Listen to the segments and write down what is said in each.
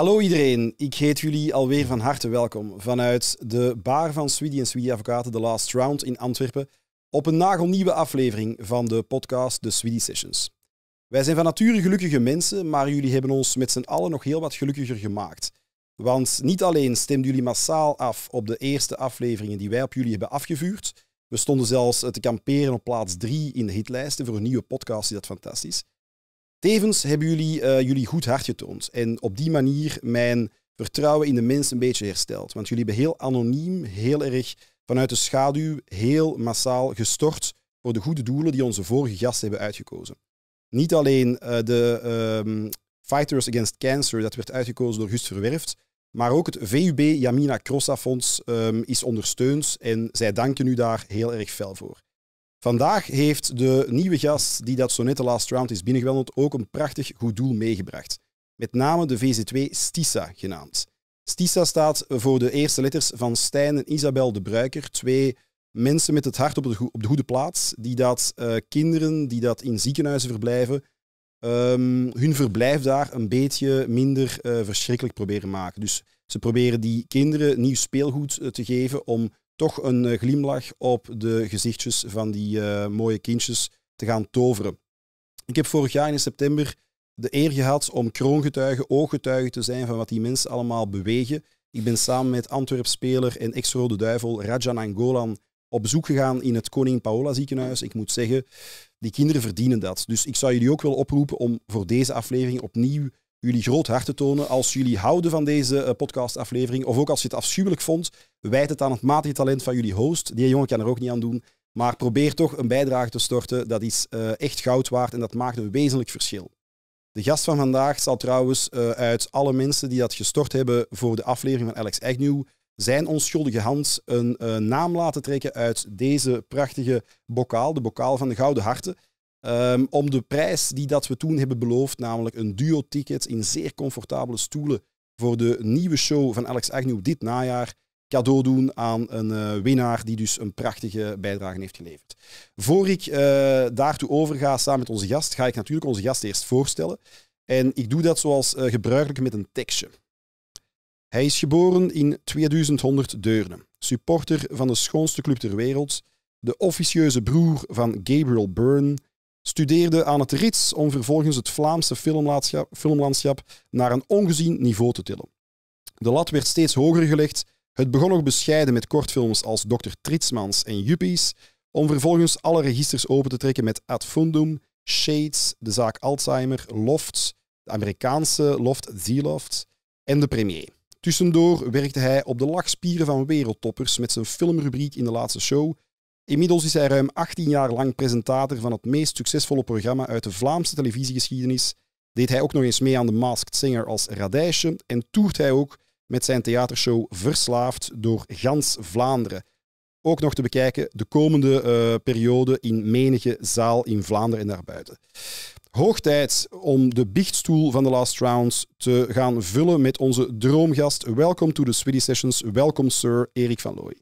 Hallo iedereen, ik heet jullie alweer van harte welkom vanuit de bar van Sweetie en Sweetie Advocaten The Last Round in Antwerpen op een nagelnieuwe aflevering van de podcast The Sweetie Sessions. Wij zijn van nature gelukkige mensen, maar jullie hebben ons met z'n allen nog heel wat gelukkiger gemaakt. Want niet alleen stemden jullie massaal af op de eerste afleveringen die wij op jullie hebben afgevuurd, we stonden zelfs te kamperen op plaats 3 in de hitlijsten voor een nieuwe podcast, is dat fantastisch. Tevens hebben jullie uh, jullie goed hart getoond en op die manier mijn vertrouwen in de mens een beetje hersteld. Want jullie hebben heel anoniem, heel erg vanuit de schaduw, heel massaal gestort voor de goede doelen die onze vorige gasten hebben uitgekozen. Niet alleen eh, de ehm, Fighters Against Cancer, dat werd uitgekozen door Gust Verwerft, maar ook het VUB Yamina Crossa Fonds ehm, is ondersteund en zij danken u daar heel erg fel voor. Vandaag heeft de nieuwe gast die dat net de last round is binnengewandeld ook een prachtig goed doel meegebracht. Met name de VZ2 Stissa genaamd. Stissa staat voor de eerste letters van Stijn en Isabel de Bruiker, twee mensen met het hart op de, goede plaats, die dat eh, kinderen die dat in ziekenhuizen verblijven, ehm, hun verblijf daar een beetje minder eh, verschrikkelijk proberen maken. Dus ze proberen die kinderen nieuw speelgoed eh, te geven om toch een eh, glimlach op de gezichtjes van die eh, mooie kindjes te gaan toveren. Ik heb vorig jaar in september de eer gehad om kroongetuige, ooggetuige te zijn van wat die mensen allemaal bewegen. Ik ben samen met Antwerp-speler en ex-rode duivel Rajan Angolan op zoek gegaan in het Koning Paola ziekenhuis. Ik moet zeggen, die kinderen verdienen dat. Dus ik zou jullie ook willen oproepen om voor deze aflevering opnieuw jullie groot hart tonen. Als jullie houden van deze eh, podcastaflevering, of ook als je het afschuwelijk vond, wijt het aan het matige talent van jullie host. Die jongen kan er ook niet aan doen. Maar probeer toch een bijdrage te storten. Dat is eh, echt goud waard en dat maakt een wezenlijk verschil. De gast van vandaag zal trouwens eh, uit alle mensen die dat gestort hebben voor de aflevering van Alex Agnew zijn onschuldige hand een naam laten trekken uit deze prachtige bokaal, de bokaal van de Gouden Harten. Ehm, om de prijs die dat we toen hebben beloofd, namelijk een duo-ticket in zeer comfortabele stoelen voor de nieuwe show van Alex Agnew dit najaar, cadeau doen aan een eh, winnaar die dus een prachtige bijdrage heeft geleverd. Voor ik uh, daartoe overga samen met onze gast, ga ik natuurlijk onze gast eerst voorstellen. En ik doe dat zoals eh, gebruikelijk met een tekstje. Hij is geboren in 2100 Deurne, supporter van de schoonste club ter wereld, de officieuze broer van Gabriel Byrne, studeerde aan het Rits om vervolgens het Vlaamse filmlandschap, naar een ongezien niveau te tillen. De lat werd steeds hoger gelegd. Het begon nog bescheiden met kortfilms als Dr. Tritsmans en Juppies, om vervolgens alle registers open te trekken met Ad Fundum, Shades, de zaak Alzheimer, Loft, de Amerikaanse Loft, The Loft en de premier. Tussendoor werkte hij op de lachspieren van wereldtoppers met zijn filmrubriek in de laatste show, Inmiddels is hij ruim 18 jaar lang presentator van het meest succesvolle programma uit de Vlaamse televisiegeschiedenis. Deed hij ook nog eens mee aan The Masked Singer als Radijsje en toert hij ook met zijn theatershow Verslaafd door gans Vlaanderen. Ook nog te bekijken de komende eh, periode in menige zaal in Vlaanderen en daarbuiten. Hoog tijd om de biechtstoel van de Last Rounds te gaan vullen met onze droomgast. Welkom to the Sweetie Sessions. Welkom, sir, Erik van Looy.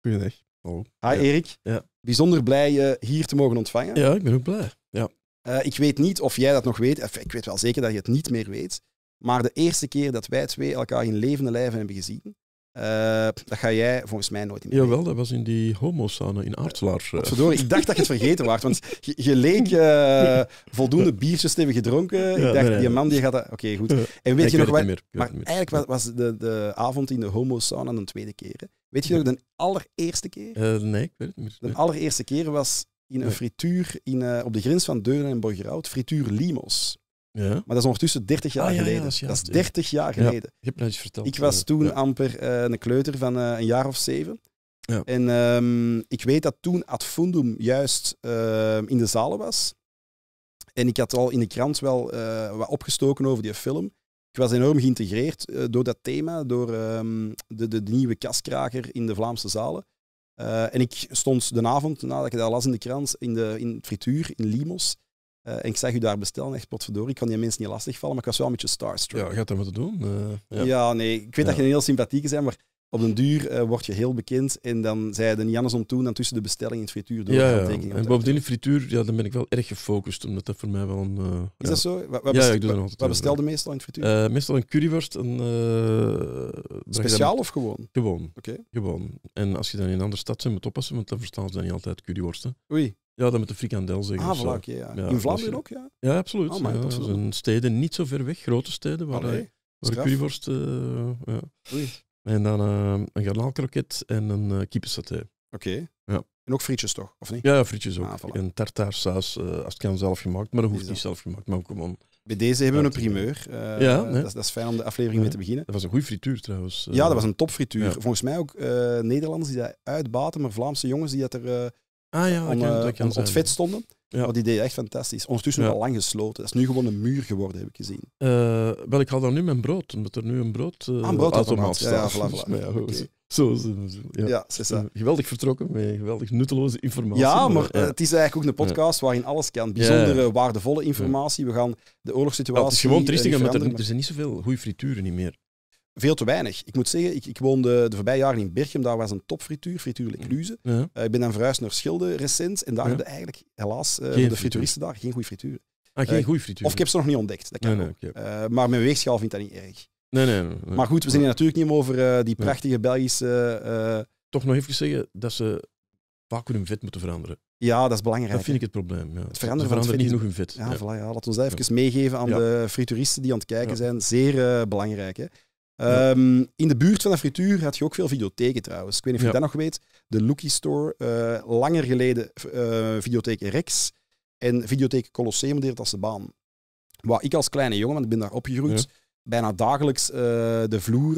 Goedendag. Oh. Hi ja. Erik. Bijzonder blij je hier te mogen ontvangen. Ja, ik ben ook blij. Ja. Eh, ik weet niet of jij dat nog weet. ik weet wel zeker dat je het niet meer weet. Maar de eerste keer dat wij twee elkaar in levende lijven hebben gezien, eh, dat ga jij volgens mij nooit in. Jawel, dat was in die homo-sauna in Aartslaar. Uh, oh, eh. ik dacht dat je het vergeten was, want je, leek eh, voldoende biertjes te hebben gedronken. ik dacht, nee, die man die gaat dat... Oké, goed. En weet je nog wat... maar eigenlijk was de, de avond in de homo-sauna een tweede keer. Hè? Weet je nog de allereerste keer? nee, ik weet het niet. De allereerste keer was in een frituur in, op de grens van Deuren en Borgerhout, frituur Limos. Ja. Maar dat is ondertussen 30 jaar ah, geleden. dat, is 30 jaar geleden. je verteld. Ik was eh, toen amper eh, een kleuter van eh, een jaar of zeven. En ehm, ik weet dat toen Ad Fundum juist ehm, in de zalen was. En ik had al in de krant wel wat opgestoken over die film. Ik was enorm geïntegreerd door dat thema, door ehm, de, de, nieuwe kaskraker in de Vlaamse zalen. en ik stond de avond nadat ik dat las in de krant in, de, in het frituur in Limos. Eh, en ik zag u daar bestellen, echt potverdorie. Ik kon die mensen niet lastigvallen, maar ik was wel een beetje starstruck. Ja, gaat dat moeten doen? Eh, ja. ja. nee, ik weet dat je een heel sympathieke bent, maar op den duur eh, word je heel bekend en dan zei de er om toen. dan tussen de bestelling en het frituur door. Ja, ja. en bovendien de frituur, ja, dan ben ik wel erg gefocust, omdat dat voor mij wel een... is dat zo? Wat, ja, ik doe dat altijd. Wat bestelde meestal in het frituur? meestal een curryworst, Een, Speciaal of gewoon? Gewoon. Oké. Gewoon. En als je dan in een andere stad bent, moet oppassen, want dan verstaan ze dan niet altijd curryworsten. Oei. Ja, dan met de frikandel zeggen. Ah, ja. In dus Vlaanderen ook, ja? Ja, absoluut. Oh, ja, dat zijn steden niet zo ver weg, grote steden, waar, waar curryworst... Eh, ja. En dan uh, een garnaalkroket en een uh, Oké. Ja. En ook frietjes toch, of niet? Ja, ja frietjes ook. Ah, En tartaarsaus, uh, als het kan, zelf gemaakt. Maar dat hoeft niet zelf gemaakt, maar gewoon... Bij deze hebben we een primeur. ja, dat, is fijn om de aflevering mee te beginnen. Dat was een goede frituur trouwens. Ja, dat was een topfrituur. Volgens mij ook Nederlanders die dat uitbaten, maar Vlaamse jongens die dat er ah, ja, om, eh, kan, stonden. Ja. Maar die deed echt fantastisch. Ondertussen al lang gesloten. Dat is nu gewoon een muur geworden, heb ik gezien. Eh, wel, ik haal dan nu mijn brood, omdat er nu een brood uh, ah, een broodautomaat staat. Ja, ja, ja geweldig vertrokken met geweldig nutteloze informatie. Ja, maar, het is eigenlijk ook een podcast waarin alles kan. Bijzondere, waardevolle informatie. We gaan de oorlogssituatie... het is gewoon triestig, omdat er, er, zijn niet zoveel goede frituren niet meer. Veel te weinig. Ik moet zeggen, ik, ik woonde de voorbije jaren in Berchem. Daar was een topfrituur, frituur Lecluze. Eh, ik ben dan verhuisd naar Schilde recent. En daar ja. hebben eigenlijk, helaas, uh, de frituuristen daar geen goede frituur. Ah, geen eh, goede frituur. Of ik heb ze nog niet ontdekt. Dat kan nee, nee, maar mijn weegschaal vindt dat niet erg. Nee, nee, Maar goed, we zijn hier natuurlijk niet over die prachtige Belgische... Toch nog even zeggen dat ze vet moeten veranderen. Ja, dat is belangrijk. Dat vind ik het probleem. Ja. Het veranderen van het vet niet genoeg vet. Ja, Voilà, ja. Laat ons dat even meegeven aan de frituuristen die aan het kijken zijn. Zeer belangrijk. Hè. Ehm, in de buurt van de frituur had je ook veel videotheken trouwens. Ik weet niet of je dat nog weet. De Lookie Store, eh, langer geleden uh, videotheek Rex en videotheek Colosseum deed als de baan. Waar ik als kleine jongen, want ik ben daar opgegroeid, bijna dagelijks eh, de vloer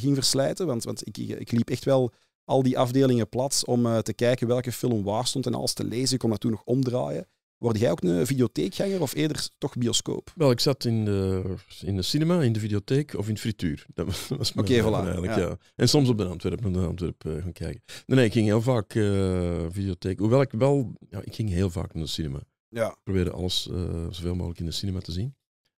ging verslijten. Want, want ik, ik, liep echt wel al die afdelingen plat om te kijken welke film waar stond en alles te lezen. Ik kon dat toen nog omdraaien. Word jij ook een videotheekganger of eerder toch bioscoop? Wel, ik zat in de, in de cinema, in de videotheek of in frituur. Dat was, was Oké, okay, Eigenlijk, ja. En soms op de Antwerpen, de Antwerpen eh, gaan kijken. Nee, nee, ik ging heel vaak uh, videotheek. Hoewel ik wel, ja, ik ging heel vaak naar de cinema. Ja. Ik probeerde alles eh, zoveel mogelijk in de cinema te zien.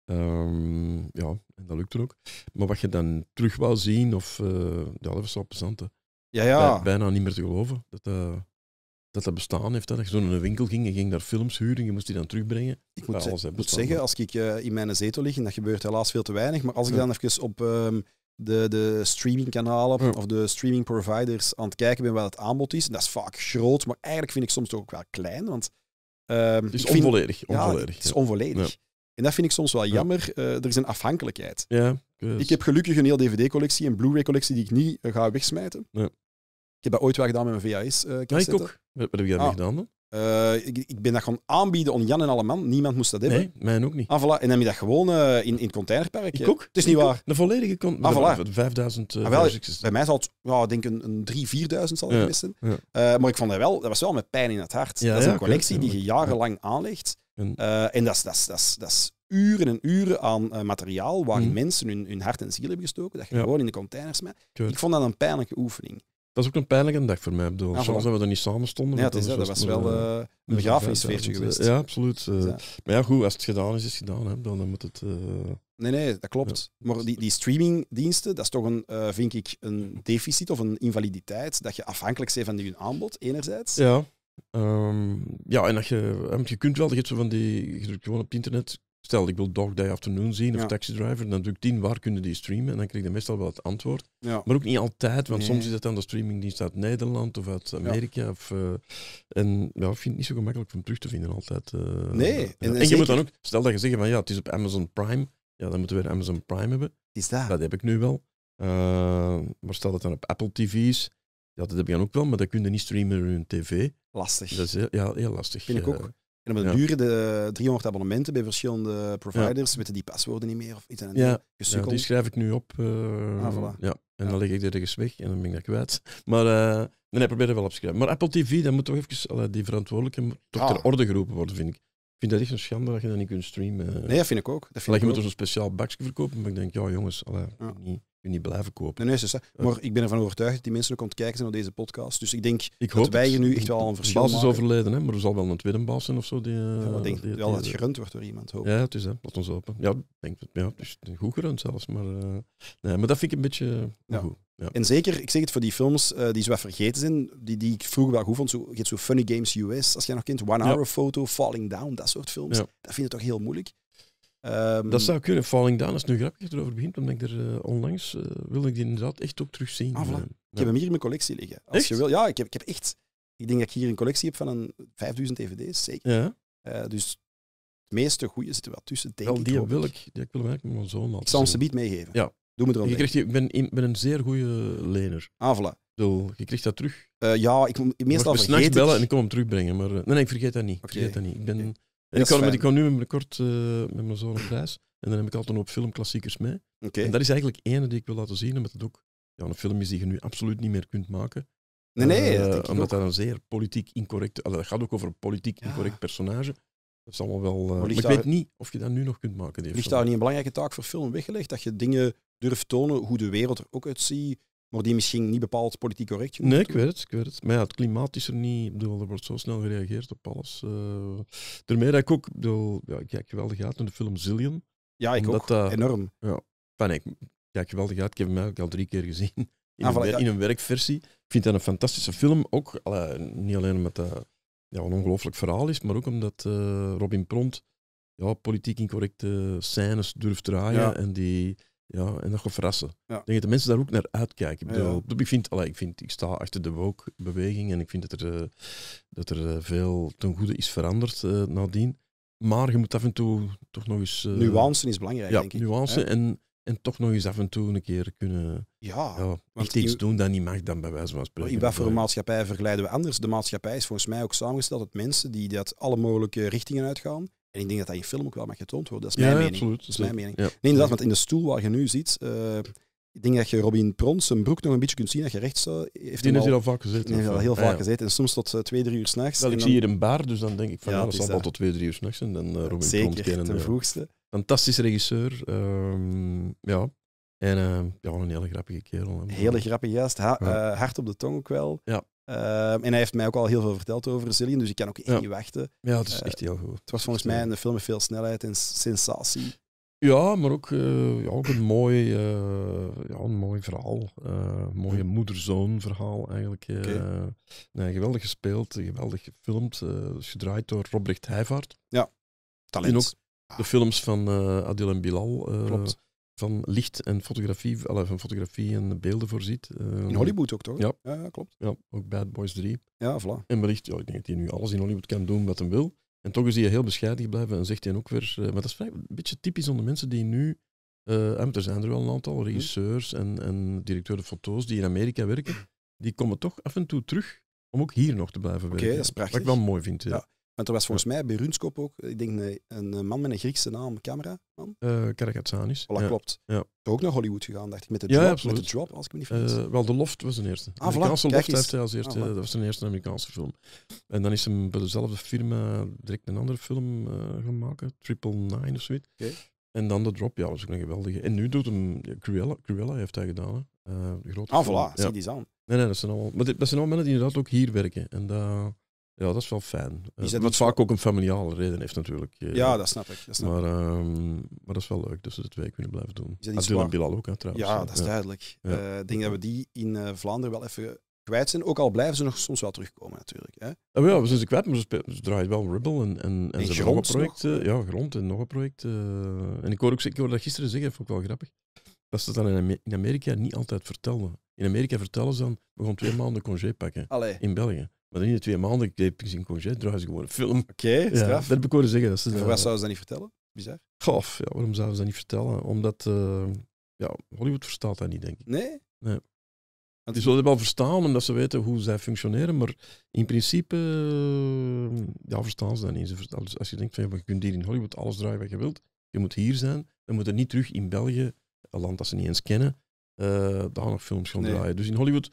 Ehm, ja, en dat lukte ook. Maar wat je dan terug wou zien, of, uh, ja, dat was wel plezant. Ja, ja. bijna niet meer te geloven. Dat, dat dat bestaan heeft. Dat je zo in een winkel ging, en ging daar films huren, je moest die dan terugbrengen. Ik moet, alles, moet zeggen, als ik eh, in mijn zetel lig, en dat gebeurt helaas veel te weinig, maar als ik dan even op ehm, de, de streamingkanalen of de streaming providers aan het kijken ben wat het aanbod is, en dat is vaak groot, maar eigenlijk vind ik soms toch ook wel klein, want... Ehm, het is onvolledig. onvolledig ja, het is onvolledig. En dat vind ik soms wel jammer. Eh, er is een afhankelijkheid. Ja, Ik heb gelukkig een heel DVD-collectie en Blu-ray-collectie die ik niet eh, ga wegsmijten heb dat ooit wel gedaan met mijn VHS. Uh, eh, ja, ah, ik ook. Wat, heb jij daarmee mee ah. gedaan dan? Eh, ik, ik, ben dat gewoon aanbieden om Jan en man. Niemand moest dat hebben. Nee, mij ook niet. Ah, En dan heb je dat gewoon eh, in, in het containerpark. Ik ook. Het is niet waar. De volledige ah, voilà. 5000 uh, ah, wel, Bij mij zal het, ja, denk een, een 3 zal het ja. maar ik vond dat wel, dat was wel met pijn in het hart. dat is een collectie die je jarenlang aanlegt. en dat is, dat, is, dat, is, uren en uren aan materiaal waar mhm. mensen hun, hun hart en ziel hebben gestoken. Dat je gewoon in de containers met. Ik vond dat een pijnlijke oefening. Dat is ook een pijnlijke dag voor mij. De bedoel, ah, dat we er niet samen stonden. Ja, dat, is, dat, was wel uh, een begrafenisfeertje geweest. Eh, ja, absoluut. Maar ja, goed, als het gedaan is, is het gedaan. Hè. Dan, moet het... Nee, nee, dat klopt. Maar die, die streamingdiensten, dat is toch een, vind ik, een deficit of een invaliditeit, dat je afhankelijk bent van hun aanbod, enerzijds. Ja. Um, ja, en dat je, je kunt wel, je hebt van die, je drukt gewoon op internet, Stel, ik wil Dog Day Afternoon zien of Taxi Driver, dan druk ik 10 waar kunnen die streamen en dan krijg je meestal wel het antwoord. Maar ook niet altijd, want soms is het dan de streamingdienst uit Nederland of uit Amerika. Of, eh, en ja, ik vind het niet zo gemakkelijk om terug te vinden altijd. Eh, nee. En, je moet dan ook, stel dat je zegt van ja, het is op Amazon Prime, ja, dan moeten we weer Amazon Prime hebben. Is dat? Dat heb ik nu wel. Eh, maar stel dat dan op Apple TV's, ja, dat heb je dan ook wel, maar dat kun je niet streamen in hun tv. Lastig. Dat is ja, heel lastig. Vind ik ook. En op de ja. duur de 300 abonnementen bij verschillende providers, ja. die paswoorden niet meer of iets. ja. die schrijf ik nu op. Eh, ah, voilà. Ja. En dan leg ik die ergens weg en dan ben ik dat kwijt. Maar uh, nee, probeer er wel op te schrijven. Maar Apple TV, dan moet toch even die verantwoordelijke toch ter ah. orde geroepen worden, vind ik. Ik vind dat echt een schande dat je dat niet kunt streamen. Nee, dat vind ik ook. Dat vind ik je moet dus er zo'n speciaal bakje verkopen, maar ik denk, ja jongens, allee, niet je niet blijven kopen. Nee, nee, Maar ik ben ervan overtuigd dat die mensen ook aan kijken zijn naar deze podcast. Dus ik denk ik dat wij hier nu echt wel een verschil basis is overleden, hè? maar er zal wel een tweede baas zijn of zo. Die, ik denk die, dat het gerund wordt door iemand. Hoop. Ja, het is, hè. laat ons open. Ja, denk, ja het is goed gerund zelfs. Maar, eh, nee, maar dat vind ik een beetje goed. Ja. En zeker, ik zeg het voor die films eh, die zo vergeten zijn, die, die ik vroeger wel goed vond, zo, je hebt zo Funny Games US, als jij nog kent, One Hour Photo, Falling Down, dat soort films, dat vind ik toch heel moeilijk. Ehm, dat zou kunnen. Falling Down is nu grappig dat je erover begint, omdat ik er eh, onlangs uh, wilde ik die inderdaad echt ook terugzien. Ah, eh, Ik heb hem hier in mijn collectie liggen. Als je wil, ja, ik heb, ik heb echt. Ik denk dat ik hier een collectie heb van een 5000 DVD's, zeker. Ja. dus het meeste goede zitten wel tussen. Denk wel, die wil ik. Die wil ik eigenlijk met mijn zoon laten. Ik zal hem ze meegeven. Ja. Doe me erom. Je ik ben, ben, een zeer goede lener. Ah, voilà. je krijgt dat terug. ja, ik moet meestal bellen en ik kom hem terugbrengen, maar nee, nee, ik vergeet dat niet. Ik vergeet dat niet. Ik ben, ik, kwam, nu met mijn kort eh, met mijn zoon op reis. En dan heb ik altijd een hoop filmklassiekers mee. En dat is eigenlijk ene die ik wil laten zien, omdat het ook ja, een film is die je nu absoluut niet meer kunt maken. Nee, nee. Eh, omdat dat een zeer politiek incorrect... Uh, dat gaat ook over een politiek incorrect personage. Dat is allemaal wel... Eh, maar ik weet niet of je dat nu nog kunt maken. Ligt daar niet een belangrijke taak voor film weggelegd? Dat je dingen durft tonen, hoe de wereld er ook uitziet, maar die misschien niet bepaald politiek correct Nee, ik weet het, ik weet het. Maar ja, het klimaat is er niet... Ik bedoel, er wordt zo snel gereageerd op alles. Uh, eh, daarmee dat ik ook... Bedoel, ja, ik kijk geweldig uit naar de film Zillion. Ja, ik ook. Enorm. Ja, ik kijk geweldig uit. Ik heb hem eigenlijk al drie keer gezien. In, ah, een, in een werkversie. Ik vind dat een fantastische film. Ook niet alleen omdat dat ja, een ongelooflijk verhaal is, maar ook omdat eh, Robin Pront ja, politiek incorrecte scènes durft draaien. En die ja, en dat gaat verrassen. Ik denk dat de mensen daar ook naar uitkijken. Ik, bedoel, ik, vind, allee, ik, vind, ik sta achter de woke-beweging en ik vind dat er, eh, dat er eh, veel ten goede is veranderd eh, nadien. Maar je moet af en toe toch nog eens... nuance is belangrijk, ja, denk ik. nuance en, en toch nog eens af en toe een keer kunnen... Ja. echt iets doen dat niet mag dan bij wijze van spreken. In wat voor maatschappij vergelijden we anders? De maatschappij is volgens mij ook samengesteld uit mensen die dat alle mogelijke richtingen uitgaan. En ik denk dat dat in film ook wel mag getoond worden. Dat is mijn mening. Absoluut, dat is mijn mening. Nee, inderdaad, want in de stoel waar je nu zit, uh, ik denk dat je Robin Prons zijn broek nog een beetje kunt zien dat je rechts heeft. Die heeft al vaak gezeten. Die heeft al heel ah, vaak gezeten en soms tot uh, twee, drie uur s'nachts. ik zie hier een baar, dus dan denk ik van ja, dat zal wel tot twee, drie uur s'nachts zijn. Dan eh, Robin Zeker, Prons kennen. De vroegste. Fantastische regisseur. Ehm, ja. En ja, een hele grappige kerel. Hele grappige juist. Ha hard op de tong ook wel. Ja. Ehm, en hij heeft mij ook al heel veel verteld over Brazilië, dus ik kan ook één niet wachten. Ja, het is echt eh, heel goed. Het was volgens mij een film met veel snelheid en sensatie. Ja, maar ook, eh, ja, ook een, mooi, uh, ja, een mooi verhaal. mooie moeder-zoon verhaal eigenlijk. Okay. geweldig gespeeld, geweldig gefilmd. Dus gedraaid door Robrecht Heijvaart. Ja, talent. En ook de films van Adil en Bilal. Klopt van licht en fotografie, van fotografie en beelden voorziet. Ehm, in Hollywood ook toch? Ja. klopt. Ja, ook Bad Boys 3. Ja, voilà. En wellicht, ja, ik denk dat hij nu alles in Hollywood kan doen wat hij wil. En toch is hij heel bescheiden blijven en zegt hij ook weer. Eh, maar dat is vrij, een beetje typisch onder mensen die nu. Uh, er zijn er wel een aantal regisseurs en, en directeuren foto's die in Amerika werken. Die komen toch af en toe terug om ook hier nog te blijven werken. Oké, dat is prachtig. Wat ik wel mooi vind. ja. Want er was volgens mij bij Runskop ook, ik denk een, een man met een Griekse naam, camera. Man. Uh, eh, Voilà, klopt. Ja. Is ook naar Hollywood gegaan, dacht ik, met de Drop. ja, met de Drop, als ik me niet vergis. Eh, wel, De Loft was zijn eerste. Ah, Amerikaanse Loft heeft hij als eerste, ah, dat was zijn eerste Amerikaanse film. En dan is hem bij dezelfde firma direct een andere film uh, gaan maken, Triple Nine of zoiets. Okay. En dan de drop, ja, dat is ook een geweldige. En nu doet hem Cruella, Cruella heeft hij gedaan. Hè. de grote ah, voilà, zie die aan. Nee, nee, dat zijn allemaal, maar dat zijn allemaal mensen die inderdaad ook hier werken. En dat ja, dat is wel fijn. Is wat eh, vaak ook een familiale reden heeft natuurlijk. Eh. Ja, dat snap ik. maar, ehm, maar dat is wel leuk, dus dat twee kunnen blijven doen. Is dat ah, is Bilal ook, trouwens. Ja, dat is duidelijk. Eh, ik denk dat we die in Vlaanderen wel even kwijt zijn. Ook al blijven ze nog soms wel terugkomen, natuurlijk. Hè? ja, ah, we zijn ze kwijt, maar ze, ze draaien wel Ribble en, en, en, ze nog een Ja, grond en nog een project. en ik hoor, ook, dat gisteren zeggen, vond ik wel grappig. Dat ze dat dan in Amerika niet altijd vertelden. In Amerika vertellen ze dan, we gaan twee maanden congé pakken. In België. Maar in de twee maanden, ik heb gezien congé, draaien ze gewoon een film. Oké, straf. Ja, dat heb ik horen zeggen. Dat eh, ze dat niet vertellen? Bizar. Gof, ja, waarom zouden ze dat niet vertellen? Omdat eh, ja, Hollywood verstaat dat niet, denk ik. Nee? Nee. Die zullen het wel verstaan, omdat ze weten hoe zij functioneren, maar in principe eh, ja, verstaan ze dat niet. Dus als je denkt, van, je kunt hier in Hollywood alles draaien wat je wilt, je moet hier zijn, dan moet er niet terug in België, een land dat ze niet eens kennen, daar nog films gaan draaien. Dus in Hollywood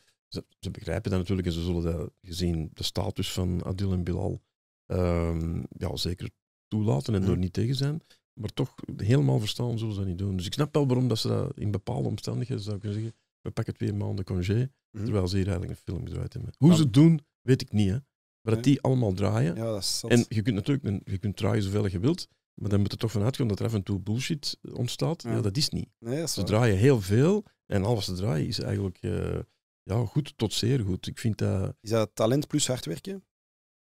ze, begrijpen dat natuurlijk en ze zullen dat gezien de status van Adil en Bilal ehm, ja, zeker toelaten en er mm. niet tegen zijn. Maar toch helemaal verstaan zullen ze dat niet doen. Dus ik snap wel waarom dat ze dat in bepaalde omstandigheden zou kunnen zeggen. We pakken twee maanden congé, mm. terwijl ze hier eigenlijk een film draait hebben. Hoe nou, ze het doen, weet ik niet. Hè. Maar dat die allemaal draaien. en je kunt natuurlijk je kunt draaien zoveel je wilt, maar dan moet er toch vanuit komen dat er af en toe bullshit ontstaat. Ja, dat is niet. ze draaien heel veel en alles ze draaien is eigenlijk. Eh, ja, goed tot zeer goed. Ik vind dat... Is dat talent plus hard werken?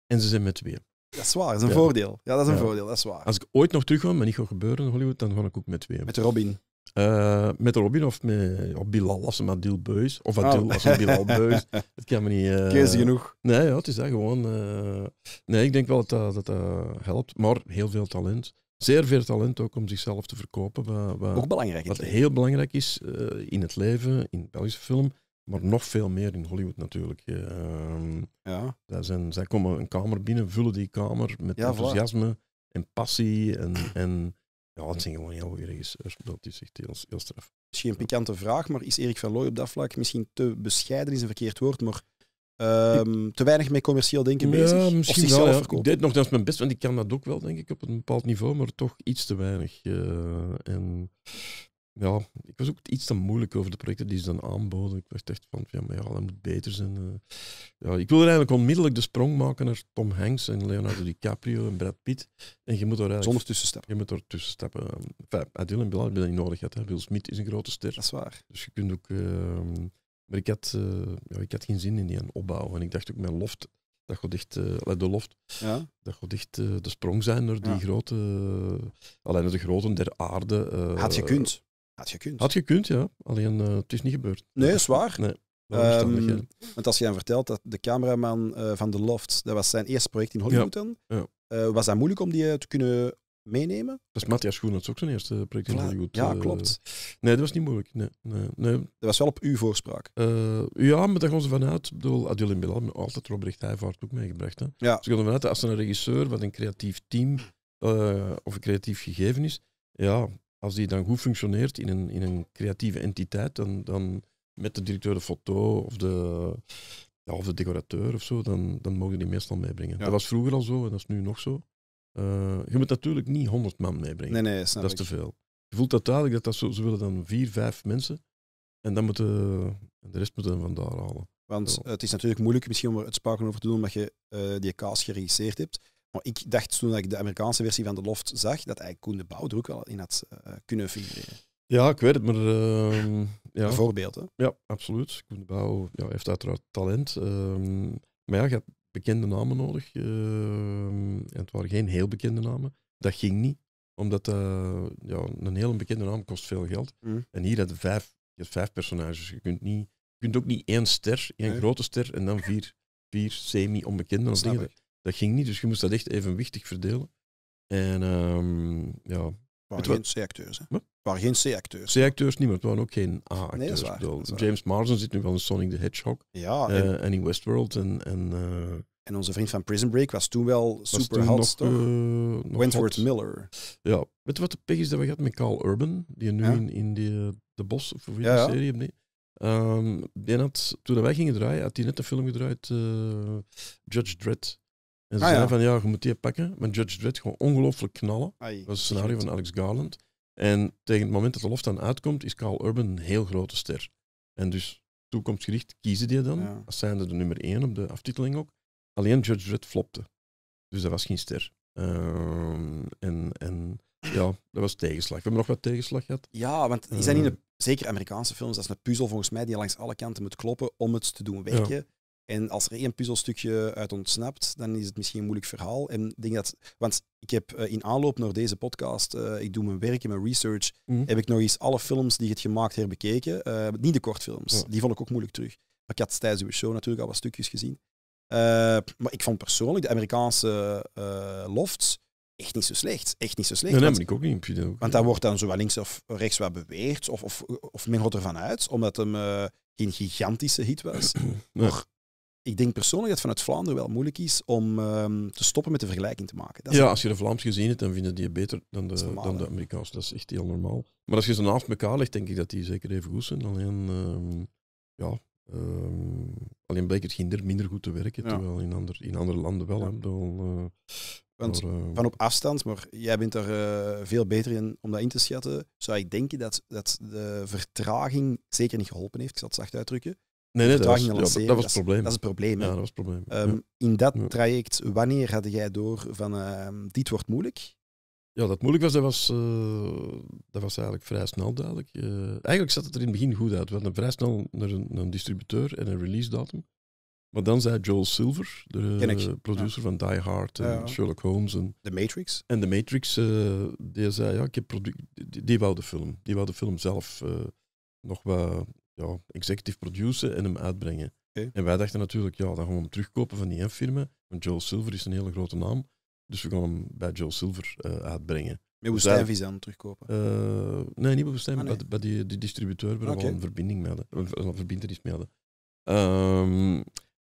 En ze zijn met twee. Dat is waar, dat is een voordeel. Ja, dat is een voordeel, dat is waar. Als ik ooit nog terugkom, maar niet gaat gebeuren in Hollywood, dan ga ik ook met tweeën. Met Robin? Eh, met Robin of met of Bilal, als een Adil Beus. Of Adil, oh. Ah. als een Bilal Beus. Dat kan me niet... Uh... Eh, Keuze genoeg. Nee, ja, het is dat gewoon... Eh, nee, ik denk wel dat dat, helpt. Maar heel veel talent. Zeer veel talent ook om zichzelf te verkopen. Wat, wat, belangrijk. Wat heel belangrijk is in het leven, in Belgische film maar nog veel meer in Hollywood natuurlijk. Ehm, ja. daar zijn, zij komen een kamer binnen, vullen die kamer met enthousiasme en passie. En, en ja, het zijn gewoon heel goede regisseurs. Dat is echt heel, heel straf. Misschien een pikante vraag, maar is Erik van Looy op dat vlak misschien te bescheiden? Is een verkeerd woord, maar ehm, te weinig met commercieel denken ja, bezig. Misschien wel, Ik deed nog eens mijn best, want ik kan dat ook wel, denk ik, op een bepaald niveau, maar toch iets te weinig. Eh, en ja, ik was ook iets te moeilijk over de projecten die ze dan aanboden. Ik dacht echt van, ja, maar ja, dat moet beter zijn. Eh. Ja, ik wil eigenlijk onmiddellijk de sprong maken naar Tom Hanks en Leonardo DiCaprio en Brad Pitt. En je moet er Zonder tussenstappen. Je moet er tussenstappen. Eh. Enfin, Adil en Bilal hebben dat niet nodig gehad. Hè. Will Smith is een grote ster. Dat is waar. Dus je kunt ook... Ehm, maar ik had, eh, ja, ik had geen zin in die opbouw. En ik dacht ook, mijn loft, dat gaat echt, uh, de loft, ja? dat gaat dicht de sprong zijn naar die grote, alleen de grote der aarde. had je kunst? Had je gekund. Had je kunt, ja. Alleen eh, het is niet gebeurd. Nee, is Nee. Um, want als je hem vertelt dat de cameraman eh, van The Loft, dat was zijn eerste project in Hollywood ja. dan, eh, was dat moeilijk om die te kunnen meenemen? Dat is Matthias Groen, dat is ook zijn eerste project in Hollywood. Ja, klopt. nee, dat was niet moeilijk. Nee, nee, nee. Dat was wel op uw voorspraak. ja, maar daar gaan ze vanuit. Ik bedoel, Adil en Bilal, altijd Robert Heijvaart ook meegebracht. Hè. Ja. Ze gaan vanuit als een regisseur wat een creatief team of een creatief gegeven is, ja, als die dan goed functioneert in een, in een creatieve entiteit, dan, dan met de directeur de foto of de, ja, of de decorateur of zo, dan, dan mogen die meestal meebrengen. Dat was vroeger al zo en dat is nu nog zo. Eh, je moet natuurlijk niet 100 man meebrengen. Nee, nee, dat is te veel. Je voelt dat duidelijk dat, dat zo, ze willen dan vier, vijf mensen. En dan moeten, de rest moeten dan van halen. Want het is natuurlijk moeilijk misschien om er het spraken over te doen, omdat je uh, die kaas geregisseerd hebt. Maar ik dacht toen dat ik de Amerikaanse versie van de Loft zag, dat eigenlijk Koen de Bouw er ook wel in had eh, kunnen figureren. Ja, ik weet het, maar... Uh, ja. Bijvoorbeeld, hè? Ja, absoluut. Koen de Bouw ja, heeft uiteraard talent. Ehm, maar ja, je hebt bekende namen nodig. Ehm, en het waren geen heel bekende namen. Dat ging niet, omdat eh, ja, een heel bekende naam kost veel geld. Mm. En hier had je vijf, je vijf personages. Je kunt, niet, je kunt ook niet één ster, één grote ster, en dan vier, vier semi-onbekende dingen. Dat ging niet, dus je moest dat echt evenwichtig verdelen. En ehm, ja... Het waren geen C-acteurs, waar Het waren geen C-acteurs. C-acteurs niet, maar het waren ook geen A-acteurs. Nee, James Marsden zit nu wel in Sonic the Hedgehog. Ja. Eh, en, in Westworld en... en eh, en onze vriend van Prison Break was toen wel super eh, Wentworth Miller. Ja. Weet je wat de pech is dat we gehad met Carl Urban? Die nu in, in de de Bos, of hoe ja, serie nee. Um, die had, toen wij gingen draaien, had hij net een film gedraaid, Judge Dredd. En ze ah, zeiden van ja, je moet die pakken. Maar Judge Dredd gewoon ongelooflijk knallen. dat was het scenario van Alex Garland. En tegen het moment dat de loft dan uitkomt, is Carl Urban een heel grote ster. En dus toekomstgericht kiezen die dan, ja. als zijnde de nummer 1 op de aftiteling ook. Alleen Judge Dredd flopte. Dus dat was geen ster. Ehm, en, en ja, dat was tegenslag. We hebben nog wat tegenslag gehad. Ja, want die zijn in een, eh. zeker Amerikaanse films, dat is een puzzel volgens mij die langs alle kanten moet kloppen om het te doen werken. En als er één puzzelstukje uit ontsnapt, dan is het misschien een moeilijk verhaal. En denk dat, want ik heb eh, in aanloop naar deze podcast, eh, ik doe mijn werk en mijn research, mhm. heb ik nog eens alle films die het gemaakt herbekeken. Uh, niet de kortfilms, die vond ik ook moeilijk terug. Maar ik had tijdens uw show natuurlijk al wat stukjes gezien. maar ik vond persoonlijk de Amerikaanse lofts echt niet zo slecht. Echt niet zo slecht. Nee, nee want, ik ook niet. Ik ook, want daar wordt dan zowel links of rechts wat beweerd, of, of, of men gaat ervan uit, omdat hem geen gigantische hit was. Maar ik denk persoonlijk dat het vanuit Vlaanderen wel moeilijk is om ehm, te stoppen met de vergelijking te maken. Dat ja, als je de Vlaams gezien hebt, dan vinden die het beter dan de, normaal, dan de Amerikaans. Dat is echt heel normaal. Maar als je ze naast elkaar legt, denk ik dat die zeker even goed zijn. Alleen, um, ja, ehm, alleen blijkt het kinder minder goed te werken, terwijl in, ander, in andere landen wel. Eh, eh, van op afstand, maar jij bent er eh, veel beter in om dat in te schatten, zou ik denken dat, dat de vertraging zeker niet geholpen heeft. Ik zal het zacht uitdrukken nee, nee, dat was, het probleem. Dat is het probleem. dat was het probleem. Ehm, in dat traject, wanneer had jij door van ehm, dit wordt moeilijk? Ja, dat moeilijk was, dat was, eh, dat was eigenlijk vrij snel duidelijk. Eh, eigenlijk zat het er in het begin goed uit. We hadden vrij snel naar een, een distributeur en een release datum. Maar dan zei Joel Silver, de producer van Die Hard en Sherlock Holmes. En The Matrix. En The Matrix, eh, die zei, ja, ik heb product, die, die, wou de film. Die wou de film zelf nog wat ja, executive produceren en hem uitbrengen. En wij dachten natuurlijk, ja, dan gaan we hem terugkopen van die f firma. Want Joel Silver is een hele grote naam. Dus we gaan hem bij Joel Silver eh, uitbrengen. Met dus Woestijnvis hem terugkopen? Eh, nee, niet bij Woestijn, ah, bij, die, die distributeur waar okay. we een verbinding mee hadden. Een verbindenis ehm,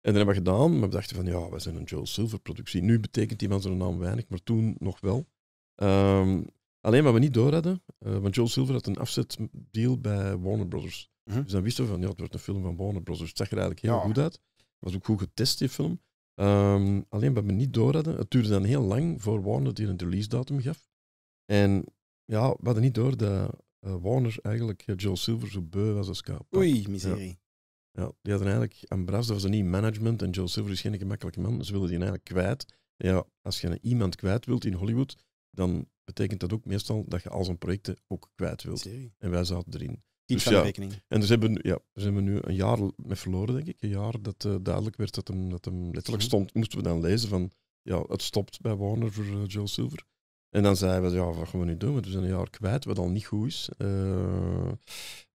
en dat hebben we gedaan, maar we dachten van ja, wij zijn een Joel Silver productie. Nu betekent die man zijn naam weinig, maar toen nog wel. Ehm, alleen wat we niet door hadden, uh, want Joel Silver had een afzetdeal bij Warner Brothers. Mhm. Dus dan wisten we van, ja, het wordt een film van Warner Bros. Dus het zag er eigenlijk heel goed uit. Het was ook goed getest, die film. Ehm, alleen wat we niet door hadden, het duurde dan heel lang voor Warner die een release datum gaf. En ja, we hadden niet door dat eh, Warner eigenlijk eh, Joel Silver zo beu was als kaap. Oei, miserie. Ja. die hadden eigenlijk aan dat was een nieuw management en Joel Silver is geen gemakkelijke man. Ze wilden die eigenlijk kwijt. Ja, als je iemand kwijt wilt in Hollywood, dan betekent dat ook meestal dat je al zijn projecten ook kwijt wilt. En wij zaten erin. Iets dus de rekening. En dus hebben, ja, dus we nu een jaar met verloren, denk ik. Een jaar dat eh, duidelijk werd dat hem, dat hem letterlijk mhm. stond, moesten we dan lezen van ja, het stopt bij Warner voor uh, eh, Joe Silver. En dan zeiden we, ja, wat gaan we nu doen? We zijn een jaar kwijt, wat al niet goed is. Eh,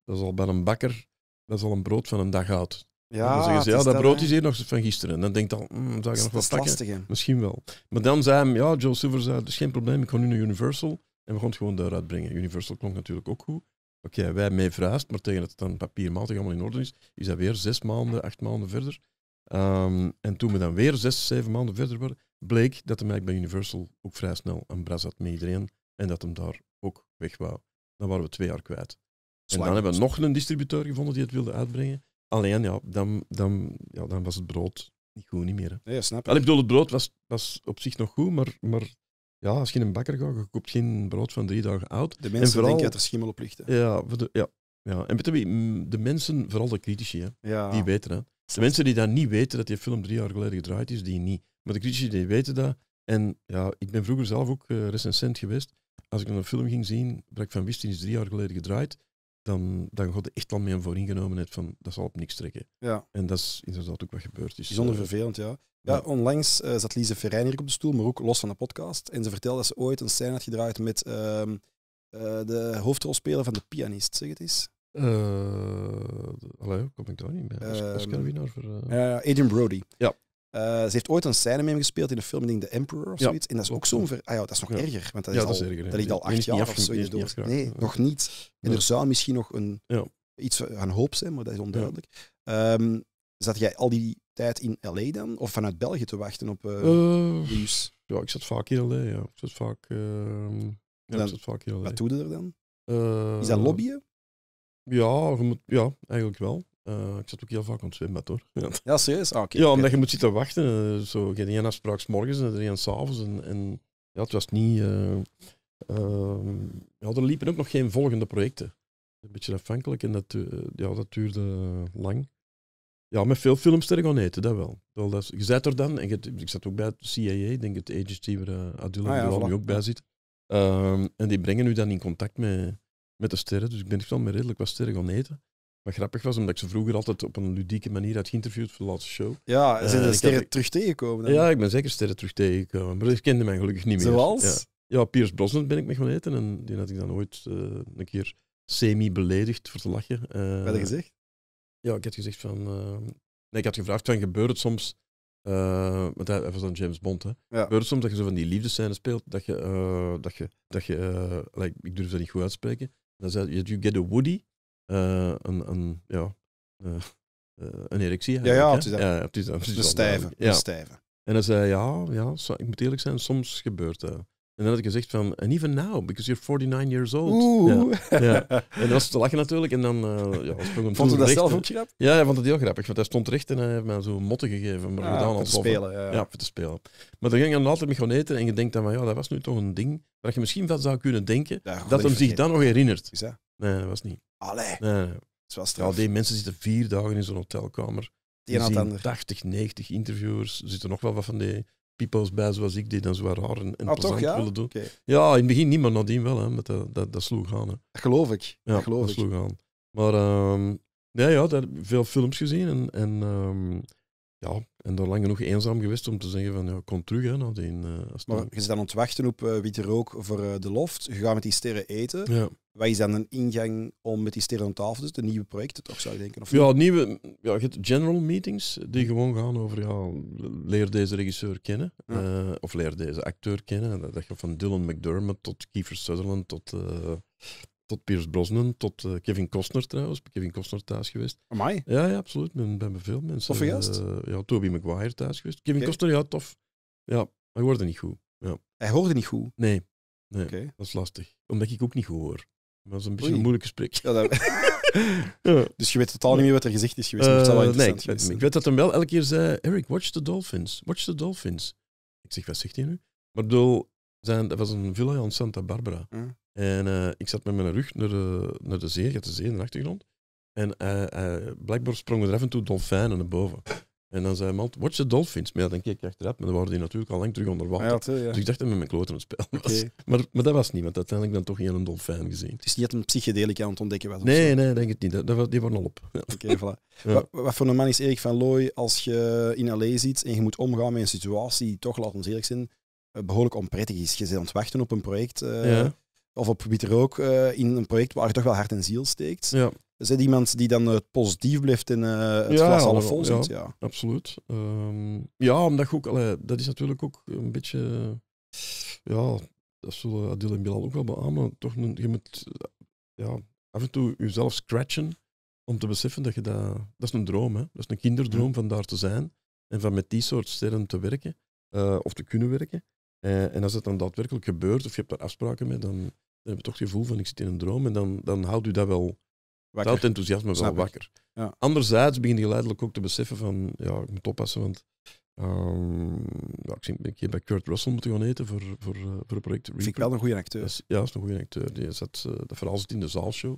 dat is al bij een bakker, dat is al een brood van een dag oud. Ja, dan zeggen ze, ja dat, brood is hier nog van gisteren. En dan denkt al, mm, zou je nog wat pakken? Lastig, Misschien wel. Maar dan zei hem, ja, Joe Silver zei, geen probleem, ik ga nu naar Universal. En we gaan het gewoon daaruit brengen. Universal klonk natuurlijk ook goed. Oké, wij mee verhuisd, maar tegen dat het dan papiermatig allemaal in orde is, is dat weer zes maanden, acht maanden verder. Ehm, en toen we dan weer zes, zeven maanden verder waren, bleek dat de eigenlijk bij Universal ook vrij snel een bras had met iedereen en dat hem daar ook weg wou. Dan waren we twee jaar kwijt. En dan hebben we nog een distributeur gevonden die het wilde uitbrengen. Alleen ja, dan, dan, ja, dan was het brood niet goed, niet meer. Hè. snap ik. ik bedoel, het brood was, was op zich nog goed, maar, maar ja, als je een bakker gaat, je koopt geen brood van drie dagen oud. De mensen en vooral, denken dat er schimmel op ligt. Ja, ja, ja, en je, de mensen, vooral de critici, hè, die weten dat. De mensen die dat niet weten, dat die film drie jaar geleden gedraaid is, die niet. Maar de critici die weten dat. En ja, ik ben vroeger zelf ook uh, recensent geweest. Als ik een film ging zien, Brak van Wistin is drie jaar geleden gedraaid, dan, dan gaat er echt al mee een vooringenomenheid van dat zal op niks trekken. Ja. En dat is inderdaad ook wat gebeurd is. Bijzonder eh. vervelend, ja. Ja, onlangs eh, zat Lise Ferrein hier op de stoel, maar ook los van de podcast. En ze vertelde dat ze ooit een scène had gedraaid met ehm, eh, de hoofdrolspeler van de pianist, zeg het eens. Eh, allee, kom ik daar niet bij? Oscar ehm, winnaar voor... Adrian Brody. Ja. ze heeft ooit een scène mee gespeeld in de film, ding The Emperor of zoiets. En dat is ook zo'n... Ver... Ah ja, dat is nog erger, want dat, is al, dat ligt al acht jaar of zoiets door. Nee, nog niet. En er zou misschien nog een, iets aan hoop zijn, maar dat is onduidelijk. Um, zat jij al die tijd in LA dan? Of vanuit België te wachten op eh, eh, nieuws? Ja, ik zat vaak in LA. Ja. Ik zat vaak, ehm, dan, vaak Wat doe je er dan? Eh, Is dat lobbyen? Ja, je moet, ja eigenlijk wel. ik zat ook heel vaak aan het zwembad hoor. Ja, serieus? Ah, ja, omdat je moet zitten wachten. Zo, je hebt één afspraak morgens en er één s'avonds. En, ja, het was niet. Ehm, ja, er liepen ook nog geen volgende projecten. Een beetje afhankelijk en dat, ja, dat duurde lang. Ja, met veel filmsterren gaan eten, dat wel. wel dat je zit er dan, en ik zat ook bij het CIA, ik denk het agency waar uh, nu ook bij zit. Ehm, en die brengen u dan in contact met, met de sterren, dus ik ben wel met redelijk wat sterren gaan eten. Wat grappig was, omdat ik ze vroeger altijd op een ludieke manier had geïnterviewd voor de laatste show. Ja, eh, en zijn er sterren terug tegengekomen? Ja, ik ben zeker sterren terug tegengekomen, maar dat kende mij gelukkig niet meer. Zoals? Ja, Piers Brosnan ben ik mee gaan eten en die had ik dan ooit eh, een keer semi-beledigd voor te lachen. Uh, Wat je gezegd? Ja, ik had gezegd van. Uh, nee, ik had gevraagd van gebeurt het soms. Uh, want hij, hij was dan James Bond, hè? Ja. Gebeurt het soms dat je zo van die liefdescènes speelt, dat je, uh, dat je, dat je eh, like, ik durf dat niet goed uitspreken, dan zei je, you get a Woody, een, een, ja, een erectie Ja, ja, het is dat. Ja, het is dat. Het is stijve, ja. En dan zei, ja, ja, ik moet eerlijk zijn, soms gebeurt dat. En dan had ik gezegd van, and even now, because you're 49 years old. Ja, ja, En dan was te lachen natuurlijk. En dan uh, ja, sprong hem Vond dat zelf ook grappig? Ja, hij vond het heel grappig, want hij stond recht en hij heeft mij zo'n motten gegeven. Maar ah, ja, om te spelen. Ja. ja, voor te spelen. Maar dan ging hij altijd mee gaan eten en je denkt dan van, ja, dat was nu toch een ding. Dat je misschien wel zou kunnen denken, dat hem zich dan nog herinnert. Is dat? Nee, dat was niet. Allee. Nee, Ja, die mensen zitten vier dagen in zo'n hotelkamer. Die 80, 90 interviewers. Er zitten nog wel wat van die people's bij zoals ik, die dan zo raar en, en ah, willen doen. Ja, in het begin niet, maar nadien wel. Hè, met dat, dat, sloeg aan. Hè. Dat geloof ik. Ja, dat, geloof ik. sloeg aan. Maar um, nee, ja, daar heb veel films gezien. En, en um, ja, en daar lang genoeg eenzaam geweest om te zeggen van ja, kom terug hè, die... Uh, als maar je zit dan aan het wachten op uh, witte rook voor eh, de loft. Je gaat met die sterren eten. Ja. Wat is dan een ingang om met die sterren aan tafel te zitten? Nieuwe projecten toch, zou je denken? Of ja, nieuwe ja, general meetings die gewoon gaan over ja, leer deze regisseur kennen. of leer deze acteur kennen. Dat gaat van Dylan McDermott tot Kiefer Sutherland tot tot Piers Brosnan, tot eh, Kevin Costner trouwens. Kevin Costner thuis geweest. Amai? Ja, ja absoluut. Ben, ben bij veel mensen. Toffe eh, ja, Toby Maguire thuis geweest. Kevin Costner, ja, tof. Ja, hij hoorde niet goed. Ja. Hij hoorde niet goed? Nee. nee Dat is lastig. Omdat ik ook niet goed hoor. dat is een beetje een moeilijke gesprek. Ja, dat... ja. Dus je weet totaal niet meer wat er gezegd is geweest. Uh, wel eh, nee, ik weet, ik weet dat hem wel elke keer zei, Eric, watch the dolphins. Watch the dolphins. Ik zeg, wat zegt hij nu? Maar bedoel, zijn, dat was een villa in Santa Barbara. En eh, ik zat met mijn rug naar de, naar de zee, ik had de zee in de achtergrond. En uh, blijkbaar sprongen er af en toe dolfijnen naar boven. En dan zei man, watch the dolphins. Maar ja, dan keek ik achteraf, maar dan waren die natuurlijk al lang terug onder water. Dus ik dacht dat met mijn kloten het spel was. Maar, maar dat was niet, want uiteindelijk dan toch geen een dolfijn gezien. Het is niet dat een psychedelica aan het ontdekken was? Nee, nee, denk het niet. Dat, die waren al op. Oké, voilà. Wat, wat, voor een man is Erik van Looy als je in L.A. zit en je moet omgaan met een situatie toch, laat ons eerlijk zijn, behoorlijk onprettig is. Je zit aan het wachten op een project... Uh, of op er ook, eh, in een project waar je toch wel hart en ziel steekt. Ja. Is dus, iemand die dan uh, positief blijft in eh, het glas half vol zit? Ja, ja. absoluut. Ehm, ja, omdat ook, allee, dat is natuurlijk ook een beetje, ja, dat zullen Adil en Bilal ook wel beamen, toch, je moet ja, af en toe jezelf scratchen om te beseffen dat je dat, dat is een droom, hè? dat is een kinderdroom ja. van daar te zijn en van met die soort sterren te werken, of te kunnen werken. Eh, en als dat dan daadwerkelijk gebeurt, of je hebt daar afspraken mee, dan, dan heb je toch het gevoel van ik zit in een droom. En dan, dan houdt u dat wel, wakker. dat enthousiasme wel wakker. Ja. Anderzijds begin je geleidelijk ook te beseffen van, ja, ik moet oppassen, want um, ja, ik zie een keer bij Kurt Russell moeten gaan eten voor, voor, eh, voor een project. Vind ik wel een goede acteur. ja, is een goede acteur. Die zat, uh, dat verhaal zit in de zaalshow.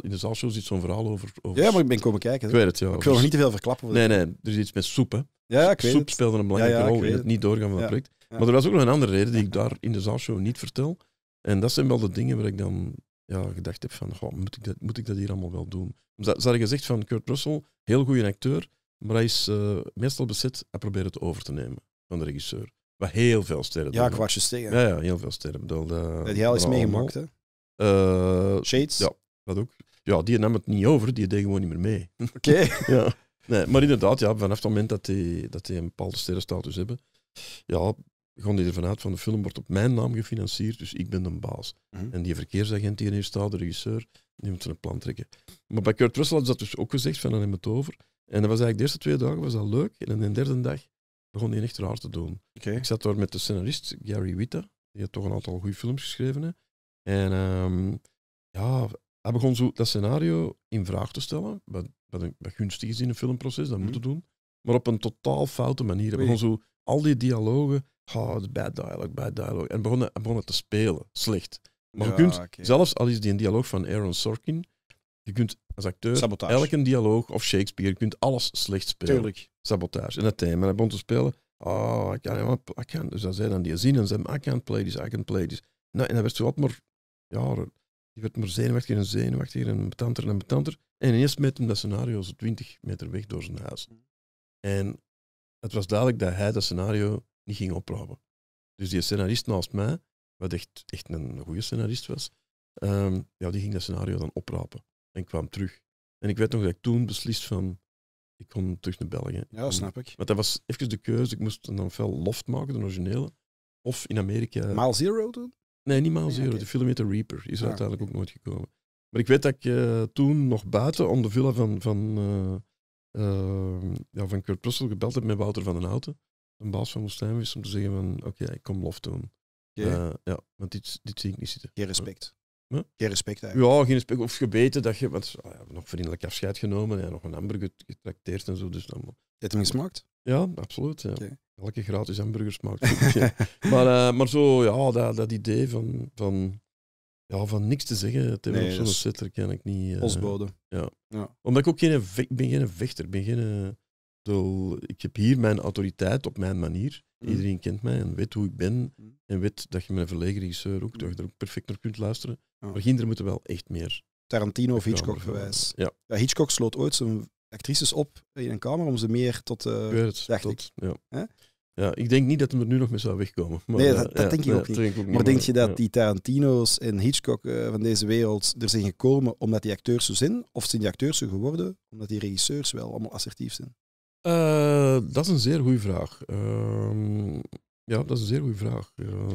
in de zaalshow zit zo'n verhaal over, over, Ja, maar ik ben komen kijken. Ik het, ja. ik wil nog niet te veel verklappen. Nee, nee. Er is iets met soep, Ja, ik weet Soep speelde een belangrijke rol in het. niet doorgaan van dat project. Maar er was ook nog een andere reden die ik daar in de show niet vertel. En dat zijn wel de dingen waar ik dan ja, gedacht heb van, goh, moet, ik dat, moet ik dat hier allemaal wel doen? Ze hadden gezegd van Kurt Russell, heel goede acteur, maar hij is eh, meestal bezet en probeert het over te nemen van de regisseur. Wat heel veel sterren Ja, kwartjes tegen. Ja, ja, heel veel sterren. Dat, de die al is meegemaakt, hè? Eh, Shades? Ja, dat ook. Ja, die nam het niet over, die deed gewoon niet meer mee. Oké. ja. Nee, maar inderdaad, ja, vanaf het moment dat die, dat die een bepaalde sterrenstatus hebben, ja, gaan die ervan uit van de film wordt op mijn naam gefinancierd, dus ik ben de baas. Mhm. En die verkeersagent die erin staat, de regisseur, die moet zijn plan trekken. Maar bij Kurt Russell had ze dat dus ook gezegd, van dan hebben we het over. En dat was eigenlijk de eerste twee dagen was dat leuk, en in de derde dag begon hij echt raar te doen. Ik zat daar met de scenarist Gary Witte, die had toch een aantal goede films geschreven. Hè. En ehm, ja, hij begon zo dat scenario in vraag te stellen, wat, wat, gunstig is in een filmproces, dat mm -hmm. moeten mhm. doen. Maar op een totaal foute manier. Hij begon zo al die dialogen oh, bad dialogue, bad dialogue. En begonnen, begonnen te spelen, slecht. Maar je kunt, zelfs al is die een dialoog van Aaron Sorkin, je kunt als acteur elke dialoog of Shakespeare, je kunt alles slecht spelen. Tuurlijk. Sabotage. En dat thema, en hij begon te spelen. Oh, ik kan, ik kan. Dus dat zei dan die zin en zei, I can't play this, I can't play this. Nou, en dan werd zo wat maar, ja, die werd maar zenuwachtig, en zenuwachtig en betanter en betanter. En ineens met hem dat scenario zo 20 meter weg door zijn huis. Mm. En het was duidelijk dat hij dat scenario niet ging oprapen. Dus die scenarist naast mij, wat echt, echt een goede scenarist was, ehm, ja, die ging dat scenario dan oprapen en kwam terug. En ik weet nog dat ik toen beslist van, ik kom terug naar België. Ja, snap ik. Want dat was even de keuze, ik moest dan veel loft maken, de originele, of in Amerika... Maal Zero toen? Nee, niet Maal nee, Zero, okay. de Reaper is ah, uiteindelijk ook nooit gekomen. Maar ik weet dat ik eh, toen nog buiten om de villa van, van, eh, eh, ja, van Kurt Russell gebeld heb met Wouter van den Houten een baas van Woestijn wist om te zeggen van oké, ik kom lof doen. Eh, ja, want dit, dit zie ik niet zitten. Geen respect. Huh? Geen respect eigenlijk. Ja, geen respect. Of gebeten dat je, want ah nog vriendelijk afscheid genomen en ja, nog een hamburger getrakteerd en zo. Dus dan, Heeft hem gesmaakt? Ja, absoluut. Ja. Elke gratis hamburger smaakt maar, eh, maar zo, ja, dat, dat idee van, van, ja, van niks te zeggen tegen op zo'n setter ken ik niet. Uh, Osbode. Ja. ja. Omdat ik ook geen, ben geen vechter ben, geen ik heb hier mijn autoriteit op mijn manier. Mm. Iedereen kent mij en weet hoe ik ben. Mm. En weet dat je een verlegen regisseur ook, dat je er ook perfect naar kunt luisteren. Maar kinderen moeten wel echt meer. Tarantino of Hitchcock gewijs. Ja. Hitchcock sloot ooit zijn actrices op in een kamer om ze meer tot... Eh, dacht ik. Ja. ja. ik denk niet dat hem er nu nog mee zou wegkomen. Maar, nee, eh, dat, denk ik ook niet. maar, denk je dat die Tarantino's en Hitchcock eh, van deze wereld er zijn gekomen omdat die acteurs zo zijn? Of zijn die acteurs zo geworden omdat die regisseurs wel allemaal assertief zijn? Eh, dat is een zeer goede vraag. Ehm, ja, dat is een zeer goede vraag. Eh,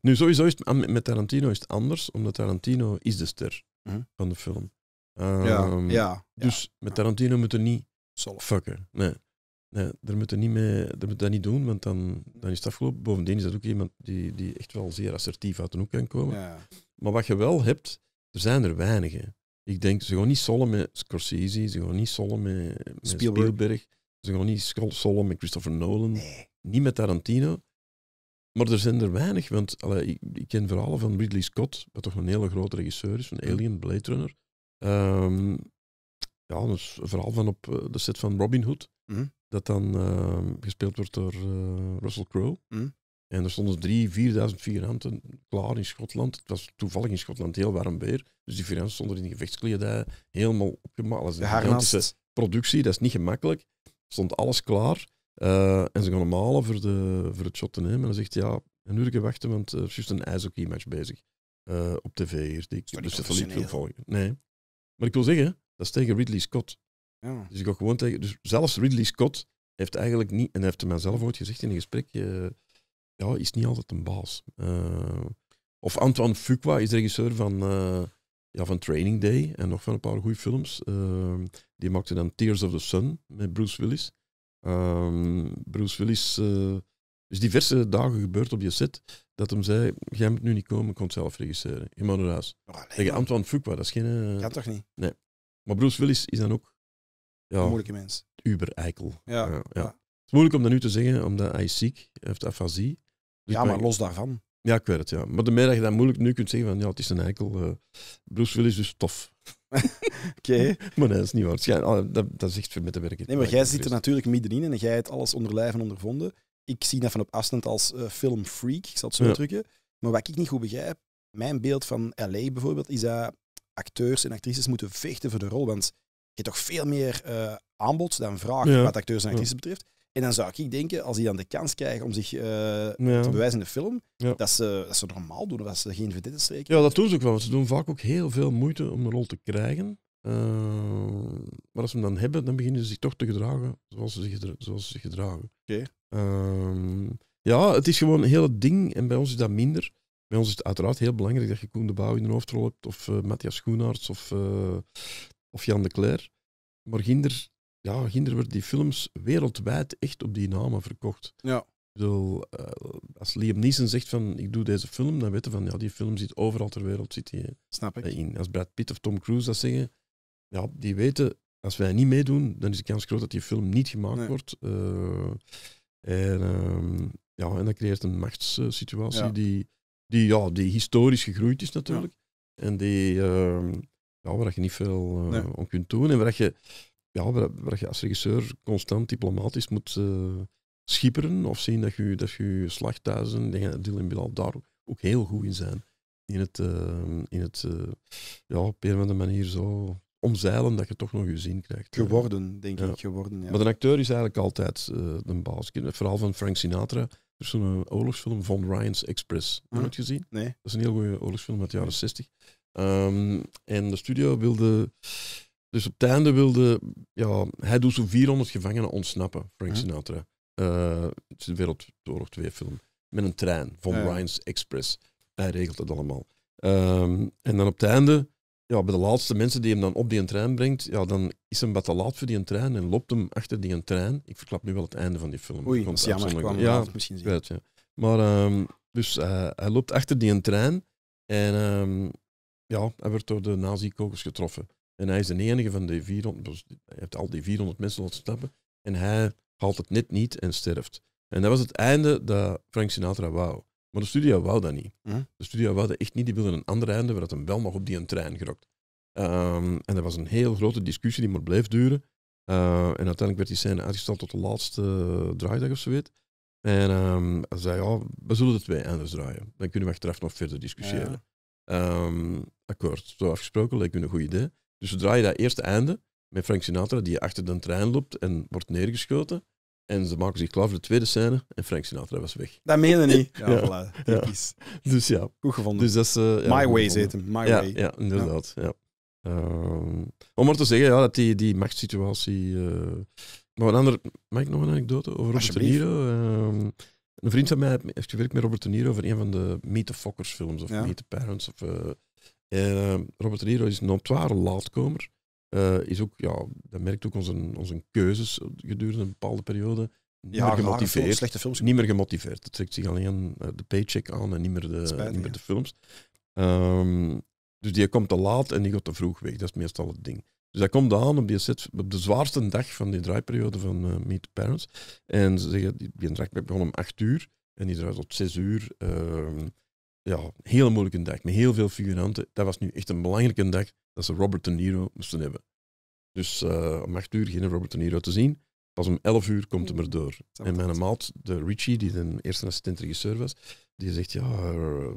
nu, sowieso is het, ah, met Tarantino is het anders, omdat Tarantino is de ster hm? van de film. ja, ehm, ja, dus met Tarantino moeten niet Solf. fucken. Nee. Nee, daar moeten niet mee, daar moet dat niet doen, want dan, dan is het afgelopen. Bovendien is dat ook iemand die, die echt wel zeer assertief uit de hoek kan komen. Ja. Maar wat je wel hebt, er zijn er weinigen. Ik denk, ze gaan niet sollen met Scorsese, ze gaan niet sollen met, Spielberg. Ze gaan niet scrollen met Christopher Nolan, nee. niet met Tarantino. Maar er zijn er weinig, want ik, ken verhalen van Ridley Scott, wat toch een hele grote regisseur is, van Alien, Blade Runner. Ehm, ja, dus een verhaal van op eh, de set van Robin Hood, mhm. dat dan ehm, gespeeld wordt door eh, Russell Crowe. Mhm. En er stonden drie, vierduizend figuranten klaar in Schotland. Het was toevallig in Schotland heel warm weer. Dus die figuranten stonden in gevechtskledij, helemaal opgemalen. Dat is een productie, dat is niet gemakkelijk stond alles klaar. Eh, en ze gaan hem halen voor, de, voor het shot te nemen. En dan zegt ja, een uur wachten, want er is juist een match bezig eh, op tv hier. Die ik dus dat niet wil volgen. Nee. Maar ik wil zeggen, dat is tegen Ridley Scott. Ja. Dus ik ga gewoon tegen... Dus zelfs Ridley Scott heeft eigenlijk niet... En heeft mij zelf ooit gezegd in een gesprek... Uh, ja, is niet altijd een baas. of Antoine Fuqua is regisseur van ja, van Training Day en nog van een paar goede films. Ehm, die maakte dan Tears of the Sun met Bruce Willis. Ehm, Bruce Willis uh, dus diverse dagen gebeurd op je set dat hem zei: Jij moet nu niet komen, ik kon zelf regisseren In mijn huis. Tegen Antoine Fuqua, dat is geen. Uh... Kan toch niet? Nee. Maar Bruce Willis is dan ook. Ja, een moeilijke mens. Uber-eikel. Ja. Ja, Het is moeilijk om dat nu te zeggen, omdat hij is ziek, heeft afasie. Dus ja, maar los daarvan. Ja, ik het, ja. Maar de meer dat je dat moeilijk nu kunt zeggen van, ja, het is een eikel. Uh, eh, Bruce is dus tof. Oké. maar nee, dat is niet waar. Ah, dat, dat is echt met de werken. Nee, maar jij zit er natuurlijk middenin en jij hebt alles onder lijf en ondervonden. Ik zie dat van op afstand als eh, filmfreak, ik zal het zo drukken. Maar wat ik niet goed begrijp, mijn beeld van L.A. bijvoorbeeld, is dat acteurs en actrices moeten vechten voor de rol. Want je hebt toch veel meer eh, aanbod dan vraag wat acteurs en actrices betreft. En dan zou ik denken, als die dan de kans krijgen om zich eh, te bewijzen in de film, dat, ze, dat ze normaal doen, dat ze geen verdette steken. Ja, dat doen ze ook wel. Want ze doen vaak ook heel veel moeite om een rol te krijgen. Eh, maar als ze hem dan hebben, dan beginnen ze zich toch te gedragen zoals ze zich, zoals ze zich gedragen. Oké. Ehm, ja, het is gewoon een hele ding en bij ons is dat minder. Bij ons is het uiteraard heel belangrijk dat je Koen de Bouw in de hoofdrol hebt, of eh, Matthias Schoenaerts, of, of Jan de Cler. Maar Ginder ja, ginder werden die films wereldwijd echt op die namen verkocht. Ja. Ik eh, als Liam Neeson zegt van ik doe deze film, dan weten we van ja, die film zit overal ter wereld zit eh, Snap ik. in. Als Brad Pitt of Tom Cruise dat zeggen, ja, die weten, als wij niet meedoen, dan is de kans groot dat die film niet gemaakt wordt. Eh, en, ehm, ja, en dat creëert een machtssituatie die, die, ja, die historisch gegroeid is natuurlijk. En die, ehm, ja, waar je niet veel nee. om kunt doen. En waar je ja, waar, je als regisseur constant diplomatisch moet eh, schipperen of zien dat je dat je slagtuizen, denk Dylan Bilal daar ook heel goed in zijn. In het, eh, in het eh, ja, op een of andere manier zo omzeilen dat je toch nog je zin krijgt. Geworden, denk ik, geworden. Ja. Maar de acteur is eigenlijk altijd de baas. Het verhaal van Frank Sinatra, er is zo'n oorlogsfilm, van Ryan's Express. Heb je het mhm. gezien? Nee. Dat is een heel goede oorlogsfilm uit de jaren 60. Ehm, en de studio wilde dus op het einde wilde, ja, hij doet zo'n 400 gevangenen ontsnappen, Frank Sinatra. Eh, het is de Wereldoorlog 2 film. Met een trein, van Ryan's Express. Hij regelt dat allemaal. Ehm, en dan op het einde, ja, bij de laatste mensen die hem dan op die trein brengt, ja, dan is hem wat te laat voor die trein en loopt hem achter die trein. Ik verklap nu wel het einde van die film. Oei, dat jammer. Kwam ja, misschien zien. Weet, Maar ehm, dus eh, hij loopt achter die trein en ehm, ja, hij werd door de nazi-kokers getroffen. En hij is de enige van de 400, hij heeft al die 400 mensen laten stappen. En hij haalt het net niet en sterft. En dat was het einde dat Frank Sinatra wou. Maar de studio wou dat niet. Hm? De studio wou dat echt niet. Die wilde een ander einde, waar het hem wel nog op die een trein gerokt. Ehm, en dat was een heel grote discussie die maar bleef duren. Ehm, en uiteindelijk werd die scène uitgesteld tot de laatste uh, draaidag of zoiets. En um, hij zei, ja, we zullen de twee eindes draaien. Dan kunnen we achteraf nog verder discussiëren. akkoord, zo afgesproken, leek me een goed idee. Dus zodra je dat eerste einde met Frank Sinatra, die achter de trein loopt en wordt neergeschoten, en ze maken zich klaar voor de tweede scène en Frank Sinatra was weg. Dat meen je niet. Ja, Dus ja. Goed gevonden. Dus dat is, eh, ja, My way gevonden. het. My way. Ja, inderdaad. Ja. Ehm, om maar te zeggen ja, dat die, die machtssituatie... Uh, eh, nog een ander... Mag ik nog een anekdote over Robert De Niro? Ehm, een vriend van mij heeft gewerkt met Robert De Niro over een van de Meet the Fockers films of Meet the Parents of... Eh, en ehm, Robert Niro is een notoire laatkomer. Eh, is ook, ja, dat merkt ook onze, onze keuzes gedurende een bepaalde periode. Niet meer gemotiveerd. Films, slechte films. Niet meer gemotiveerd. Het trekt zich alleen eh, de paycheck aan en niet meer de, niet meer de films. Ehm, dus die komt te laat en die gaat te vroeg weg. Dat is meestal het ding. Dus hij komt aan op, die set, op de zwaarste dag van die draaiperiode van eh, Meet the Parents. En ze zeggen, die, die begon om 8 uur en die draait tot 6 uur. Ehm, ja, heel moeilijke dag met heel veel figuranten. Dat was nu echt een belangrijke dag dat ze Robert De Niro moesten hebben. Dus uh, om acht uur geen Robert De Niro te zien. Pas om elf uur komt hem erdoor. door. En mijn maat, de Richie, die de eerste assistent-regisseur was, die zegt, ja, eh,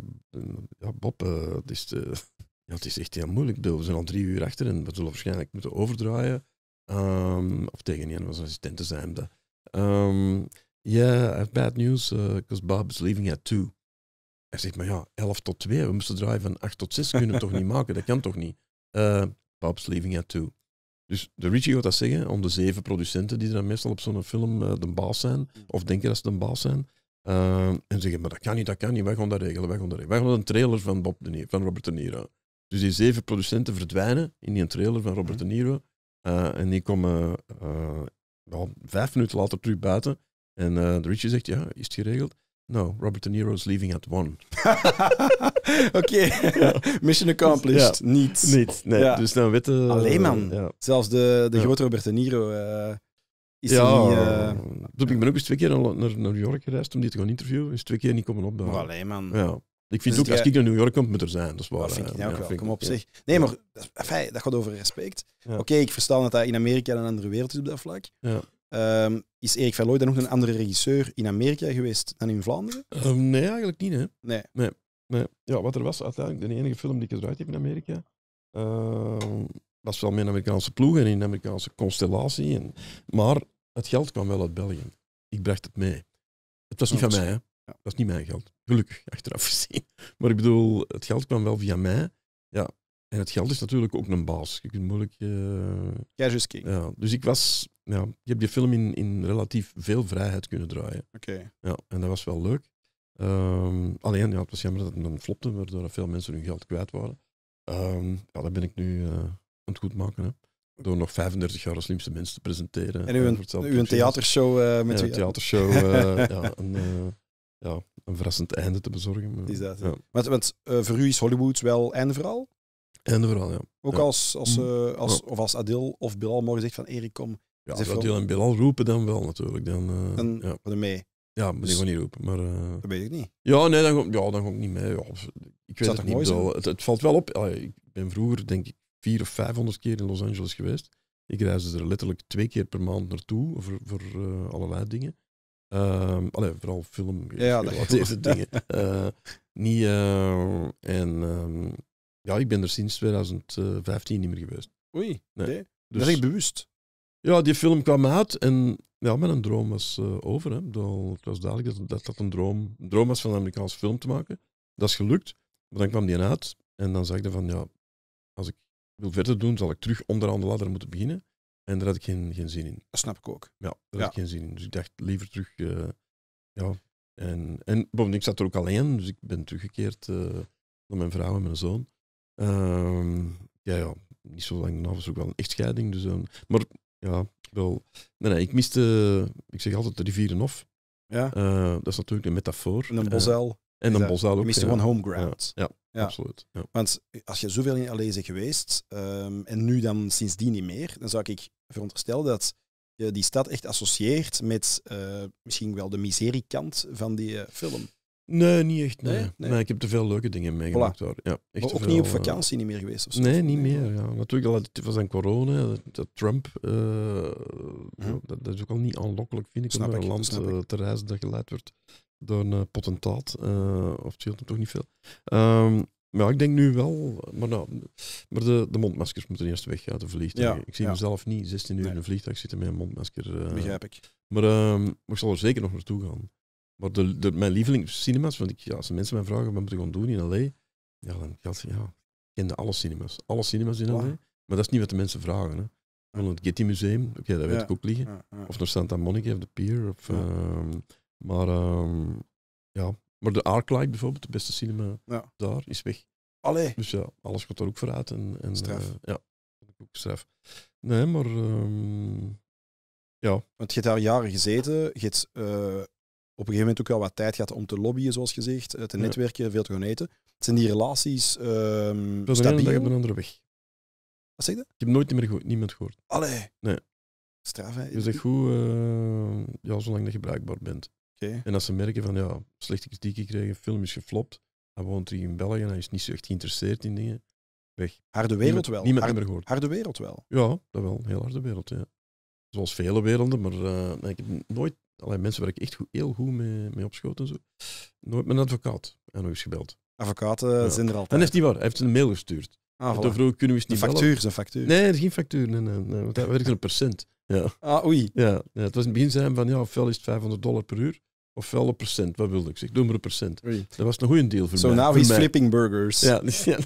Bob, eh, het, is, ja, het is echt heel moeilijk. We zijn al drie uur achter en we zullen waarschijnlijk moeten overdraaien. Ehm, of tegen een van zijn assistenten zijn. Ehm, ja, yeah, I have bad news, because Bob is leaving at two. Hij zegt, maar ja, 11 tot 2, we moesten draaien van 8 tot 6, kunnen we toch niet maken, dat kan toch niet? Uh, eh, Bob's leaving at 2. Dus de Richie gaat dat zeggen, om de zeven producenten die er dan meestal op zo'n film eh, de baas zijn, mm. of denken dat ze de baas zijn, eh, en zeggen, maar dat kan niet, dat kan niet, wij gaan dat regelen, wij gaan dat regelen. Wij gaan een trailer van, Bob de van Robert De Niro. Dus die zeven producenten verdwijnen in die trailer van Robert mm. De Niro, en die komen nou, vijf minuten later terug buiten, en de Richie zegt, ja, is het geregeld? No, Robert De Niro is leaving at one. Oké, mission accomplished. Ja. Niet. Niet, nee. Dus dan nou, witte. Alleen man. Eh, Zelfs de, de grote Robert De Niro uh, is ja, niet... Uh... Eh, dus ik ben ook eens twee keer naar, naar, New York gereisd om die te gaan interviewen. Is twee keer niet komen opdagen. Maar oh, alleen man. Ja. Ik vind dus ook, als ik naar New York kom, moet er zijn. Dat is waar. Dat vind ik ook Kom op zich. Nee, maar dat, dat gaat over respect. Oké, ik versta dat dat in Amerika een andere wereld is op dat vlak. Ja. Ehm, is Erik van Looy dan nog een andere regisseur in Amerika geweest dan in Vlaanderen? Ehm, nee, eigenlijk niet. Hè. Nee. nee. nee. Ja, wat er was uiteindelijk, de enige film die ik eruit heb in Amerika, ehm, was wel met Amerikaanse ploeg en in een Amerikaanse constellatie. En, maar het geld kwam wel uit België. Ik bracht het mee. Het was niet van mij, hè. Ja. Dat was niet mijn geld. Gelukkig, achteraf gezien. Maar ik bedoel, het geld kwam wel via mij. Ja, en het geld is natuurlijk ook een baas. Je kunt moeilijk... Eh, ja, ja, dus ik was... Ja, ik heb die film in, in relatief veel vrijheid kunnen draaien. Oké. Ja, en dat was wel leuk. Ehm, alleen, ja, het was jammer dat het dan flopte, waardoor veel mensen hun geld kwijt waren. Ehm, ja, dat ben ik nu uh, aan het goedmaken. Hè. Door nog 35 jaar de slimste mensen te presenteren. En uw, eh, een theatershow met ja, een theatershow, ja, een, ja, een verrassend einde te bezorgen. Maar, is dat, want, want voor u is Hollywood wel vooral. En verhaal, ja. Ook als, als, mm. eh, als, of als Adil of Bilal morgen zegt van Erik, kom. Ja, als Adil en Bilal roepen, dan wel natuurlijk. Dan, uh, ja. mee. Ja, maar dus, niet roepen. Maar, eh, dat weet ik niet. Ja, nee, dan, ja, dan kom ik niet mee. Ja, ik weet het niet. Wel, het, valt wel op. ik ben vroeger, denk ik, vier of vijfhonderd keer in Los Angeles geweest. Ik reisde dus er letterlijk twee keer per maand naartoe voor, voor allerlei dingen. Um, vooral film, ja, dat dingen. niet, en... Ehm, ja, ik ben er sinds 2015 niet meer geweest. Oei, nee. nee. dat dus is bewust. Ja, die film kwam uit en ja, mijn droom was eh, over. Hè. Het was duidelijk dat, dat een, droom, een droom was van een Amerikaanse film te maken. Dat is gelukt. Maar dan kwam die uit en dan zei ik van ja, als ik wil verder doen, zal ik terug onderaan de ladder moeten beginnen. En daar had ik geen, geen zin in. Dat snap ik ook. Ja, daar had ik geen zin in. Dus ik dacht liever terug. Eh, ja. en, en bovendien, ik zat er ook alleen, dus ik ben teruggekeerd eh, naar mijn vrouw en mijn zoon. Um, ja, ja, niet zo lang daarna was ook wel een echtscheiding. Dus, ehm, maar ja, wel. Nee, nee, ik miste, ik zeg altijd de rivieren of. Ja. Eh, dat is natuurlijk een metafoor. En een eh, bozel. en een bozel ook. Je gewoon home Ja, ja. absoluut. Want als je zoveel in LA bent geweest, ehm, en nu dan sindsdien niet meer, dan zou ik veronderstellen dat je die stad echt associeert met eh, misschien wel de miseriekant van die film. Nee, niet echt. Nee. Nee, ik heb te veel leuke dingen meegemaakt voilà. Ja, echt ook niet op eh, vakantie niet meer geweest? Of zo. Nee, niet meer. Ja. Natuurlijk, dat was aan corona, dat, Trump. Eh, hm. dat, is ook al niet aanlokkelijk, vind ik, om een land eh, te reizen dat geleid wordt door een uh, potentaat. of het scheelt hem toch niet veel. Ehm, maar ik denk nu wel, maar, nou, maar de, de mondmaskers moeten eerst weg uit de vliegtuig. ik zie ja. mezelf niet 16 uur in een vliegtuig zitten met een mondmasker. Begrijp ik. Maar, ehm, maar ik zal er zeker nog naartoe gaan. Maar de, de, mijn lievelingscinema's, want ik, ja, als mensen mij vragen wat moet ik gewoon doen in L.A., ja, dan kan je, ja, ik kende alle cinema's. Alle cinema's in L.A. Maar dat is niet wat de mensen vragen. Hè. Van het Getty Museum, oké, okay, daar weet ik ook liggen. Of naar Santa Monica of de Pier. Of, ehm, maar ehm, ja, maar de Arclight bijvoorbeeld, de beste cinema daar, is weg. Allee. Dus ja, alles gaat er ook vooruit. En, en, straf. Eh, ja, ook straf. Nee, maar... Ehm, ja. Want je hebt daar jaren gezeten. Je hebt eh, op een gegeven moment ook al wat tijd gaat om te lobbyen, zoals gezegd, eh, te netwerken, veel te gaan eten. Zijn die relaties um, ehm, dat stabiel? Dat een andere weg. Wat zeg je? Ik heb nooit meer goed. niemand gehoord. Allee. Nee. Straf, hè? Je zegt eh, goed, eh, ja, zolang je bruikbaar bent. Okay. En als ze merken van, ja, slechte kritiek krijgen, film is geflopt, hij woont hier in België, hij is niet zo echt geïnteresseerd in dingen, weg. Harde wereld wel. Niemand harde, meer gehoord. Harde wereld wel. Ja, dat wel. Heel harde wereld, ja. Zoals vele werelden, maar ik heb nooit allerlei mensen waar ik echt goed, heel goed mee, mee op en zo. Nooit mijn advocaat aan eens gebeld. Advocaten zijn er altijd. En heeft is niet waar. Hij heeft een mail gestuurd. Ah, vroeg kunnen we eens niet factuur, bellen. Een factuur, Nee, er is geen factuur. Nee, nee, want dat werkt een percent. Ja. Ah, oei. Ja, ja, het was in het begin zijn van, ja, ofwel is het 500 dollar per uur, ofwel een procent. Wat wilde ik zeggen? Doe maar een procent. Dat was een goede deal voor mij. So now he's flipping burgers. Ja. ja.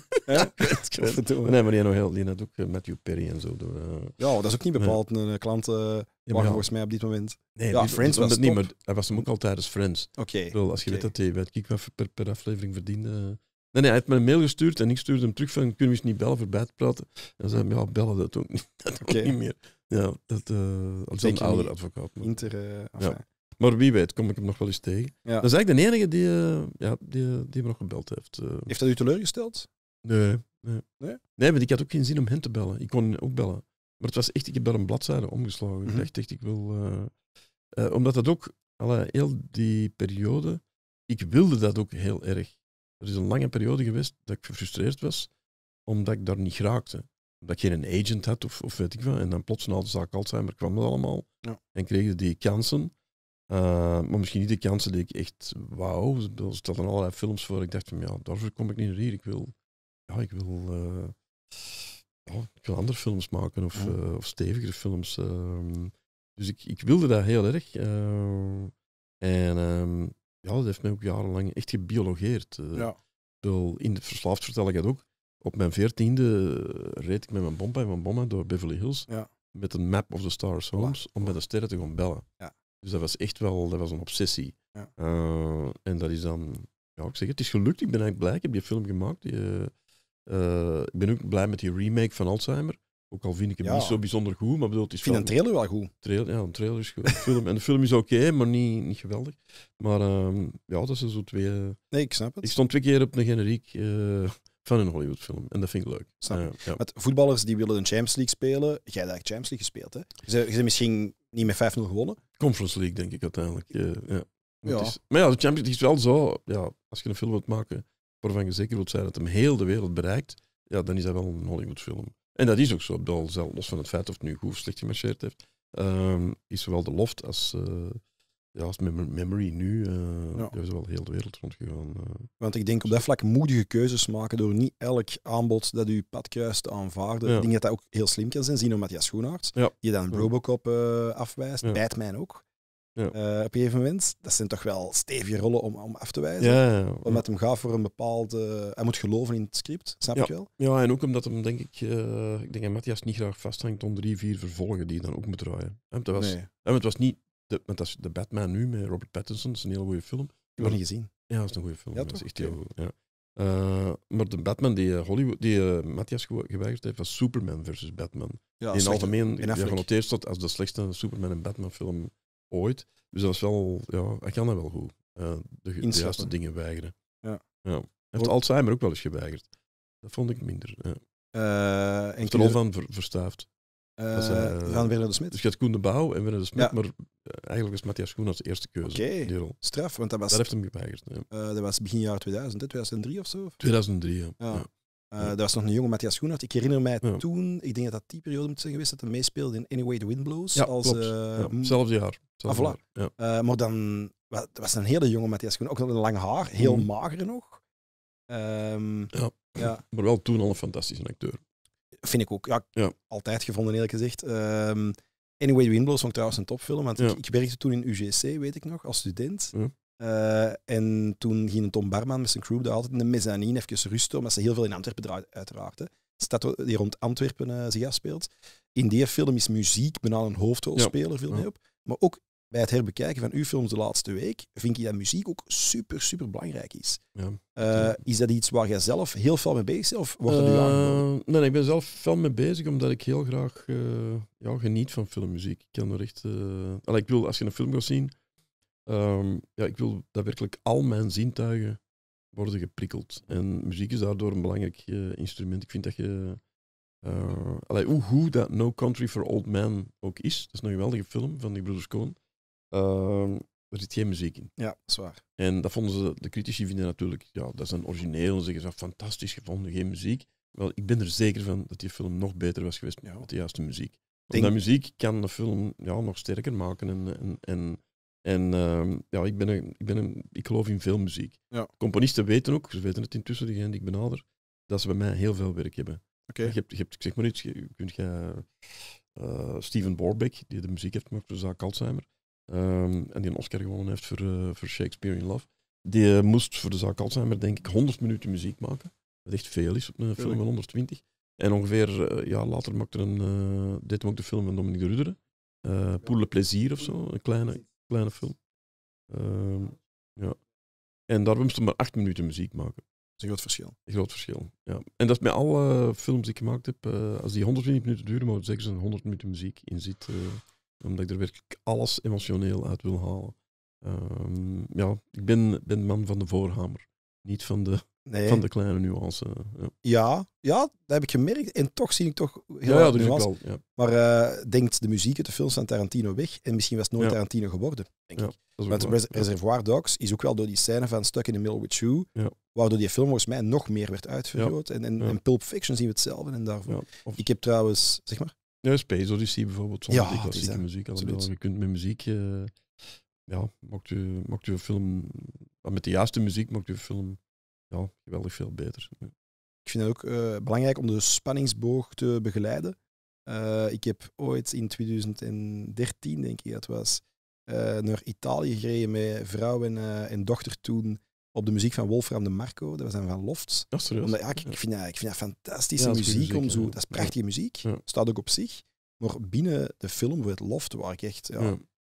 nee, maar die had, ook, die had ook eh, Matthew Perry en zo. Eh, ja, dat is ook niet bepaald een eh, klant... Uh, ja, maar volgens mij op dit moment. Nee, Friends was het niet, maar hij was hem ook altijd als Friends. Oké. Okay. Als je weet dat hij bij het wat per, per aflevering verdiende. Nee, nee, hij heeft me een mail gestuurd en ik stuurde hem terug van kunnen we eens niet bellen voor bij te praten. En zei ja, bellen dat ook niet, dat ook niet meer. Ja, dat uh, als een ouder advocaat. Inter, maar wie weet, kom ik hem nog wel eens tegen. Dat is eigenlijk de enige die, eh, ja, die, die me nog gebeld heeft. Eh. heeft dat u teleurgesteld? Nee, nee. Nee? Nee, want ik had ook geen zin om hen te bellen. Ik kon ook bellen. Maar het was echt, ik heb daar een bladzijde omgeslagen. Mm Ik mhm. dacht echt, ik wil... Eh, omdat dat ook, alle heel die periode, ik wilde dat ook heel erg. Er is een lange periode geweest dat ik gefrustreerd was, omdat ik daar niet raakte. Omdat ik geen agent had of, of weet ik wat. En dan plots al de zaak Alzheimer kwam dat allemaal. Ja. En kreeg die kansen. Eh, maar misschien niet de kansen die ik echt wou. Er stelden allerlei films voor. Ik dacht van ja, daarvoor kom ik niet meer hier. Ik wil, ja, ik wil, eh, ik wil andere films maken of, ja. Eh, of stevigere films. Ehm, dus ik, ik wilde dat heel erg. Ehm, en ehm, ja, dat heeft mij ook jarenlang echt gebiologeerd. ja. in de verslaafd vertel ik dat ook. Op mijn veertiende reed ik met mijn bompa en mijn bomma door Beverly Hills. Ja. Met een map of the stars homes, om met de sterren te gaan bellen. Ja. Dus dat was echt wel dat was een obsessie. Eh, en dat is dan, ja, ik zeg, het is gelukt. Ik ben eigenlijk blij. Ik heb je film gemaakt. Eh, eh, ik ben ook blij met die remake van Alzheimer. Ook al vind ik hem niet zo bijzonder goed, maar bedoel, het is Ik vind wel, trailer wel goed. ja, een trailer is goed. film, en de film is oké, maar niet, niet geweldig. Maar ehm, ja, dat zijn zo twee... Nee, ik snap het. Ik stond twee keer op een generiek van een Hollywood film En dat vind ik leuk. Snap ja. Met voetballers die willen een Champions League spelen, jij hebt Champions League gespeeld, hè? Ze, ze misschien niet met 5-0 gewonnen. Conference League, denk ik uiteindelijk. Eh, ja. Ja. maar ja, de Champions League is wel zo. Ja, als je een film wilt maken waarvan je zeker wilt zijn dat hem heel de wereld bereikt, ja, dan is dat wel een Hollywood-film. En dat is ook zo. Bedoel, zelf, los van het feit of het nu goed of slecht gemarcheerd heeft, ehm, is zowel de loft als eh, ja, als memory nu, uh, ja. is wel heel de wereld rondgegaan. Uh. Want ik denk op dat vlak moedige keuzes maken door niet elk aanbod dat u pad kruist te aanvaarden. Ja. Ik denk dat dat ook heel slim kan zijn. Zien nou om Matthias Schoenaerts, ja. die dan Robocop uh, afwijst. Batman ook. op een gegeven moment. Dat zijn toch wel stevige rollen om, om af te wijzen. Omdat hem gaat voor een bepaalde... Hij moet geloven in het script, snap ik wel. Ja, en ook omdat hem, denk ik... ik denk dat Matthias niet graag vasthangt om drie vier vervolgen die dan ook moet draaien. het, was, nee. het was niet de, want dat de Batman nu met Robert Pattinson, dat is een hele goede film. Ik heb niet gezien. Ja, dat is een goede film. Ja, dat is echt heel ja. Eh, maar de Batman die, eh, Hollywood, die uh, Matthias geweigerd heeft, was Superman versus Batman. Ja, die in algemeen genoteerd staat als de slechtste Superman- en Batman-film ooit. Dus dat is wel, ja, hij kan dat wel goed. de, de, juiste dingen weigeren. Ja. ja. Hij heeft Alzheimer ook wel eens geweigerd. Dat vond ik minder. Ja. en de rol van ver, uh, van Werner de Smit. Dus je had Koen de Bouw en Werner de Smit, maar eh, eigenlijk is Matthias Koen als eerste keuze. Oké, straf, want dat was... Dat heeft hem geweigerd. Ja. Eh, dat was begin 2000, 2003 of zo? 2003, ja. ja. Eh, dat was nog een jonge Matthias Schoenert. Ik herinner mij toen, ik denk dat dat die periode moet zijn geweest, dat hij meespeelde in Anyway the Wind Blows. Ja, als, klopt. ja, zelfde jaar. jaar. Ja. maar dan wat, was een hele jonge Matthias Schoenert. Ook nog een lang haar, heel hmm. mager nog. Ehm, ja. maar wel toen al een fantastische acteur. Vind ik ook. Ja, altijd gevonden, eerlijk gezegd. Um, anyway, Windows vond ik trouwens een topfilm. Want ik, ik, werkte toen in UGC, weet ik nog, als student. Eh, en toen ging Tom Barman met zijn crew daar altijd in de mezzanine even rusten, omdat ze heel veel in Antwerpen draaien uiteraard. de Stad die rond Antwerpen uh, eh, zich afspeelt. In die film is muziek bijna een hoofdrolspeler, veel mee op. Maar ook bij het herbekijken van uw films de laatste week, vind je dat muziek ook super, super belangrijk is. Ja. Eh, is dat iets waar jij zelf heel veel mee bezig bent? Of wordt dat uh, nu eh, Nee, ik ben zelf veel mee bezig, omdat ik heel graag eh, ja, geniet van filmmuziek. Ik kan er echt... ik wil, als je een film gaat zien, um, ja, ik wil dat werkelijk al mijn zintuigen worden geprikkeld. En muziek is daardoor een belangrijk instrument. Ik vind dat je... allee, hoe goed dat No Country for Old Men ook is. Dat is een geweldige film van die broeders Coen. Ehm, er zit geen muziek in. Ja, zwaar. En dat vonden ze, de critici vinden natuurlijk, ja, dat is een origineel. Ze zeggen, fantastisch gevonden, geen muziek. Wel, ik ben er zeker van dat die film nog beter was geweest ja. met de juiste muziek. Denk... muziek kan de film ja, nog sterker maken. En, en, en, en ehm, ja, ik, ben een, ik, ben een, ik geloof in veel muziek. Componisten weten ook, ze weten het intussen, die ik benader, dat ze bij mij heel veel werk hebben. Okay. Je, hebt, je hebt, ik zeg maar iets, je, kunt je, eh, eh, Steven Borbeck, die de muziek heeft gemaakt voor de zaak Alzheimer, Ehm, en die een Oscar gewonnen heeft voor, eh, voor Shakespeare in Love. Die eh, moest voor de zaak Alzheimer, denk ik, 100 minuten muziek maken. Wat echt veel is op een film van 120. En ongeveer uh, ja, later maakte een, deed hem ook de film van Dominique de Rudere. Uh, Pour le Plaisir of zo, een kleine, kleine film. Ehm, ja. En daar moest hij maar 8 minuten muziek maken. Dat is een groot verschil. Een groot verschil, ja. En dat is met alle films die ik gemaakt heb. als die 120 minuten duren, maar zeker zijn 100 minuten muziek in zit omdat ik er werkelijk alles emotioneel uit wil halen. Ehm, ja, ik ben, ben man van de voorhamer. Niet van de, van de kleine nuance. Ja. ja. Ja, dat heb ik gemerkt. En toch zie ik toch heel ja, ja, nuance. Wel, Maar eh, denkt de muziek uit de films van Tarantino weg? En misschien was het nooit Tarantino geworden, denk ik. Want Reservoir Dogs is ook wel door die scène van Stuck in the Middle with You, waardoor die film volgens mij nog meer werd uitvergroot. En, en, Pulp Fiction zien we hetzelfde en daarvoor. Of, ik heb trouwens, zeg maar ja Space Odyssey bijvoorbeeld, ja, die klassieke muziek. beetje je kunt met muziek, uh, ja, maakt je, maakt je film, met de juiste muziek maakt je film ja, geweldig veel beter. Ik vind het ook eh, belangrijk om de spanningsboog te begeleiden. Eh, ik heb ooit in 2013, denk ik dat was, naar Italië gereden met vrouw en, en dochter toen op de muziek van Wolfram de Marco. Dat was dan van Lofts. Ja, Omdat, ja, ik, ik, vind dat, ik vind dat fantastische muziek, om zo, Dat is prachtige muziek. Staat ook op zich. Maar binnen de film, het Loft, waar ik echt... Ja,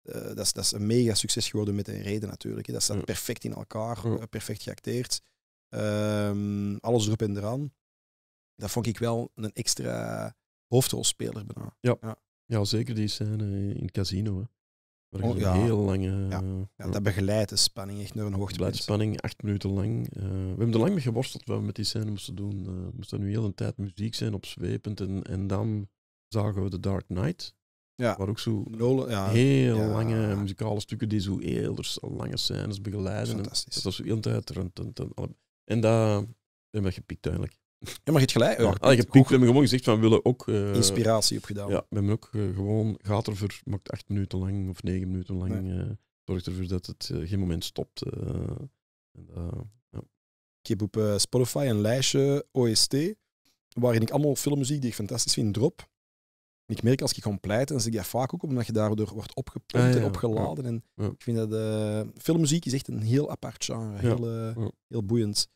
eh, dat, is, dat is een mega succes geworden met een reden natuurlijk. Dat staat perfect in elkaar, eh, perfect geacteerd. Ehm, alles erop en eraan. Dat vond ik wel een extra hoofdrolspeler bijna. Ja, ja. zeker die scène in het casino. Oh, ja. heel lange... Ja. Eh, dat begeleidt de spanning echt naar een hoogtepunt. spanning, acht minuten lang. Eh, we hebben er lang mee geworsteld wat we met die scène moesten doen. Uh, moest nu heel een tijd muziek zijn, opzwepend. En, en dan zagen we The Dark Knight. Ja. ook zo Nolan, ja, heel lange muzikale stukken die zo heel dus lange scènes begeleiden. En dat was heel tijd... En dat hebben we gepikt eigenlijk. Ja, maar je hebt gelijk. Ja, ik ah, heb gewoon gezegd van we willen ook... Eh, inspiratie opgedaan. Ja, we hebben ook eh, gewoon... Gaat er voor... Maakt acht minuten lang of negen minuten lang... Nee. Uh, zorgt ervoor dat het geen moment stopt. Ik heb op Spotify een lijstje OST waarin ik allemaal filmmuziek die ik fantastisch vind drop. ik merk als ik gewoon pleit, dan zie ik dat vaak ook omdat je daardoor wordt opgepompt ah, en opgeladen. En ik vind dat filmmuziek is echt een heel apart genre, heel, heel boeiend.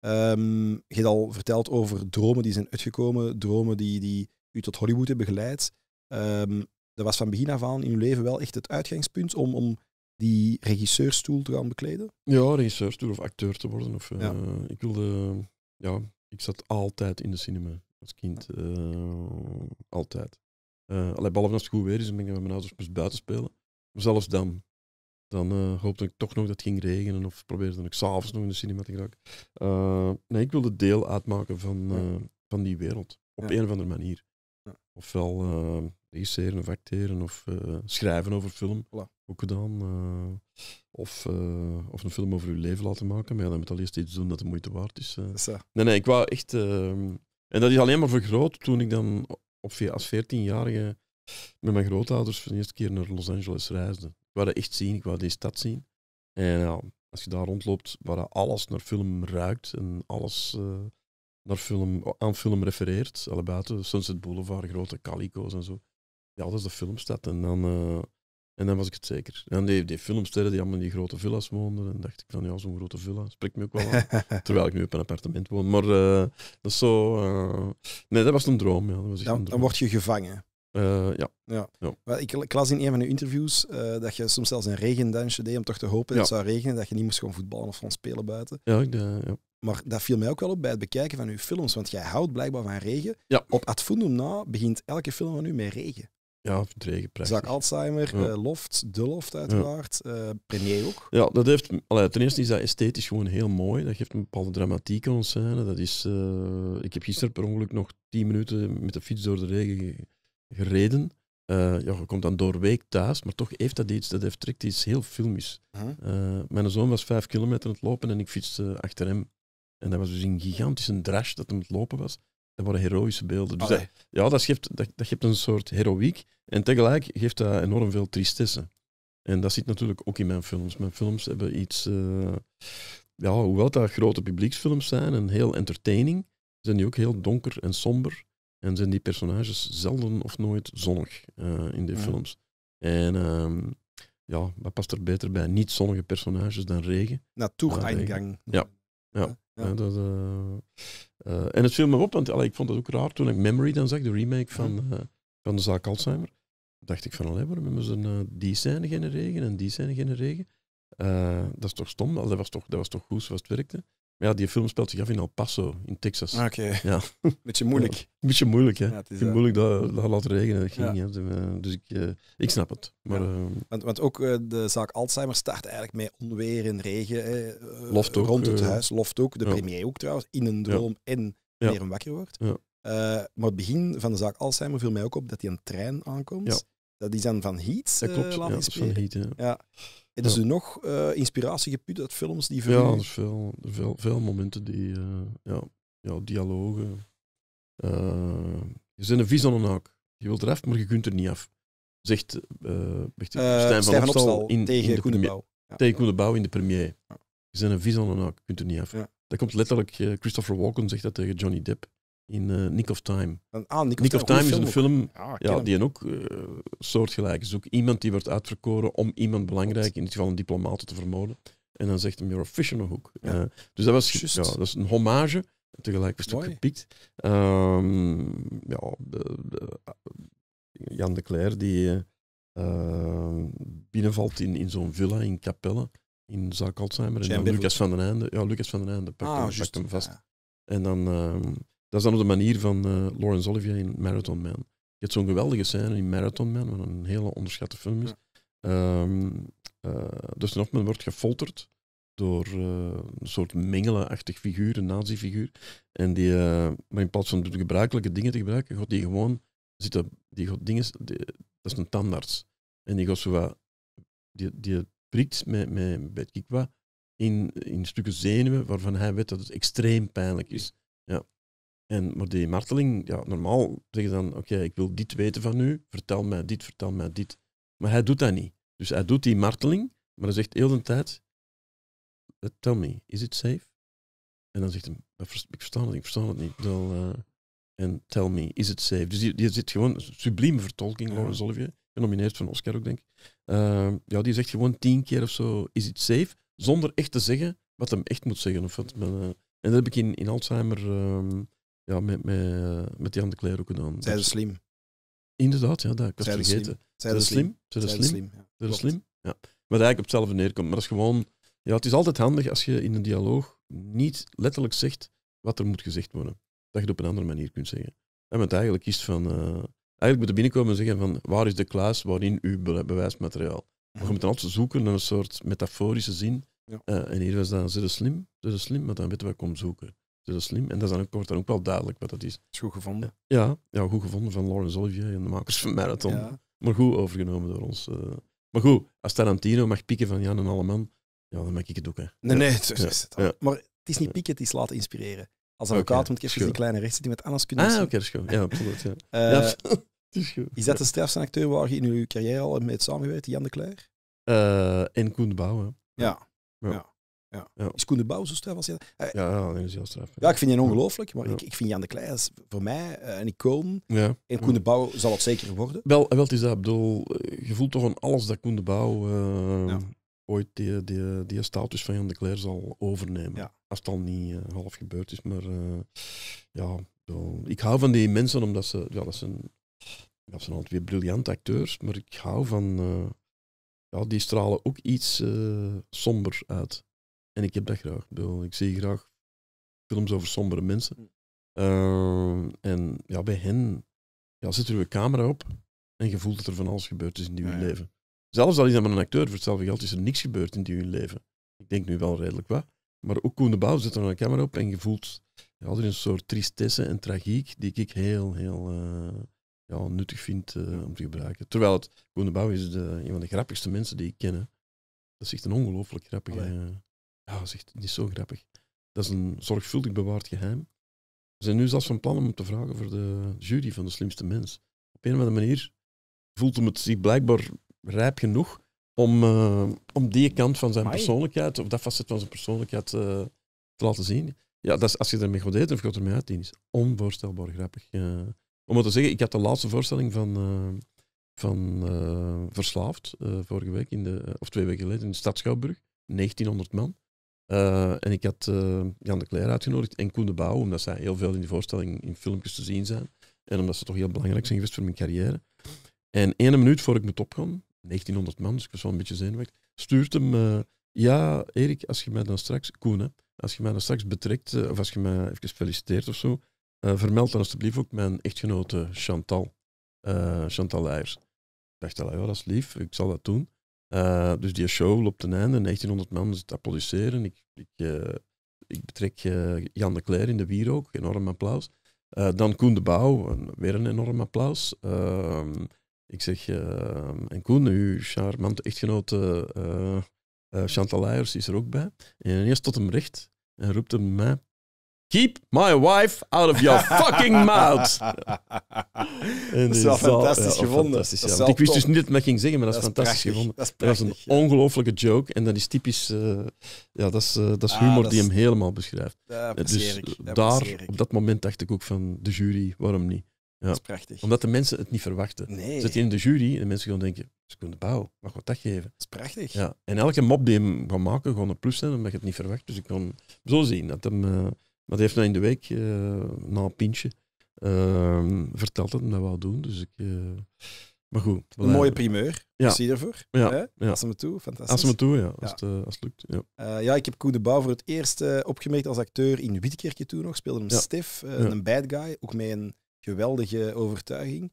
Ehm, je hebt al verteld over dromen die zijn uitgekomen, dromen die, die u tot Hollywood hebben geleid. Ehm, dat was van begin af aan in uw leven wel echt het uitgangspunt om, om die regisseurstoel te gaan bekleden? Ja, regisseurstoel of acteur te worden. Of, eh, ik wilde, ja, ik zat altijd in de cinema als kind. Uh, altijd. Uh, allee, behalve als het goed weer is, dan ben ik met mijn ouders buiten spelen. Maar zelfs dan dan uh, hoopte ik toch nog dat het ging regenen of probeerde ik s'avonds nog in de cinema te geraken. Eh, nee, ik wilde deel uitmaken van, eh, van die wereld, op een of andere manier. Ja. Ofwel regisseren of acteren of schrijven over film, voilà. ook gedaan. of, of een film over uw leven laten maken, maar ja, dan moet al eerst iets doen dat de moeite waard is. Nee, nee, ik wou echt... Ehm, en dat is alleen maar vergroot toen ik dan op, als 14-jarige met mijn grootouders voor de eerste keer naar Los Angeles reisden. Ik wou dat echt zien, ik wou die stad zien. En ja, als je daar rondloopt, waar alles naar film ruikt en alles eh, naar film, aan film refereert, alle buiten, Sunset Boulevard, grote calico's en zo. Ja, dat is de filmstad. En dan, eh, en dan was ik het zeker. En die, die filmsterren die allemaal in die grote villa's woonden, en dacht ik van ja, zo'n grote villa spreekt me ook wel aan. Terwijl ik nu op een appartement woon. Maar eh, dat is zo. nee, dat was een droom. Ja. Dat een droom. dan word je gevangen. Eh, ja. Ja. Ik, ik, las in een van uw interviews eh, dat je soms zelfs een regendansje deed om toch te hopen dat het zou regenen, dat je niet moest gewoon voetballen of gewoon spelen buiten. Ja, ik, uh, ja. Maar dat viel mij ook wel op bij het bekijken van uw films, want jij houdt blijkbaar van regen. Op Ad na begint elke film van u met regen. Ja, het regen, prachtig. zak Alzheimer, eh, Loft, De Loft uiteraard, Premier ook. Ja, dat heeft, allee, ten eerste is dat esthetisch gewoon heel mooi. Dat geeft een bepaalde dramatiek aan ons scène. Dat is, ik heb gisteren per ongeluk nog tien minuten met de fiets door de regen gereden. Eh, ja, je komt dan doorweek thuis, maar toch heeft dat iets, dat heeft trekt iets heel filmisch. Eh, mijn zoon was vijf kilometer aan het lopen en ik fietste achter hem. En dat was dus een gigantische drash dat hem het lopen was. Dat waren heroïsche beelden. Dus dat, ja, dat geeft, dat, dat geeft een soort heroïek en tegelijk geeft dat enorm veel tristesse. En dat zit natuurlijk ook in mijn films. Mijn films hebben iets, eh, ja, hoewel dat grote publieksfilms zijn en heel entertaining, zijn die ook heel donker en somber. En zijn die personages zelden of nooit zonnig eh, in die films. En um, ja, wat past er beter bij? Niet zonnige personages dan regen. Natuur Ja. ja. ja. ja. Eh, eh, en het viel me op, want ik vond het ook raar toen ik Memory dan zag, de remake van, van de zaak Alzheimer. Dacht ik van, allee, waarom hebben ze die scène geen regen en die scène geen regen? dat is toch stom? Dat was toch, dat was toch goed zoals het werkte? ja, die film speelt zich af in El Paso, in Texas. Ah, oké. Okay. Ja. Beetje moeilijk. een beetje moeilijk, hè. het is, eh, moeilijk dat, dat laat regenen. ging, ja. Dus, eh, dus ik, eh, ik snap het. Maar, want, want ook de zaak Alzheimer start eigenlijk met onweer en regen. Loft ook. Rond het huis. Loft ook. De premier ook trouwens. In een droom en weer een wakker wordt. maar het begin van de zaak Alzheimer viel mij ook op dat hij een trein aankomt. Dat is dan van Heat. Dat klopt. ja, van Heat, ja. Hebben ja. ze nog eh, inspiratie geput uit films die veel... Ja, er veel, veel, momenten die... Uh, ja, ja, dialogen. je eh, zit een vis aan een haak. Je wilt eraf, maar je kunt er niet af. Zegt, Stijn van, Opstal in, tegen in de Bouw. Tegen Koen de Bouw in de premier. Je zit een vis aan een haak, je kunt er niet af. Dat komt letterlijk... Christopher Walken zegt dat tegen Johnny Depp in eh, Nick of Time. Ah, Nick of, Nick of Time, is een film ja, ja die ook uh, eh, soortgelijk is. Ook iemand die wordt uitverkoren om iemand belangrijk, in dit geval een diplomaat, te vermoorden. En dan zegt hem, you're a fish in a hook. Eh, dus dat was ja, dat is een hommage. Tegelijk was het ook gepikt. Ehm, ja, Jan de Cler die ehm, binnenvalt in, in zo'n villa in Capelle in zaak Alzheimer. En Lucas van den Einde. Ja, Lucas van den Einde pakt, ah, hem, pakt hem vast. En dan... Ehm, dat is dan op de manier van uh, Laurence Olivier in Marathon Man. Je hebt zo'n geweldige scène in Marathon Man, wat een hele onderschatte film is. Ja. Um, uh, dus Hoffman wordt gefolterd door eh, een soort mengelenachtig figuur, een nazi-figuur. En die, uh, maar in plaats van de gebruikelijke dingen te gebruiken, gaat die gewoon zitten. Die gaat dingen, dat is een tandarts. En die gaat zo wat, die, die prikt met, met, met kikwa in, in stukken zenuwen waarvan hij weet dat het extreem pijnlijk is. Ja. En, maar die marteling, ja, normaal zeg je dan, oké, ik wil dit weten van u, vertel mij dit, vertel mij dit. Maar hij doet dat niet. Dus hij doet die marteling, maar hij zegt heel de tijd, eh, tell me, is it safe? En dan zegt hij, ik verstaan het, ik verstaan het niet. Dan, eh, en tell me, is it safe? Dus die, zit gewoon, een sublieme vertolking, Laurence ja. Olivier, genomineerd van Oscar ook, denk ik. Eh, ja, die zegt gewoon tien keer of zo, is it safe? Zonder echt te zeggen wat hem echt moet zeggen. Of men, en dat heb ik in, Alzheimer... Ehm, ja, met, met, met die andere kleren ook gedaan. Zijn slim? Inderdaad, ja, dat ik had vergeten. Zijn ze slim? Zijn ze slim? Zijn slim? Ja. Maar eigenlijk op hetzelfde neerkomt. Maar dat is gewoon... Ja, het is altijd handig als je in een dialoog niet letterlijk zegt wat er moet gezegd worden. Dat je het op een andere manier kunt zeggen. En want eigenlijk is van... Eh, eigenlijk moet je binnenkomen en zeggen van waar is de kluis waarin uw bewijsmateriaal? Maar je moet dan altijd zoeken naar een soort metaforische zin. Eh, en hier was dan, ze slim, ze slim, maar dan weten we wat ik kom zoeken. Dus dat is slim. En dat is dan ook, wordt dan ook wel duidelijk wat dat is. is goed gevonden. Ja, ja goed gevonden van Laurence Olivier en de makers van Marathon. Maar goed overgenomen door ons. Eh, maar goed, als Tarantino mag pieken van Jan en Alleman, ja, dan maak ik het ook. Hè. Nee, nee, het is, Maar het is niet pieken, het is laten inspireren. Als advocaat okay, moet ik even die kleine rechts die met Annas kunnen Ah, oké, dat is goed. Ja, absoluut. Ja. Eh, is, dat de strafste acteur waar je in uw carrière al mee hebt samengewerkt, Jan de Kleer? Uh, eh, en Koen de Ja. ja. Ja. Is Koen de zo straf als je ja, eh, ja, dat is heel straf. Ja, ik vind je ongelooflijk, maar ik, ik vind Jan de Kleij is voor mij eh, een icoon. Ja. En Koen de zal het zeker worden. Wel, wel het is dat, bedoel, eh, je voelt toch van alles dat Koen de ooit die, die, die status van Jan de Kleij zal overnemen. Als het al niet half gebeurd is, maar ja, ik hou van die mensen omdat ze, ja, dat zijn, dat zijn altijd weer briljante acteurs, maar ik hou van, ja, die stralen ook iets somber uit. En ik heb dat graag. Ik, zie graag films over sombere mensen. Mm. Ehm, en ja, bij hen ja, zit er een camera op en je voelt dat er van alles gebeurd is in die ja, leven. Zelfs al is dat maar een acteur, voor hetzelfde geld is er niks gebeurd in hun leven. Ik denk nu wel redelijk wat. Maar ook Koen de Bouw zit er een camera op en je voelt ja, er is een soort tristesse en tragiek die ik heel, heel eh, ja, nuttig vind eh, om te gebruiken. Terwijl het, Koen de Bouw is de, een van de grappigste mensen die ik ken. Dat is echt een ongelooflijk grappige... Ja, zegt, dit is zo grappig. Dat is een zorgvuldig bewaard geheim. We zijn nu zelfs van plan om te vragen voor de jury van de slimste mens. Op een of andere manier voelt hem het zich blijkbaar rijp genoeg om, eh, om die kant van zijn persoonlijkheid, of dat facet van zijn persoonlijkheid, eh, te laten zien. Ja, dat is, als je ermee goed eet, of gaat ermee uit, is onvoorstelbaar grappig. Eh. om het te zeggen, ik had de laatste voorstelling van, van Verslaafd vorige week, in de, of twee weken geleden, in de Stad Schouwburg. 1900 man. Eh, en ik had eh, Jan de Cler uitgenodigd en Koen de Bouw, omdat zij heel veel in die voorstelling in filmpjes te zien zijn. En omdat ze toch heel belangrijk zijn geweest voor mijn carrière. En één minuut voor ik moet opgaan, 1900 man, dus ik was wel een beetje zenuwachtig, stuurt hem, uh, ja Erik, als je mij dan straks, Koen hè, als je mij dan straks betrekt, of als je mij even feliciteert of zo, vermeld dan alsjeblieft ook mijn echtgenote Chantal, Chantal Leijers. Ik dacht ja, dat is lief, ik zal dat doen. Eh, dus die show loopt ten einde, 1900 man zit applaudisseren. Ik, ik, eh, ik betrek eh, Jan de Cler in de wier ook, enorm applaus. dan Koen de Bouw, weer een enorm applaus. Ehm, ik zeg, ehm, en Koen, uw charmante echtgenote Chantal Leijers is er ook bij. En eerst tot hem recht en roept hem mij, Keep my wife out of your fucking mouth. dat is wel fantastisch gevonden. Fantastisch, ik wist dus niet dat ik ging zeggen, maar dat, is fantastisch gevonden. Dat, is was een ongelofelijke joke en dat is typisch... Eh, ja, dat is, eh, dat is ah, humor die hem helemaal beschrijft. dus eh, daar, op dat moment dacht ik ook van de jury, waarom niet? Dat is prachtig. Omdat de mensen het niet verwachten. Nee. Zit je in de jury en de mensen gaan denken, ze kunnen bouw, mag wat dat geven. Dat is prachtig. Ja. En elke mop die hem gaat maken, gewoon een plus zijn, omdat je het niet verwacht. Dus ik kon zo zien dat hem... Maar die heeft nou in de week, eh, na een pintje, ehm, verteld dat hij dat wou doen. Dus ik, eh, maar goed. Een mooie primeur. Ja. Zie je ervoor? Ja. Als ze me toe, fantastisch. Als ze me toe, ja. Als, Het, eh, als het lukt. Ja. ja, ik heb Koen de Bouw voor het eerst opgemerkt als acteur in Witkerkje toen nog. Speelde hem Stef, een bad guy. Ook met een geweldige overtuiging.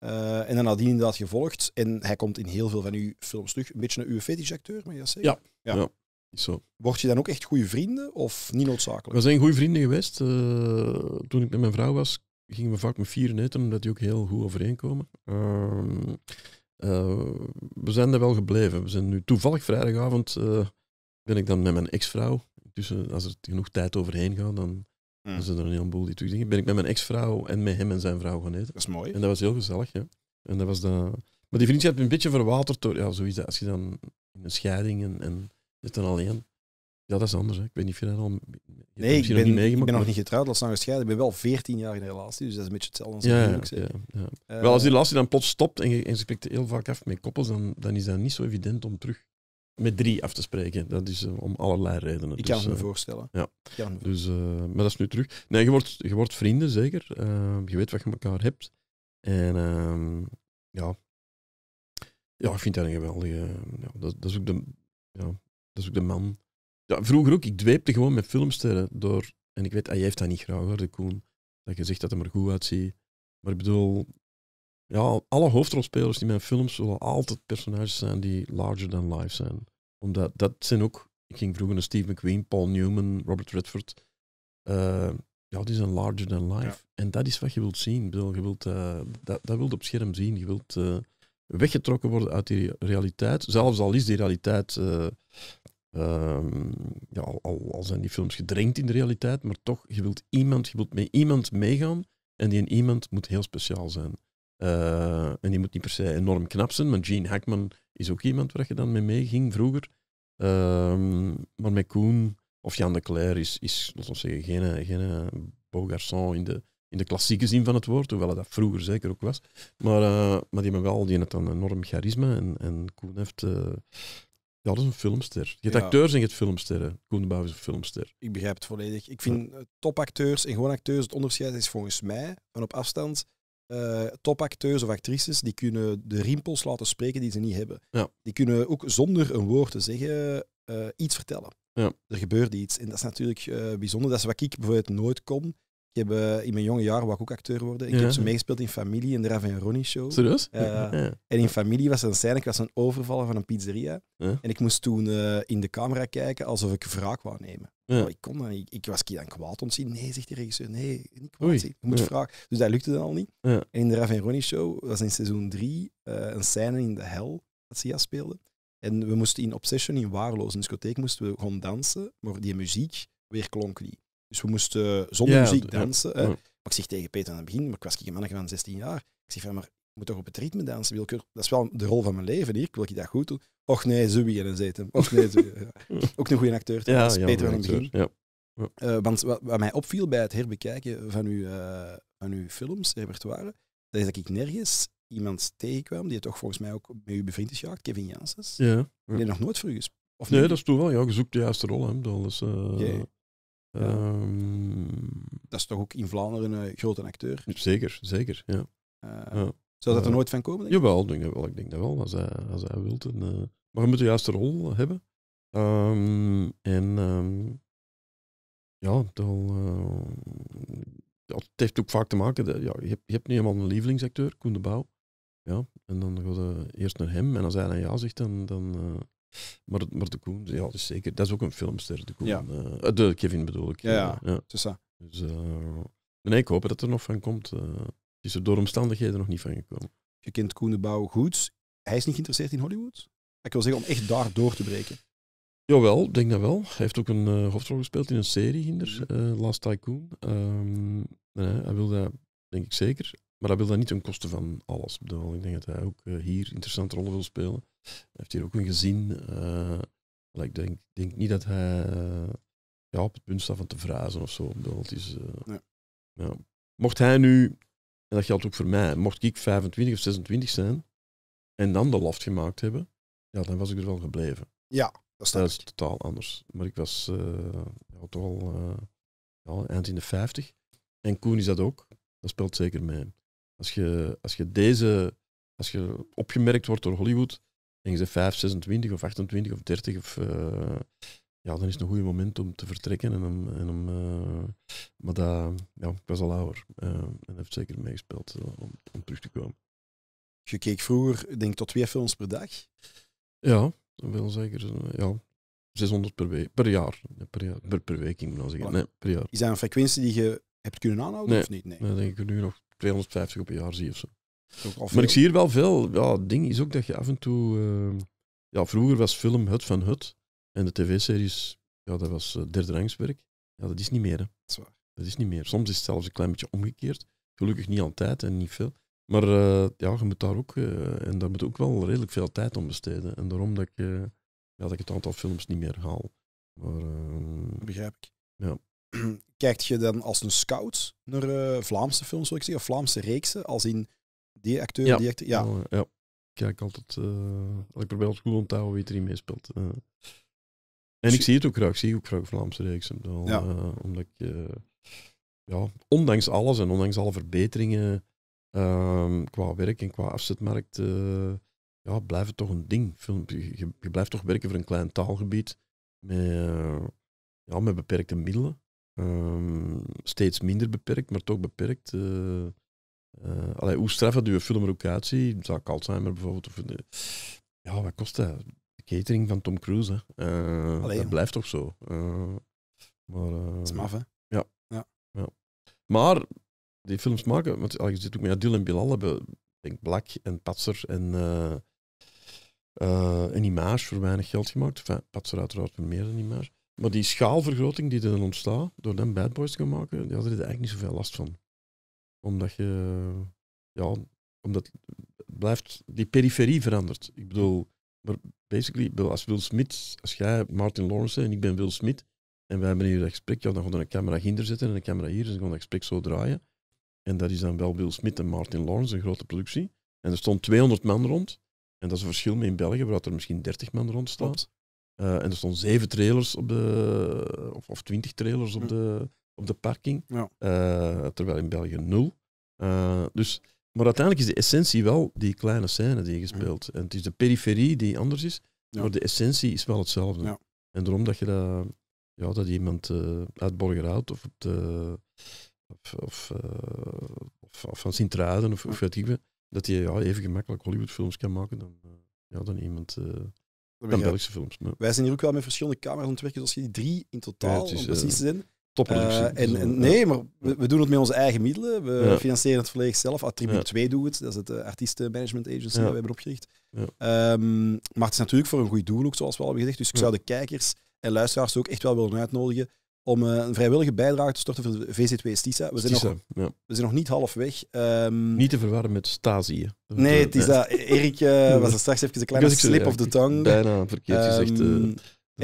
en dan had hij inderdaad gevolgd. En hij komt in heel veel van uw films terug. Een beetje een uw fetish acteur, maar ja zeker? Ja. ja. Zo. Word je dan ook echt goede vrienden of niet noodzakelijk? We zijn goede vrienden geweest. Eh, toen ik met mijn vrouw was, gingen we vaak met vier eten, omdat die ook heel goed overeenkomen. Uh, we zijn daar wel gebleven. We zijn nu toevallig vrijdagavond eh, ben ik dan met mijn ex-vrouw. Tussen, als er genoeg tijd overheen gaat, dan hmm. dan zijn er een heleboel die terugdingen. Ben ik met mijn ex-vrouw en met hem en zijn vrouw gaan eten. Dat is mooi. En dat was heel gezellig, ja. En dat was de... Maar die vriendschap een beetje verwaterd door ja, zoiets als je dan in een scheiding en, en zit dan alleen. Ja, dat is anders. Hè. Ik weet niet of je dat al. Nee, ik ben, nog niet ik ben nog niet getrouwd, dat is nou gescheiden. Ik ben wel 14 jaar in de relatie, dus dat is een beetje hetzelfde als ja, Ja, eh, wel, als die relatie dan plots stopt en je, en spreekt heel vaak af met koppels, dan, dan is dat niet zo evident om terug met drie af te spreken. Dat is eh, om allerlei redenen. Ik dus, eh, kan me voorstellen. Ja. Me dus, maar dat is nu terug. Nee, je wordt, je wordt vrienden, zeker. je weet wat je elkaar hebt. En ehm, ja. ja, ik vind dat een geweldige... Ja, dat, dat is ook de... Ja, is ook de man. Ja, vroeger ook, ik dweepte gewoon met filmsterren door. En ik weet, hij ah, heeft dat niet graag hoor, de Koen. Dat je zegt dat hij er goed uitziet. Maar ik bedoel, ja, alle hoofdrolspelers die mijn films zullen altijd personages zijn die larger than life zijn. Omdat dat zijn ook. Ik ging vroeger naar Steve McQueen, Paul Newman, Robert Redford. Eh, ja, die zijn larger than life. En dat is wat je wilt zien. Ik bedoel, je wilt, eh, dat, dat wilt op scherm zien. Je wilt eh, weggetrokken worden uit die realiteit. Zelfs al is die realiteit Ehm, ja, al, zijn die films gedrenkt in de realiteit, maar toch, je wilt iemand, je wilt met iemand meegaan en die iemand moet heel speciaal zijn. Eh, en die moet niet per se enorm knap zijn, Gene Hackman is ook iemand waar je dan mee meeging vroeger. Ehm, maar met Koen of Jan de Cler is, is laten we zeggen, geen, geen beau garçon in de, in de klassieke zin van het woord, hoewel dat vroeger zeker ook was. Maar, eh, maar die hebben wel die net een enorm charisma en, en Koen heeft... Eh, ja, dat is een filmster. Je hebt acteurs en je hebt filmsterren. Koen is een filmster. Ik begrijp het volledig. Ik vind eh, topacteurs en gewoon acteurs, het onderscheid is volgens mij, van op afstand, eh, topacteurs of actrices, die kunnen de rimpels laten spreken die ze niet hebben. Die kunnen ook zonder een woord te zeggen eh, iets vertellen. Er gebeurt iets. En dat is natuurlijk bijzonder. Dat is wat ik bijvoorbeeld nooit kon. Ik heb eh, in mijn jonge jaren wou ik ook acteur worden. Ik heb ze meegespeeld in Familie, in de Raven en Ronnie show. Serieus? En in Familie was er een scène, ik was een overvaller van een pizzeria. En ik moest toen eh, in de camera kijken alsof ik wraak wou nemen. ik kon ik, ik was dan kwaad ontzien. Nee, zegt de regisseur, nee, niet kwaad Je moet vragen. Dus dat lukte dan al niet. En in de Rav en Ronnie show was in seizoen drie eh, een scène in de hel dat Sia speelde. En we moesten in Obsession in Waarloos, een discotheek, moesten we gewoon dansen. Maar die muziek, weer klonk niet. Dus we moesten eh, zonder muziek dansen. Maar ik zeg tegen Peter aan het begin, maar ik was een mannetje van 16 jaar. Ik zeg van, maar ik moet toch op het ritme dansen? Wil dat is wel de rol van mijn leven hier. Ik wil ik dat goed doen. Och nee, wie en zitten. Och nee, Ook een goede acteur. Ja, Peter aan het begin. Eh, want wat, wat, mij opviel bij het herbekijken van uw, uh, van uw films, repertoire, dat is dat ik nergens iemand tegenkwam die toch volgens mij ook met u bevriend is gehad, Kevin Janssens. Ja. ja. nog nooit voor u gesproken. Nee, dat is toen wel. Ja, je zoekt de juiste rol. Hè. Dat is, Ehm, dat is toch ook in Vlaanderen een grote acteur? Zeker, zeker. Ja. Eh, zou dat er eh, nooit van komen? Denk jawel, denk dat wel, ik denk dat wel, als hij, als hij wilt. Eh, maar je moet de juiste rol hebben. Ehm, en ehm, ja, dat het heeft ook vaak te maken, dat, ja, je, hebt, je hebt helemaal een lievelingsacteur, Koen de Bouw. Ja, en dan gaat eerst naar hem en als hij dan ja zegt, dan, dan, maar, de Koen, ja, zeker. Dat is ook een filmster, de eh, eh, Kevin bedoel ik. Ja, ja. Eh, ja. Dus, ik hoop dat er nog van komt. Uh, is er door omstandigheden nog niet van gekomen. Je kent Koen de Bouw goed. Hij is niet geïnteresseerd in Hollywood? Ik wil zeggen, om echt daar door te breken. Jawel, denk dat wel. Hij heeft ook een hoofdrol gespeeld in een serie, Hinder, mhm. Last Tycoon. Ehm, nee, hij wil dat, denk ik zeker. Maar dat wil dan niet ten koste van alles. Ik denk dat hij ook eh, hier interessante rollen wil spelen. Hij heeft hier ook een gezin. Eh, ik denk, denk, niet dat hij eh, ja, op het punt staat van te vrazen of zo. is, ja. Ja. Mocht hij nu, en dat geldt ook voor mij, mocht ik 25 of 26 zijn en dan de loft gemaakt hebben, ja, dan was ik er wel gebleven. Ja, dat, dat is totaal anders. Maar ik was ja, toch al eind in de 50. En Koen is dat ook. Dat speelt zeker mee. Als je, als je deze, als je opgemerkt wordt door Hollywood en je bent 5, 26 of 28 of 30 of... Eh, ja, dan is het een goed moment om te vertrekken. En om, en om, uh, maar dat, ja, ik was al ouder eh, en heeft zeker meegespeeld om, om, terug te komen. Je keek vroeger, denk tot twee films per dag? Ja, wel zeker. Ja, 600 per, week, per jaar. Per, per, per week, ik moet zeggen. Nee, per jaar. Is dat een frequentie die je hebt kunnen aanhouden of niet? Nee, nee denk ik nu nog 250 op een jaar zie of zo. Maar ik zie hier wel veel. Ja, het ding is ook dat je af en toe. Ehm, ja, vroeger was film Hut van Hut. En de tv-series, ja, dat was eh, derde rangswerk. Ja, dat is niet meer. Hè. Dat, is dat is niet meer. Soms is het zelfs een klein beetje omgekeerd. Gelukkig niet altijd en niet veel. Maar eh, ja, je moet daar ook, eh, en daar moet ook wel redelijk veel tijd om besteden. En daarom dat ik, ja, dat ik het aantal films niet meer haal. Maar, ehm, Begrijp ik. Ja. kijkt je dan als een scout naar eh, Vlaamse films, zou ik zeggen, of Vlaamse reeksen, als in die acteur, ja. die acteur? Ja. Oh, ja. Ik kijk altijd, uh, eh, ik probeer altijd goed houden wie erin meespeelt. Eh. En ik zie het ook graag, ik zie ook graag Vlaamse reeksen. Dan, omdat ik, ja, ondanks alles en ondanks alle verbeteringen ehm, qua werk en qua afzetmarkt, ja, blijft het toch een ding. Film, je, je, blijft toch werken voor een klein taalgebied met, ja, met beperkte middelen. Ehm, steeds minder beperkt, maar toch beperkt. Uh, uh, allee, hoe straf dat uw filmlocatie, zou Alzheimer bijvoorbeeld, of, eh, ja, wat kost dat? De catering van Tom Cruise, hè. Allee, dat blijft toch zo. maar, dat is maf, hè? Ja. ja. ja. Maar die films maken, want je zit ook met Adil en Bilal, hebben denk Black en Patser en een image voor weinig geld gemaakt. Enfin, Patser uiteraard voor meer dan image. Maar die schaalvergroting die er dan ontstaat door dan bad boys te gaan maken, die had er eigenlijk niet zoveel last van. Omdat je, ja, omdat blijft, die periferie verandert. Ik bedoel, maar basically, als Will Smith, als jij Martin Lawrence en ik ben Will Smith, en wij hebben hier dat gesprek, ja, dan gaan we een camera hier zetten en een camera hier, en dan gaan we dat gesprek zo draaien. En dat is dan wel Will Smith en Martin Lawrence, een grote productie. En er stond 200 man rond. En dat is een verschil met in België, waar er misschien 30 man rond staat. Eh, en er stonden zeven trailers op de, of, of twintig trailers op, de, op de parking. Eh, terwijl in België nul. Eh, dus, maar uiteindelijk is de essentie wel die kleine scène die je speelt. En het is de periferie die anders is, maar de essentie is wel hetzelfde. En daarom dat je dat, ja, dat iemand uit Borgerhout of, op de, of, of, van Sint-Truiden of, of weet ik veel, dat je ja, even gemakkelijk Hollywoodfilms kan maken dan, ja, dan iemand dan Belgische films. Wij zijn hier ook wel met verschillende camera's aan het zoals die drie in totaal, is, precies eh, zijn. Topproductie. Eh, en, nee, maar we, doen het met onze eigen middelen. We financieren het volledig zelf. Attribute 2 doet het. Dat is het uh, artiestenmanagement agency dat we hebben opgericht. Ehm, maar het is natuurlijk voor een goed doel ook, zoals we al hebben gezegd. Dus ik zou de kijkers en luisteraars ook echt wel willen uitnodigen om eh, een vrijwillige bijdrage te storten voor de VZW Stisa. We zijn, Stisa, nog, we zijn nog niet halfweg. Um, ehm, niet te verwarren met stasië. Nee, het is dat. E- Erik eh, was er straks even een kleine slip of the tongue. Bijna verkeerd ehm, gezegd. Eh,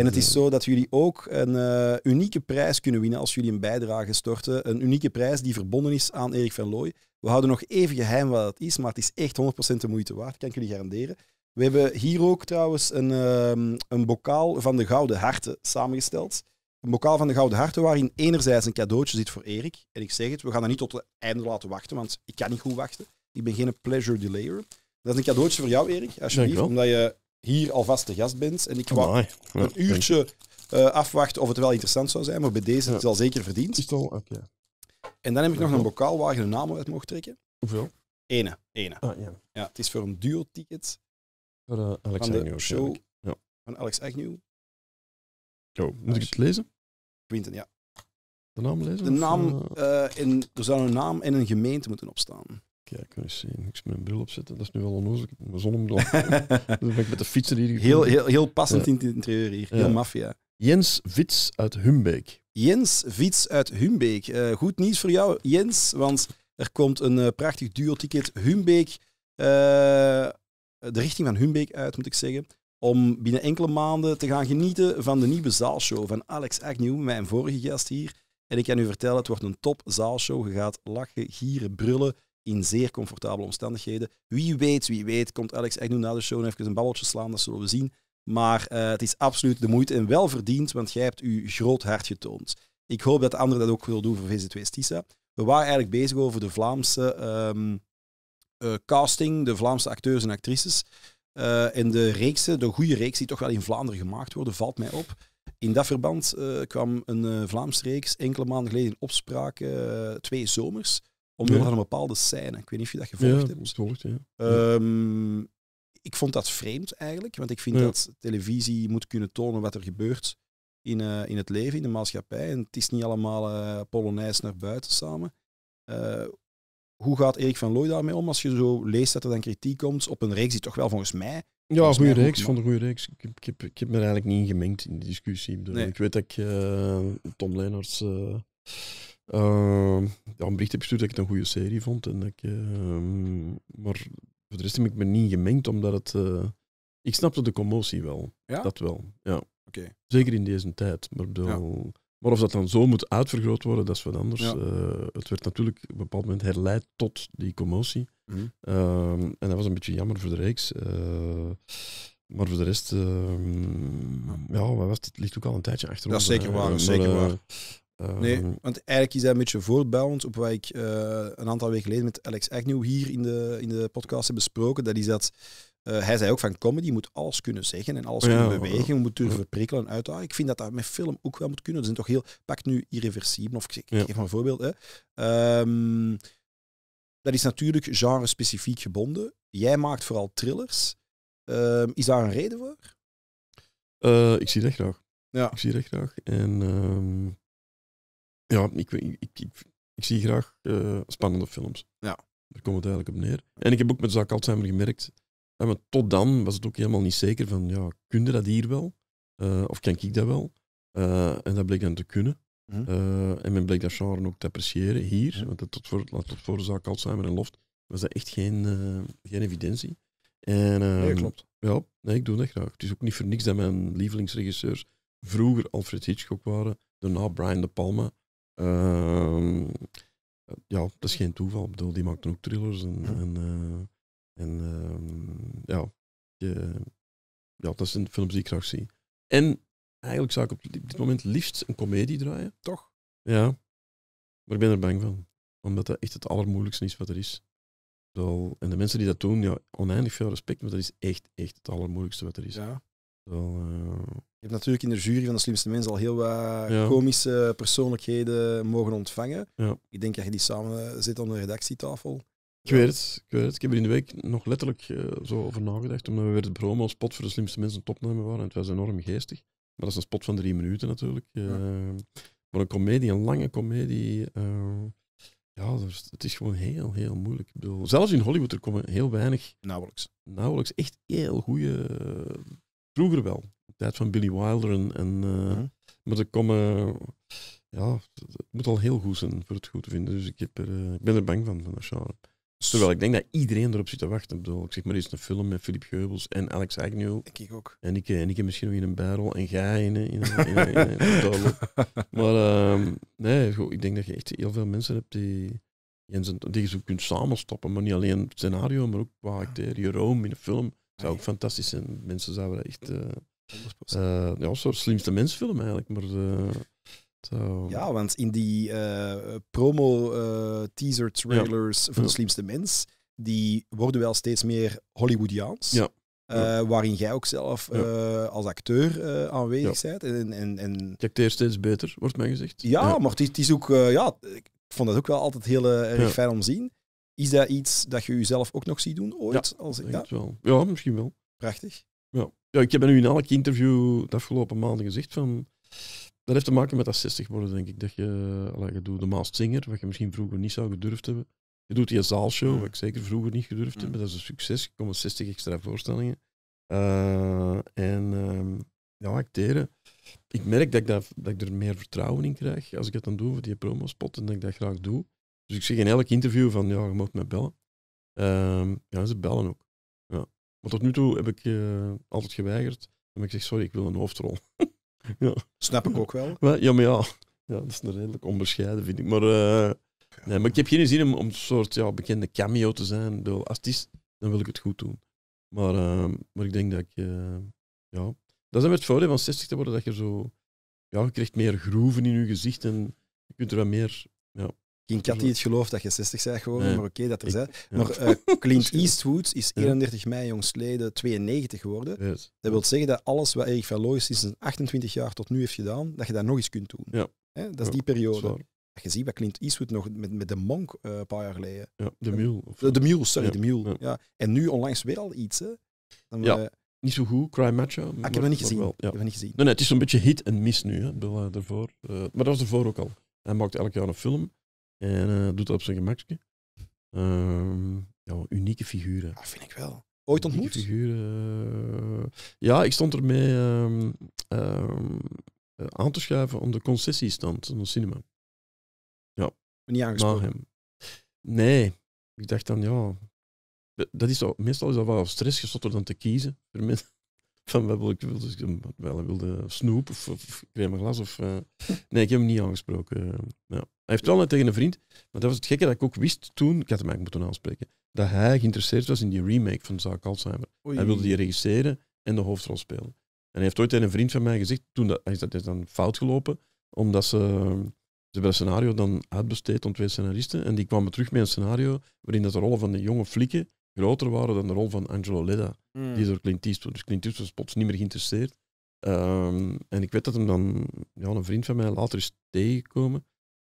en het is zo dat jullie ook een unieke prijs kunnen winnen als jullie een bijdrage storten. Een unieke prijs die verbonden is aan Erik van Looy. We houden nog even geheim wat het is, maar het is echt 100% de moeite waard, kan ik jullie garanderen. We hebben hier ook trouwens een, ehm, een bokaal van de Gouden Harten samengesteld een bokaal van de Gouden Harten, waarin enerzijds een cadeautje zit voor Erik. En ik zeg het, we gaan dat niet tot het einde laten wachten, want ik kan niet goed wachten. Ik ben geen pleasure delayer. Dat is een cadeautje voor jou, Erik, alsjeblieft, omdat je hier alvast de gast bent. En ik wou een uurtje uh, afwachten of het wel interessant zou zijn, maar bij deze is het al zeker verdiend. En dan heb ik nog een bokaal waar je de naam uit mocht trekken. Hoeveel? Ene. Ene. Ah, ja. ja, het is voor een duo-ticket. Voor eh, van de show ja. van Alex Agnew. moet ik het lezen? Quinten, ja. De naam lezen? De naam, uh, in, er zou een naam in een gemeente moeten opstaan. Kijk, kan je zien. Ik moet mijn bril opzetten. Dat is nu wel onnozel. mijn zonnebril ik met de fietsen hier. Heel, heel, heel passend in het interieur hier. Heel ja. maffia. Jens Vits uit Humbeek. Jens Vits uit Humbeek. Eh, goed nieuws voor jou, Jens. Want er komt een prachtig duo-ticket Humbeek. de richting van Humbeek uit, moet ik zeggen om binnen enkele maanden te gaan genieten van de nieuwe zaalshow van Alex Agnew, mijn vorige gast hier. En ik kan u vertellen, het wordt een top zaalshow. Je gaat lachen, gieren, brullen in zeer comfortabele omstandigheden. Wie weet, wie weet, komt Alex Agnew na de show nog even een babbeltje slaan, dat zullen we zien. Maar eh, het is absoluut de moeite en wel verdiend, want jij hebt uw groot hart getoond. Ik hoop dat de anderen dat ook wil doen voor VZ2 Stissa. We waren eigenlijk bezig over de Vlaamse ehm, eh, casting, de Vlaamse acteurs en actrices. Uh, eh, en de reeksen, eh, de goede reeks die toch wel in Vlaanderen gemaakt worden, valt mij op. In dat verband eh, kwam een uh, Vlaams reeks enkele maanden geleden in opspraak, twee zomers, omwille ja. een bepaalde scène. Ik weet niet of je dat gevolgd hebt. ja. Ehm, ik vond dat vreemd eigenlijk, want ik vind dat televisie moet kunnen tonen wat er gebeurt in, in het leven, in de maatschappij. En het is niet allemaal uh, Polonaise naar buiten samen hoe gaat Erik van Looy daarmee om als je zo leest dat er dan kritiek komt op een reeks die toch wel volgens mij... Ja, goede reeks, vond een goede reeks. Ik, ik, heb, ik heb me eigenlijk niet ingemengd in de discussie. Ik weet dat ik eh, Tom Leenaerts eh, eh, ja, een bericht heb gestuurd dat ik het een goede serie vond. En dat maar voor de rest heb ik me niet gemengd, omdat het... ik snapte de commotie wel. Dat wel, ja. Okay. Zeker in deze tijd. Maar bedoel... Maar of dat dan zo moet uitvergroot worden, dat is wat anders. Eh, het werd natuurlijk op een bepaald moment herleid tot die commotie. Mhm. Ehm, en dat was een beetje jammer voor de reeks. Eh, maar voor de rest, ehm, ja, wat was het? ligt ook al een tijdje achter dat ons. Dat zeker waar, zeker waar. Eh, ehm, nee, want eigenlijk is dat een beetje voortbouwend op wat ik een aantal weken geleden met Alex Agnew hier in de, in de podcast heb besproken. Dat is dat eh, hij zei ook van comedy, je moet alles kunnen zeggen en alles kunnen bewegen. Je moet durven prikkelen en uitdagen. Ik vind dat dat met film ook wel moet kunnen. Er zijn toch heel, pak nu irreversibel, of ik, geef maar een voorbeeld. Hè. Ehm, dat is natuurlijk genre-specifiek gebonden. Jij maakt vooral thrillers. Ehm, is daar een reden voor? Eh, ik zie dat graag. Ja. Ik zie dat graag. En um, ja, ik, ik, ik, ik, zie graag eh, spannende films. Ja. Daar komen we eigenlijk op neer. En ik heb ook met Zaak Alzheimer gemerkt en maar tot dan was het ook helemaal niet zeker van, ja, kun je dat hier wel? Eh, of kan ik dat wel? Eh, en dat bleek dan te kunnen. Mhm. Eh, en men bleek dat genre ook te appreciëren hier. Mhm. Want tot voor, tot voor de zaak Alzheimer en Loft was dat echt geen, geen evidentie. En, nee, ehm, klopt. Ja, nee, ik doe dat graag. Het is ook niet voor niks dat mijn lievelingsregisseurs vroeger Alfred Hitchcock waren, daarna Brian De Palma. Ehm, ja, dat is geen toeval. Ik bedoel, die maakten ook thrillers en, mhm. En ehm, ja, je, ja, dat zijn films die ik graag zie. En eigenlijk zou ik op dit moment liefst een komedie draaien. Toch? Ja. Maar ik ben er bang van. Omdat dat echt het allermoeilijkste is wat er is. en de mensen die dat doen, ja, oneindig veel respect, maar dat is echt, echt het allermoeilijkste wat er is. Ja. Eh, je hebt natuurlijk in de jury van de slimste mensen al heel wat komische persoonlijkheden mogen ontvangen. Ik denk dat je die samen zit aan de redactietafel. Ik weet het, ik weet het. Ik heb er in de week nog letterlijk eh, zo over nagedacht, omdat we weer het promo spot voor de slimste mensen topnummer waren. En het was enorm geestig. Maar dat is een spot van drie minuten natuurlijk. Uh, Maar een komedie, een lange komedie. Eh, ja, het is gewoon heel, heel moeilijk. Ik bedoel, zelfs in Hollywood er komen heel weinig. Nauwelijks. Nauwelijks. Echt heel goede. Vroeger wel. De tijd van Billy Wilder en. en mhm. Maar er komen ja, het moet al heel goed zijn voor het goed te vinden. Dus ik, heb er, ik ben er bang van, van dat genre. Terwijl ik denk dat iedereen erop zit te wachten. Ik, bedoel, ik zeg maar eens een film met Philip Geubels en Alex Agnew. Ik ik ook. En ik, eh, en ik misschien nog in een barrel en jij in, eh, een in, Maar ehm, nee, ik denk dat je echt heel veel mensen hebt die, die je kunt samenstoppen. Maar niet alleen het scenario, maar ook qua acteur. Jeroen in een film zou ah, ook fantastisch zijn. Mensen zouden echt... Eh, ja, een soort slimste mensfilm eigenlijk. Maar... Ja, want in die eh, promo-teaser-trailers eh, van de slimste mens, die worden wel steeds meer Hollywoodiaans. Ja. Eh, waarin jij ook zelf als acteur aanwezig ja. bent. En, en, en... steeds beter, wordt mij gezegd. Ja, maar het is, ja, ik vond dat ook wel altijd heel erg fijn om te zien. Is dat iets dat je jezelf ook nog ziet doen ooit? Ja, als Wel. ja misschien wel. Prachtig. Ja. Ja, ik heb nu in elk interview de afgelopen maanden gezegd van dat heeft te maken met dat 60 worden, denk ik. Dat je, je doet de Maast Singer, wat je misschien vroeger niet zou gedurfd hebben. Je doet die zaalshow, wat ik zeker vroeger niet gedurfd heb. dat is een succes. Er komen 60 extra voorstellingen. Eh, en ehm, ja, acteren. Ik merk dat ik, dat, dat ik er meer vertrouwen in krijg als ik dat dan doe voor die promospot en dat ik dat graag doe. Dus ik zeg in elk interview van, ja, je mag mij bellen. Ehm, ja, ze bellen ook. Ja. Maar tot nu toe heb ik eh, altijd geweigerd. en ik zeg sorry, ik wil een hoofdrol. ja. Snap ik ook wel. Ja, maar ja. ja, dat is een redelijk onbescheiden, vind ik. Maar, eh, nee, maar ik heb geen zin om, om een soort ja, bekende cameo te zijn. Bedoel, als het is, dan wil ik het goed doen. Maar, ehm, maar ik denk dat ik... Eh, ja. Dat is met het voordeel van 60 te worden, dat je zo... Ja, je krijgt meer groeven in je gezicht en je kunt er wat meer... Ja, geen kat die het geloof dat je 60 bent geworden, maar oké dat er zijn. Maar eh, Clint Eastwood is 31 mei jongstleden 92 geworden. Dat wil zeggen dat alles wat Erik van Looy sinds 28 jaar tot nu heeft gedaan, dat je dat nog eens kunt doen. Dat is die periode. je ziet bij Clint Eastwood nog met, met de Monk eh, een paar jaar geleden. Ja, de Mule. de Mule, sorry, de Mule. Ja. En nu onlangs weer al iets. Hè? Dan eh, niet zo goed, Crime Macho. Ah, ik heb het niet gezien. niet gezien. nee, het is een beetje hit en miss nu, hè, daarvoor. maar dat was ervoor ook al. Hij maakt elk jaar een film. En uh, doet dat op zijn gemakje. Ehm, ja, unieke figuren. Dat vind ik wel. Ooit ontmoet? Unieke figuren. Eh, ja, ik stond ermee um, aan te schuiven om de concessiestand van het cinema. Ja. Niet aangesproken? nee. Ik dacht dan, ja... Dat is al meestal is dat wel stress gestotter dan te kiezen. van wat wil ik wilde, wilde snoep of, of crème glas of nee ik heb hem niet aangesproken ja. Hij heeft wel net tegen een vriend, maar dat was het gekke dat ik ook wist toen, ik had hem eigenlijk moeten aanspreken, dat hij geïnteresseerd was in die remake van Zaak Alzheimer. Hij wilde die regisseren en de hoofdrol spelen. En hij heeft ooit tegen een vriend van mij gezegd, toen dat, is dat is dan fout gelopen, omdat ze, ze hebben een scenario dan uitbesteed aan twee scenaristen en die kwamen terug met een scenario waarin dat de rollen van de jonge flikken groter waren dan de rol van Angelo Leda, hmm. die is door Clint Eastwood. Dus Clint Eastwood was plots niet meer geïnteresseerd. Ehm, en ik weet dat hem dan, ja, een vriend van mij later is tegengekomen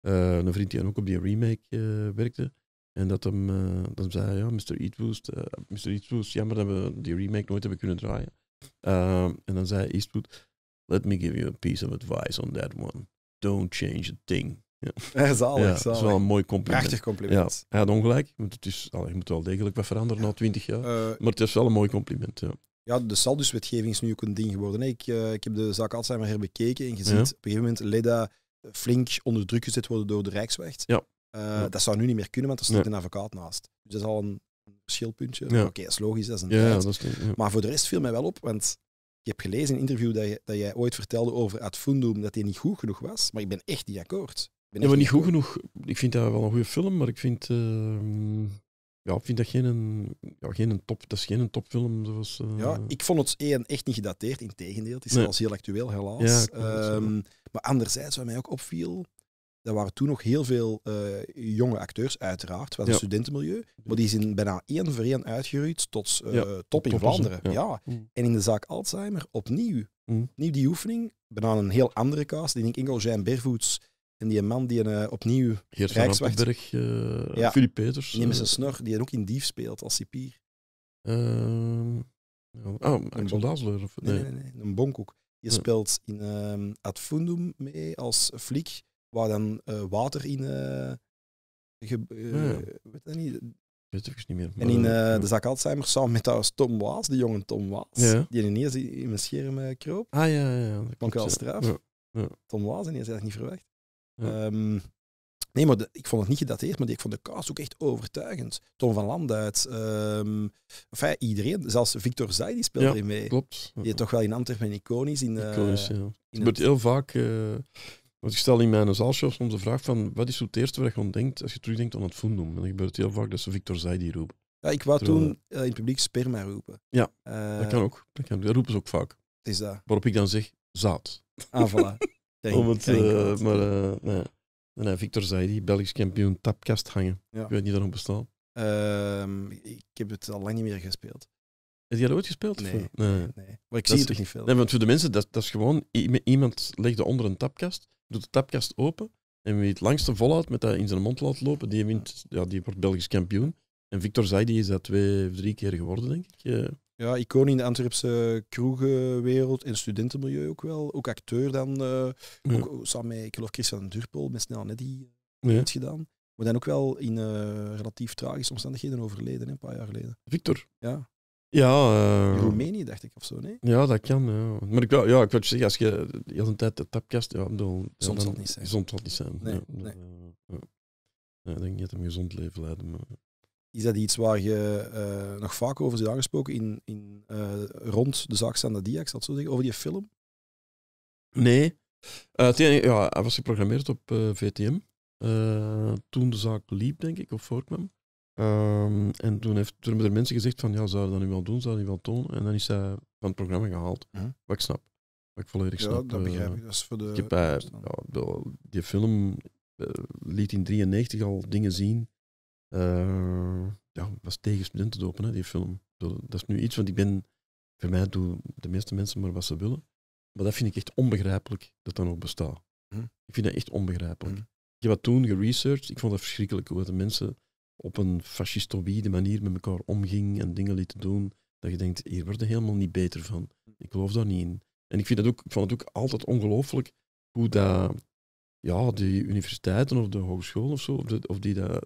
eh, een vriend die ook op die remake eh, werkte. En dat hem, eh, dat zei, ja, Mr. Eatwood, Mr. Eatwood, jammer dat we die remake nooit hebben kunnen draaien. Ehm, en dan zei Eastwood, let me give you a piece of advice on that one. Don't change a thing. Ja. ja zalig, Dat is wel een mooi compliment. Prachtig compliment. Ja, hij had ongelijk, want het is, al, je moet wel degelijk wat veranderen na twintig jaar. maar het is wel een mooi compliment, ja. Ja, de salduswetgeving dus is nu ook een ding geworden. Ik, ik heb de zaak Alzheimer herbekeken en gezien, op een gegeven moment Leda flink onder druk gezet worden door de Rijkswacht. Eh, ja. Dat zou nu niet meer kunnen, want er staat een advocaat naast. Dus dat is al een schilpuntje. Oké, dat is logisch, dat is een ja, dat is, Maar voor de rest viel mij wel op, want ik heb gelezen in een interview dat, je, dat jij ooit vertelde over Adfundum dat hij niet goed genoeg was, maar ik ben echt niet akkoord. Ik ben maar niet goed genoeg. Ik vind dat wel een goede film, maar ik vind... Ehm, ja, vind dat geen, ja, geen, top, dat is geen topfilm. Zoals, eh, Ja, ik vond het één echt niet gedateerd, integendeel Het is nee. zelfs heel actueel, helaas. Ehm, maar anderzijds, wat mij ook opviel, dat waren toen nog heel veel eh, jonge acteurs, uiteraard, van het studentenmilieu. Maar die zijn bijna één voor één uitgeruid tot uh, top in Vlaanderen. Ja. Mm. En in de zaak Alzheimer opnieuw. Mm. die oefening, bijna een heel andere cast. Die denk Ingo Zijn Bervoets en die man die een, eh, opnieuw Geert van Rappenberg, uh, eh, ja. Filip Peters. Die met eh. zijn snor, die ook in Dief speelt als cipier. Uh, ah, een Dazler? Of, nee. Nee, nee, een bonkoek. Je speelt in um, Ad mee als fliek, waar dan uh, water in... Uh, ge, ah, ja. Weet dat niet? Ik weet het niet meer. en in uh, de zak Alzheimer samen met dat Tom Waas, die jonge Tom Waas, ja. die ineens in mijn scherm kroop. Ah ja, ja. Dat vond ik wel straf. Ja. Ja. Tom Waas ineens is eigenlijk niet verwacht. Ehm, nee, maar ik vond het niet gedateerd, maar ik vond de cast ook echt overtuigend. Tom van Landuit, um, ehm, iedereen, zelfs Victor Zaydi speelde ja, erin mee. klopt. toch wel in Antwerpen iconisch in... Uh, iconisch, ja. het heel vaak... Uh, want ik stel in mijn zaalshow soms de vraag van, wat is het eerste waar je aan denkt als je terugdenkt aan het doen? En dan gebeurt het heel vaak dat ze Victor Zaidi roepen. Ja, ik wou toen eh, in het publiek sperma roepen. Ja, dat kan ook. Dat, kan, roepen ze ook vaak. Het is dat. Waarop ik dan zeg, zaad. Ah, voilà. om het, eh, maar uh, nee. nee, Victor Zaidi, Belgisch kampioen tapkast hangen. Ik weet niet of dat nog bestaat. Ehm, ik heb het al lang niet meer gespeeld. Heb je dat ooit gespeeld? Nee, nee. Maar ik zie het toch niet veel. Nee, want voor de mensen, dat, dat is gewoon... Iemand legt onder een tapkast, doet de tapkast open, en wie het langste volhoudt met dat in zijn mond laat lopen, die, wint, ja, die wordt Belgisch kampioen. En Victor die is dat twee of drie keer geworden, denk ik. Eh. Ja, icoon in de Antwerpse kroegenwereld en studentenmilieu ook wel. Ook acteur dan, uh, ook, oh, samen met, ik geloof, Christian Durpel, met Snel Neddy ja. iets gedaan. Maar dan ook wel in eh, relatief tragische omstandigheden overleden, een paar jaar geleden. Victor? Ja. Ja. Eh, Roemenië, dacht ik, of zo, nee? Ja, dat kan, ja. Maar ik, ja, ik wil zeggen, als je de hele tijd de tapkast... Ja, bedoel, het niet zijn. Soms zal het niet zijn. Nee, ik denk niet dat een gezond leven leiden, maar... Is dat iets waar je eh, nog vaak over zit aangesproken in, in, eh, rond de zaak Sanda Diak, zal zo zeggen, over die film? Nee. Eh, ja, hij was geprogrammeerd op VTM. toen de zaak liep, denk ik, of voorkwam. Ehm, en toen, heeft, toen hebben er mensen gezegd van, ja, zou je dat nu wel doen, zou je dat wel tonen? En dan is hij van het programma gehaald, hm. wat ik snap. Wat ik volledig ja, snap. dat begrijp ik. Dat is voor de... Ik heb, ja, die film liet in 93 al dingen zien eh, ja, was tegen studentendopen, hè, die film. Dat is nu iets, want ik ben, voor mij doen de meeste mensen maar wat ze willen. Maar dat vind ik echt onbegrijpelijk dat dat nog bestaat. Hm? Ik vind dat echt onbegrijpelijk. Hm. Ik heb wat toen geresearched. Ik vond dat verschrikkelijk hoe de mensen op een fascistoïde manier met elkaar omgingen en dingen lieten doen. Dat je denkt, hier wordt er helemaal niet beter van. Ik geloof daar niet in. En ik, vind dat ook, ik vond het ook altijd ongelooflijk hoe dat, ja, die universiteiten of de hogescholen of zo, of, of die dat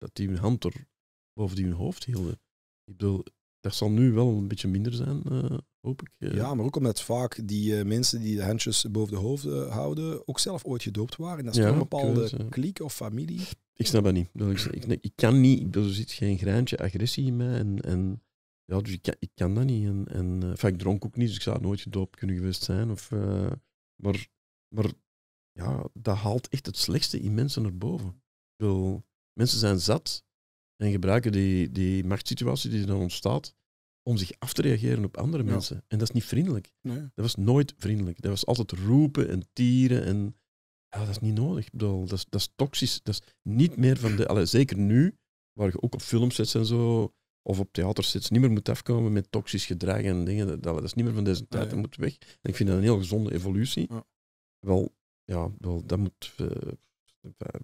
dat die hun hand er boven die hun hoofd hielden. Ik bedoel, dat zal nu wel een beetje minder zijn, eh, hoop ik. Eh. Ja, maar ook omdat vaak die eh, mensen die de handjes boven de hoofden houden, ook zelf ooit gedoopt waren. En dat is ja, een bepaalde kliek of familie. Ik snap dat niet. Ik, ik, ik kan niet, er zit geen graantje agressie in mij. En, en ja, dus ik kan, ik kan dat niet. En, en, enfin, dronk ook niet, dus ik zou nooit gedoopt kunnen geweest zijn. Of, maar maar ja, dat haalt echt het slechtste in mensen naar boven. Ik bedoel, Mensen zijn zat en gebruiken die, die machtssituatie die dan ontstaat om zich af te reageren op andere mensen. En dat is niet vriendelijk. Nee. Dat was nooit vriendelijk. Dat was altijd roepen en tieren en... Ja, dat is niet nodig. Ik bedoel, dat, is, dat is toxisch. Dat is niet meer van de... Allee, zeker nu, waar je ook op filmsets en zo, of op theatersets, niet meer moet afkomen met toxisch gedrag en dingen. Dat, dat is niet meer van deze tijd. en Dat moet weg. En ik vind dat een heel gezonde evolutie. Ja. Wel, ja, wel, dat moet... Eh,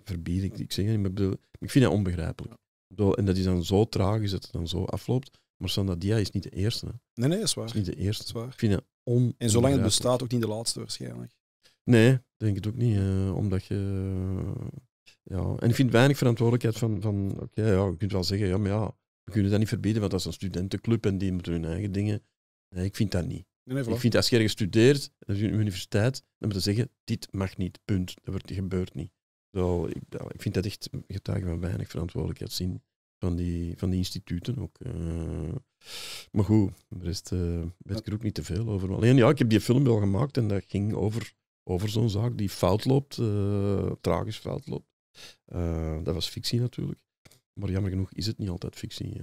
verbieden. ik, ik zeg niet, maar ik vind dat onbegrijpelijk. En dat is dan zo tragisch dat het dan zo afloopt. Maar DIA is niet de eerste. Hè. Nee, nee, is waar. Is niet de eerste. Zwaar. Ik vind dat on en zolang het bestaat, ook niet de laatste waarschijnlijk. Nee, denk het ook niet. Eh, omdat je... Eh, ja. En ik vind weinig verantwoordelijkheid van... van Oké, ja, je kunt wel zeggen, ja, maar ja, we kunnen dat niet verbieden, want dat is een studentenclub en die moeten hun eigen dingen... ik vind dat niet. ik vind als je ergens studeert, dat is de universiteit, dan moet je zeggen, dit mag niet, punt. Dat gebeurt niet. Nou, ik, vind dat echt getuige van weinig zien van die, van die instituten ook. Eh. maar goed, de rest eh, weet er ook niet te veel over. Alleen ja, ik heb die film wel gemaakt en dat ging over, over zo'n zaak die fout loopt, eh, tragisch fout loopt. dat was fictie natuurlijk. Maar jammer genoeg is het niet altijd fictie.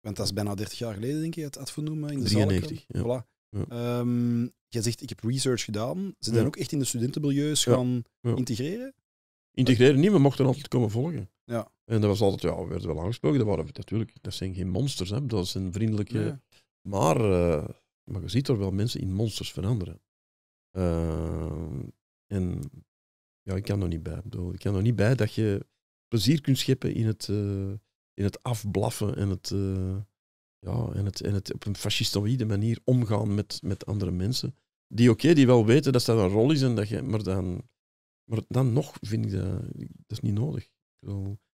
Want dat is bijna 30 jaar geleden, denk ik, het Advenoem in de 93, ja. Voilà. Ja. Ehm, jij zegt, ik heb research gedaan. Ze zijn ook echt in de studentenmilieus gaan integreren? integreren niet, we mochten altijd komen volgen. Ja. En dat was altijd, ja, we werden wel aangesproken. Dat, waren, natuurlijk, dat zijn geen monsters, hè. dat zijn vriendelijke. Maar, eh, maar je ziet er wel mensen in monsters veranderen. Eh, en ja, ik kan er niet bij. Ik kan er niet bij dat je plezier kunt scheppen in het, eh, in het afblaffen en het, ja, en, het, en het op een fascistoïde manier omgaan met, met andere mensen. Die oké, die wel weten dat dat een rol is, en dat je, maar dan maar dan nog vind ik dat, dat is niet nodig. Ik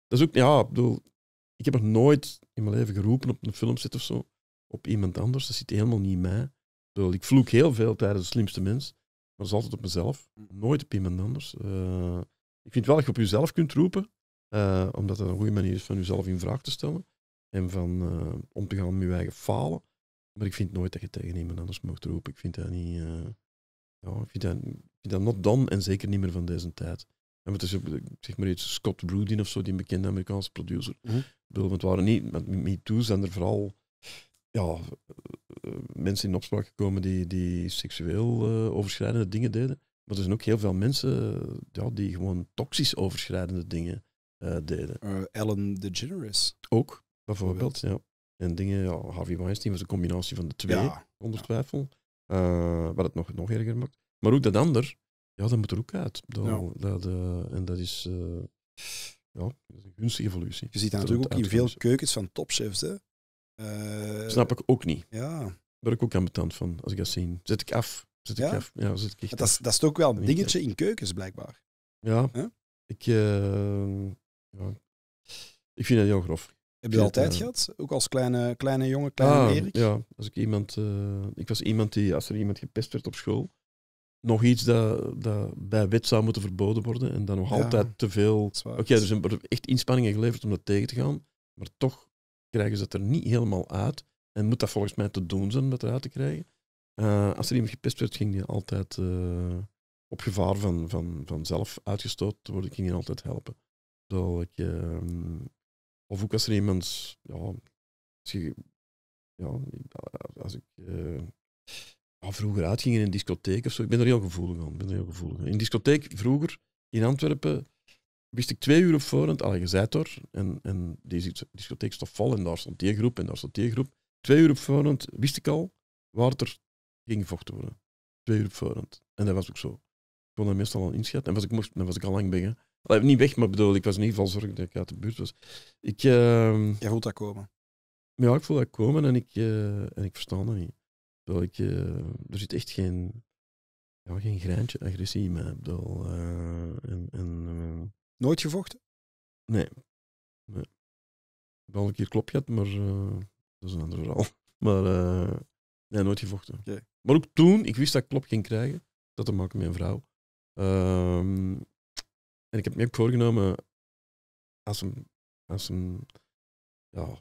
dat is ook, ja, ik bedoel, ik heb er nooit in mijn leven geroepen op een filmset of zo, op iemand anders. Dat zit helemaal niet in mij. Ik, ik vloek heel veel tijdens de slimste mens, maar dat is altijd op mezelf, nooit op iemand anders. Eh, ik vind wel dat je op jezelf kunt roepen, eh, omdat dat een goede manier is van jezelf in vraag te stellen en van, eh, om te gaan met je eigen falen. Maar ik vind nooit dat je tegen iemand anders mag roepen. Ik vind dat niet. ja, dat not dan en zeker niet meer van deze tijd. En het is, zeg maar iets, Scott Rudin of zo, die bekende Amerikaanse producer. Mm -hmm. het waren niet, met MeToo zijn er vooral ja, eh, eh, mensen in opspraak gekomen die, die seksueel eh, overschrijdende dingen deden. Maar er zijn ook heel veel mensen ja, die gewoon toxisch overschrijdende dingen deden. Uh, Ellen DeGeneres. Ook, bijvoorbeeld. Ja. En dingen, ja, Harvey Weinstein was een combinatie van de twee, ja. twijfel. wat het nog, nog erger maakt. Maar ook dat ander, ja, dat moet er ook uit. Dat, dat eh, en dat is, eh, ja, een gunstige evolutie. Je ziet dat natuurlijk ook in veel keukens van topchefs. Hè? Eh, Snap ik ook niet. Ja. Daar ben ik ook aan betand van, als ik dat zie. Zet ik af. Zet ik af. Ja, zet ik echt dat, is, dat is toch wel een dingetje in keukens, blijkbaar. Ja. Ik, ja. ik vind dat heel grof. Heb je altijd gehad? Ook als kleine, kleine jongen, kleine ah, Ja, als ik, iemand, ik was iemand die, als er iemand gepest werd op school, nog iets dat, bij wet zou moeten verboden worden en dan nog altijd te veel. Oké, er zijn echt inspanningen geleverd om dat tegen te gaan, maar toch krijgen ze het er niet helemaal uit en moet dat volgens mij te doen zijn om dat eruit te krijgen. Eh, als er iemand gepest werd, ging die altijd uh, op gevaar van, van, van zelf uitgestoten te worden, ging die altijd helpen. ik, ehm, of ook als er iemand, ja, ja, als ik eh, vroeger uitgingen in een discotheek of zo. Ik ben er heel gevoelig aan. Ben er heel gevoelig In discotheek vroeger in Antwerpen wist ik twee uur op voorhand, al je zei en, en deze discotheek stond vol en daar stond die groep en daar stond die groep. Twee uur op voorhand wist ik al waar er ging gevochten worden. Twee uur op voorhand. En dat was ook zo. Ik kon dat meestal al inschatten. En was ik, moest, dan was ik al lang weg. Hè. Allee, niet weg, maar bedoel, ik was in ieder geval zorg dat ik uit de buurt was. Ik, uh... Ehm, Jij voelt dat komen? Ja, ik voel dat komen en ik, uh... en ik versta dat niet. Ik, uh, er zit echt geen, ja, geen graantje agressie in mij. Bedoel, eh, en, en, ehm, Nooit gevochten? Nee. Ik heb wel een keer klop gehad, maar eh, dat is een ander verhaal. Maar eh, nee, nooit gevochten. Maar ook toen, ik wist dat ik klop ging krijgen. Dat te maken met mijn vrouw. Ehm, en ik heb me ook voorgenomen, als een, als ja,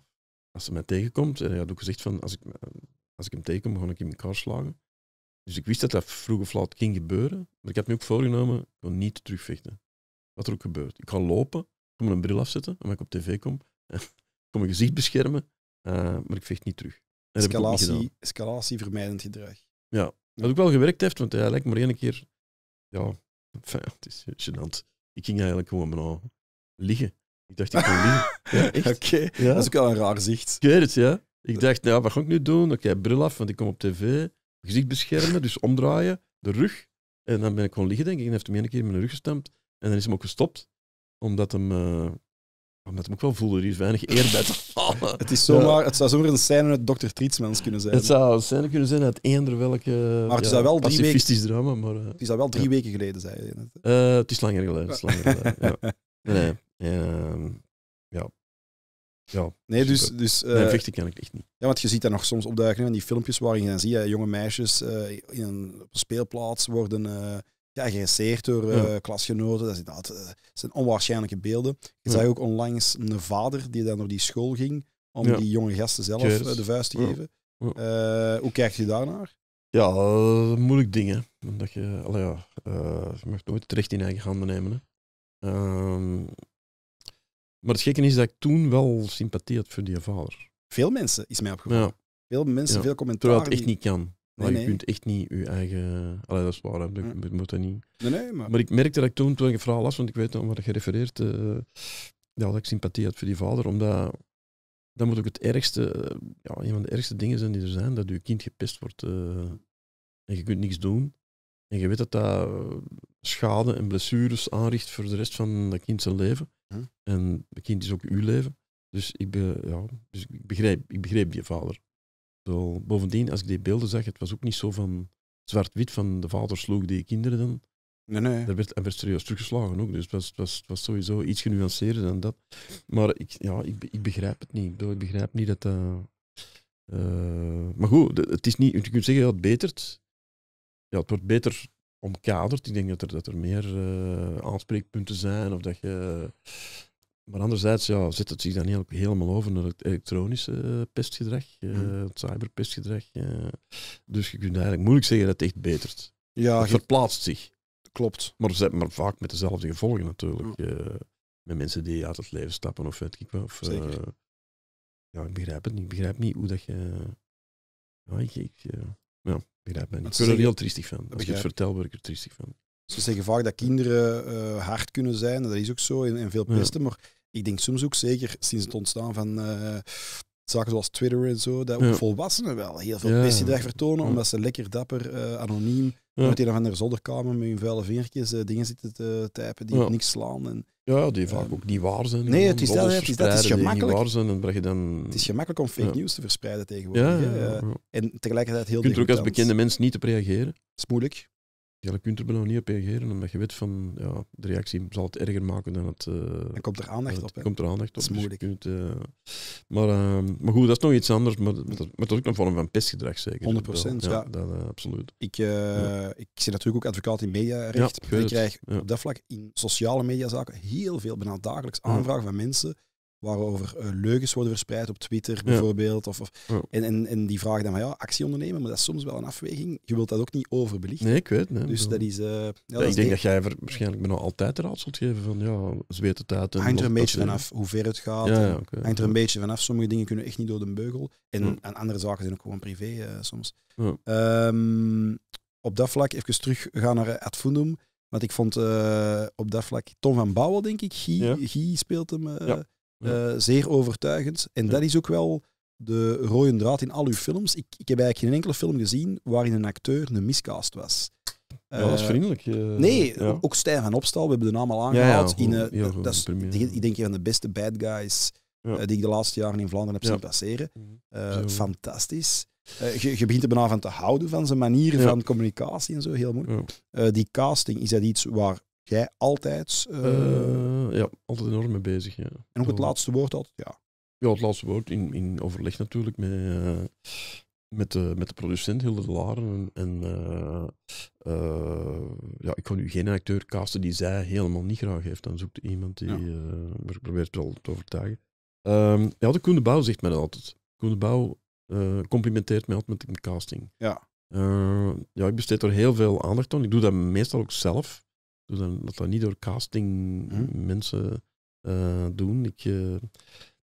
als ze mij tegenkomt, en ja, had ook gezegd van, als ik, als ik hem tegenkom, begon ik in elkaar slagen. Dus ik wist dat dat vroeg of laat ging gebeuren. Maar ik heb me ook voorgenomen, ik niet terugvechten. Wat er ook gebeurt. Ik ga lopen, ik moet een bril afzetten, omdat ik op tv kom. ik kom mijn gezicht beschermen, eh, maar ik vecht niet terug. escalatie, escalatie vermijdend gedrag. Ja, wat ook wel gewerkt heeft, want hij lijkt maar één keer... Ja, het is gênant. Ik ging eigenlijk gewoon maar liggen. Ik dacht, ik kon liggen. Oké, dat is ook wel een raar zicht. je weet het, ja. Ik dacht, nou, wat ga ik nu doen? Oké, okay, bril af, want ik kom op tv. Gezicht beschermen, dus omdraaien, de rug. En dan ben ik gewoon liggen, denk ik. En heeft hem een keer in mijn rug gestampt. En dan is hem ook gestopt. Omdat hem... Uh, omdat ik ook wel voelde, er is weinig eer bij te Het, is zomaar, het zou zomaar een scène uit Dr. Trietsmans kunnen zijn. Het zou een scène kunnen zijn uit eender welke maar het is wel drie weken, drama. Maar, eh, het is al wel drie weken geleden, zei je. Eh, het is langer geleden. langer ja. Nee, ehm, ja. Ja, nee, dus. dus uh, nee, eh, vechten kan ik echt niet. Ja, want je ziet dat nog soms opduiken van die filmpjes waarin je dan ziet jonge meisjes uh, in een speelplaats worden uh, geagresseerd door klasgenoten. Dat, is, zijn onwaarschijnlijke beelden. Je zag ook onlangs een vader die dan naar die school ging om die jonge gasten zelf de vuist te geven. hoe kijk je daarnaar? Ja, moeilijk dingen. Omdat je, ja, je mag nooit terecht in eigen handen nemen. Hè. Ehm, maar het gekke is dat ik toen wel sympathie had voor die vader. Veel mensen is mij opgevallen. Veel mensen, veel commentaren. Terwijl het echt niet kan. Je kunt echt niet je eigen. Allee, dat is waar, moet dat niet. Nee, maar... maar... ik merkte dat ik toen, toen ik het verhaal las, want ik weet dan waar je refereert, uh, dat ik sympathie had voor die vader, omdat dat moet ook het ergste, ja, een van de ergste dingen zijn die er zijn, dat je kind gepest wordt eh, en je kunt niks doen. En je weet dat dat schade en blessures aanricht voor de rest van dat kind zijn leven. Hm? En mijn kind is ook uw leven. Dus ik, be, ja, dus ik, begreep, ik vader. Zo, bovendien, als ik die beelden zag, het was ook niet zo van zwart-wit van de vader sloeg die kinderen dan. Nee, nee. Daar werd, er werd serieus teruggeslagen ook. Dus het was, was, was sowieso iets genuanceerder dan dat. Maar ik, ja, ik, ik begrijp het niet. Ik begrijp niet dat. Eh, eh, maar goed, het is niet, je kunt zeggen dat het betert. Ja, het wordt beter ik denk dat er, dat er meer eh, aanspreekpunten zijn. Of dat je... Maar anderzijds ja, zet het zich dan heel, helemaal over naar het elektronische eh, pestgedrag, eh, mhm. het cyberpestgedrag. Uh. Dus je kunt eigenlijk moeilijk zeggen dat het echt betert. Ja, het verplaatst zich. Klopt. Maar, maar vaak met dezelfde gevolgen natuurlijk. met mensen die uit het leven stappen of weet ik Of, Zeker. ja, ik begrijp het niet. Ik begrijp niet hoe dat je... Ja, ik, ja. Ik ben er heel triestig van. Als je het vertelt, word ik er triestig van. Ze zeggen vaak dat kinderen eh, hard kunnen zijn, dat is ook zo, in veel pesten. Maar ik denk soms ook zeker sinds het ontstaan van eh, zaken zoals Twitter en zo, dat volwassenen wel heel veel ja. vertonen, omdat ze lekker dapper, eh, anoniem, ja. met een of andere zolderkamer met hun vuile vingertjes uh, dingen zitten te typen die op niks slaan. En, ja, die vaak eh, ook niet waar zijn. Nee, het is, dat, dat is gemakkelijk. waar zijn, dan je dan... Het is gemakkelijk om fake news te verspreiden tegenwoordig. En tegelijkertijd heel Je kunt ook als bekende mens niet op reageren. Dat is moeilijk je kunt er bijna niet op reageren, omdat je weet van ja, de reactie zal het erger maken dan het. Eh, dan komt er aandacht op. Komt er aandacht op. Dat is dus moeilijk. Eh, maar, ehm, maar goed, dat is nog iets anders. Maar, maar dat is ook een vorm van pestgedrag, zeker. 100 procent, ja. Eh, absoluut. Ik, ja. ik zie natuurlijk ook advocaat in mediarecht. Ja, ik, krijg op dat vlak in sociale mediazaken heel veel, bijna dagelijks, aanvragen van mensen waarover eh, leugens worden verspreid op Twitter bijvoorbeeld. Of, of En, en, en, die vragen dan van ja, actie ondernemen, maar dat is soms wel een afweging. Je wilt dat ook niet overbelichten. Nee, ik weet het. Dus dat is... Eh, ja, ik denk dat jij er waarschijnlijk bijna nou altijd raad zult geven van ja, zweet het uit. hangt er een beetje vanaf hoe ver het gaat. Ja, Hangt er een beetje vanaf. Sommige dingen kunnen echt niet door de beugel. En, en andere zaken zijn ook gewoon privé eh, soms. Ehm, op dat vlak even terug gaan naar Ad Fundum. Want ik vond op dat vlak Tom van Bouwel, denk ik. Guy, Guy speelt hem eh, zeer overtuigend. En dat is ook wel de rode draad in al uw films. Ik, ik heb eigenlijk geen enkele film gezien waarin een acteur een miscast was. Ja, dat is eh, vriendelijk. Eh, nee, ook Stijn van Opstal, we hebben de naam al aangehaald. in, dat, is, ik denk een van de beste bad guys die ik de laatste jaren in Vlaanderen heb zien passeren. Mhm. fantastisch. je, je begint er bijna van te houden van zijn manier van communicatie en zo, heel mooi. die casting, is dat iets waar Jij altijd... Eh, eh, ja, altijd enorm mee bezig. Ja. En ook het laatste woord altijd, ja. Ja, het laatste woord in, in overleg natuurlijk met, eh, met, de, met de producent Hilde de Laren. En ja, ik kon nu geen acteur casten die zij helemaal niet graag heeft. Dan zoekt iemand die... Ja. maar probeert wel te overtuigen. Um, ja, de Koen de Bouw zegt mij dat altijd. Koen de Bouw complimenteert mij altijd met de casting. Ja. ja, ik besteed er heel veel aandacht aan. Ik doe dat meestal ook zelf dat dat niet door casting hm? mensen eh, doen. Ik, eh,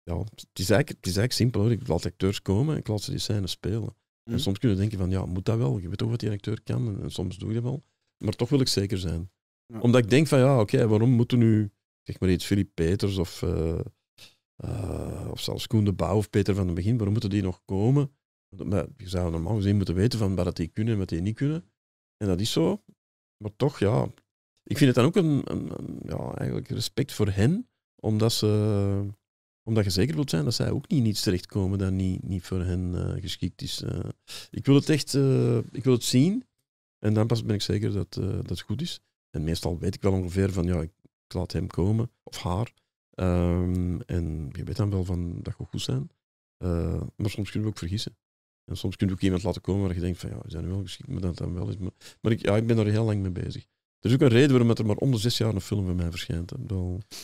ja, het, is eigenlijk, het is eigenlijk simpel hoor. Ik laat acteurs komen en ik laat ze die scène spelen. En hm? soms kunnen we denken van ja, moet dat wel? Je weet toch wat die acteur kan en, soms doe je dat wel. Maar toch wil ik zeker zijn. Omdat ik denk van ja, oké, waarom moeten nu, zeg maar iets, Philip Peters of, uh, of zelfs Koen de Bouw of Peter van het Begin, waarom moeten die nog komen? je zou normaal gezien moeten weten van wat die kunnen en wat die niet kunnen. En dat is zo. Maar toch, ja, ik vind het dan ook een, ja, eigenlijk respect voor hen, omdat, ze, omdat je zeker wilt zijn dat zij ook niet in iets terechtkomen dat niet, niet voor hen eh, geschikt is. Eh. ik wil het echt eh, ik wil het zien en dan pas ben ik zeker dat, dat het goed is. En meestal weet ik wel ongeveer van ja, ik, laat hem komen of haar. Ehm, en je weet dan wel van dat we goed zijn. maar soms kunnen we ook vergissen. En soms kun je ook iemand laten komen waar je denkt van ja, we zijn wel geschikt, maar dat dan wel is. Maar, maar ik, ja, ik ben daar heel lang mee bezig. Er is ook een reden waarom er maar om de zes jaar een film van mij verschijnt.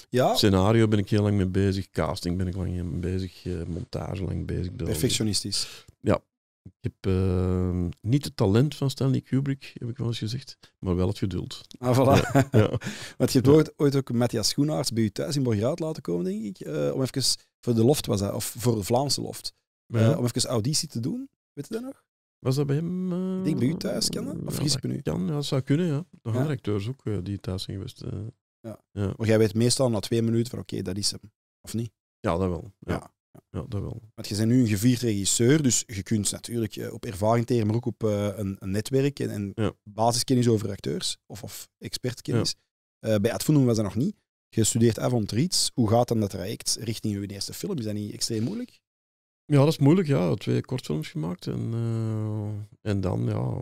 ja. Scenario ben ik heel lang mee bezig, casting ben ik lang mee bezig, eh, montage lang bezig. Perfectionistisch. Ja. Ik heb ehm, niet het talent van Stanley Kubrick, heb ik wel eens gezegd, maar wel het geduld. Ah, voilà. Ja, Want je hebt ooit, ook Matthias Schoenaerts bij u thuis in Borgerhout laten komen, denk ik, eh, om even, voor de loft was dat, of voor de Vlaamse loft, eh, om even auditie te doen. Weet je dat nog? Was dat bij hem? Eh, ik denk bij u thuis, kan dat? Of ja, Kan, ja, dat zou kunnen, ja. Nog ja? andere acteurs ook eh, die thuis zijn geweest. Eh. ja. ja. Maar jij weet meestal na twee minuten van oké, dat is hem. Of niet? Ja, dat wel. Ja. Ja. dat wel. Want je bent nu een gevierd regisseur, dus je kunt natuurlijk op ervaring tegen, maar ook op een, een, netwerk en, basiskennis over acteurs of, of expertkennis. bij Advoenum was dat nog niet. Je studeert avant Riets. Hoe gaat dan dat traject richting je eerste film? Is dat niet extreem moeilijk? Ja, dat is moeilijk. Ja. Twee kortfilms gemaakt. En, eh, en dan, ja,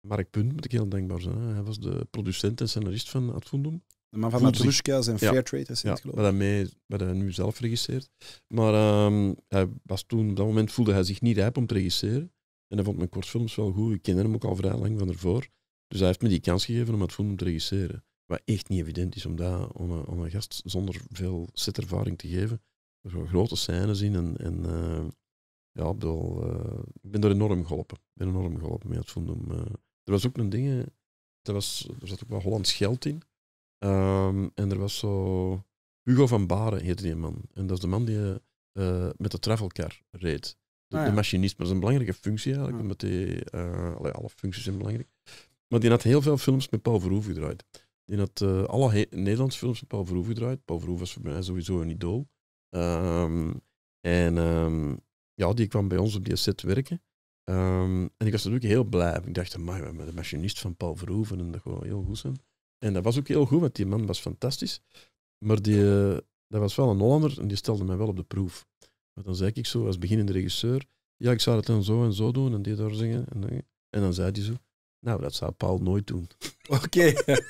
Mark Punt moet ik heel denkbaar zijn. Hij was de producent en scenarist van Advoendum. De man van Matrushka's en Fairtrade, ja. het geloof ik. Ja, wat hij nu zelf regisseert. Maar ehm, hij was toen, op dat moment voelde hij zich niet rijp om te regisseren. En hij vond mijn kortfilms wel goed. Ik ken hem ook al vrij lang van ervoor. Dus hij heeft me die kans gegeven om Advoendum te regisseren. Wat echt niet evident is om daar aan een, gast zonder veel setervaring te geven. Er grote scènes in en... en eh, ja, ik bedoel, eh, ik ben er enorm geholpen. Ik ben enorm geholpen mee het Fundum. Eh, er was ook een ding, er, was, er zat ook wel Hollands geld in. Ehm, en er was zo... Hugo van Baren heette die man. En dat is de man die eh, met de travelcar reed. De, ah, machinist, maar dat is een belangrijke functie eigenlijk. Ah. Omdat die, alle functies zijn belangrijk. Maar die had heel veel films met Paul Verhoeven gedraaid. Die had alle Nederlandse films met Paul Verhoeven gedraaid. Paul Verhoeven was voor mij sowieso een idool. Ehm, en... Um, ja, die kwam bij ons op die set werken. Ehm, en ik was natuurlijk heel blij. Ik dacht, maar we hebben de machinist van Paul Verhoeven en dat gewoon heel goed zijn. En dat was ook heel goed, want die man was fantastisch. Maar die, eh, dat was wel een Hollander en die stelde mij wel op de proef. Maar dan zei ik zo, als beginnende regisseur, ja, ik zou het dan zo en zo doen en dit daar zingen. En, eh. en dan zei hij zo, nou, dat zou Paul nooit doen. Oké. Okay.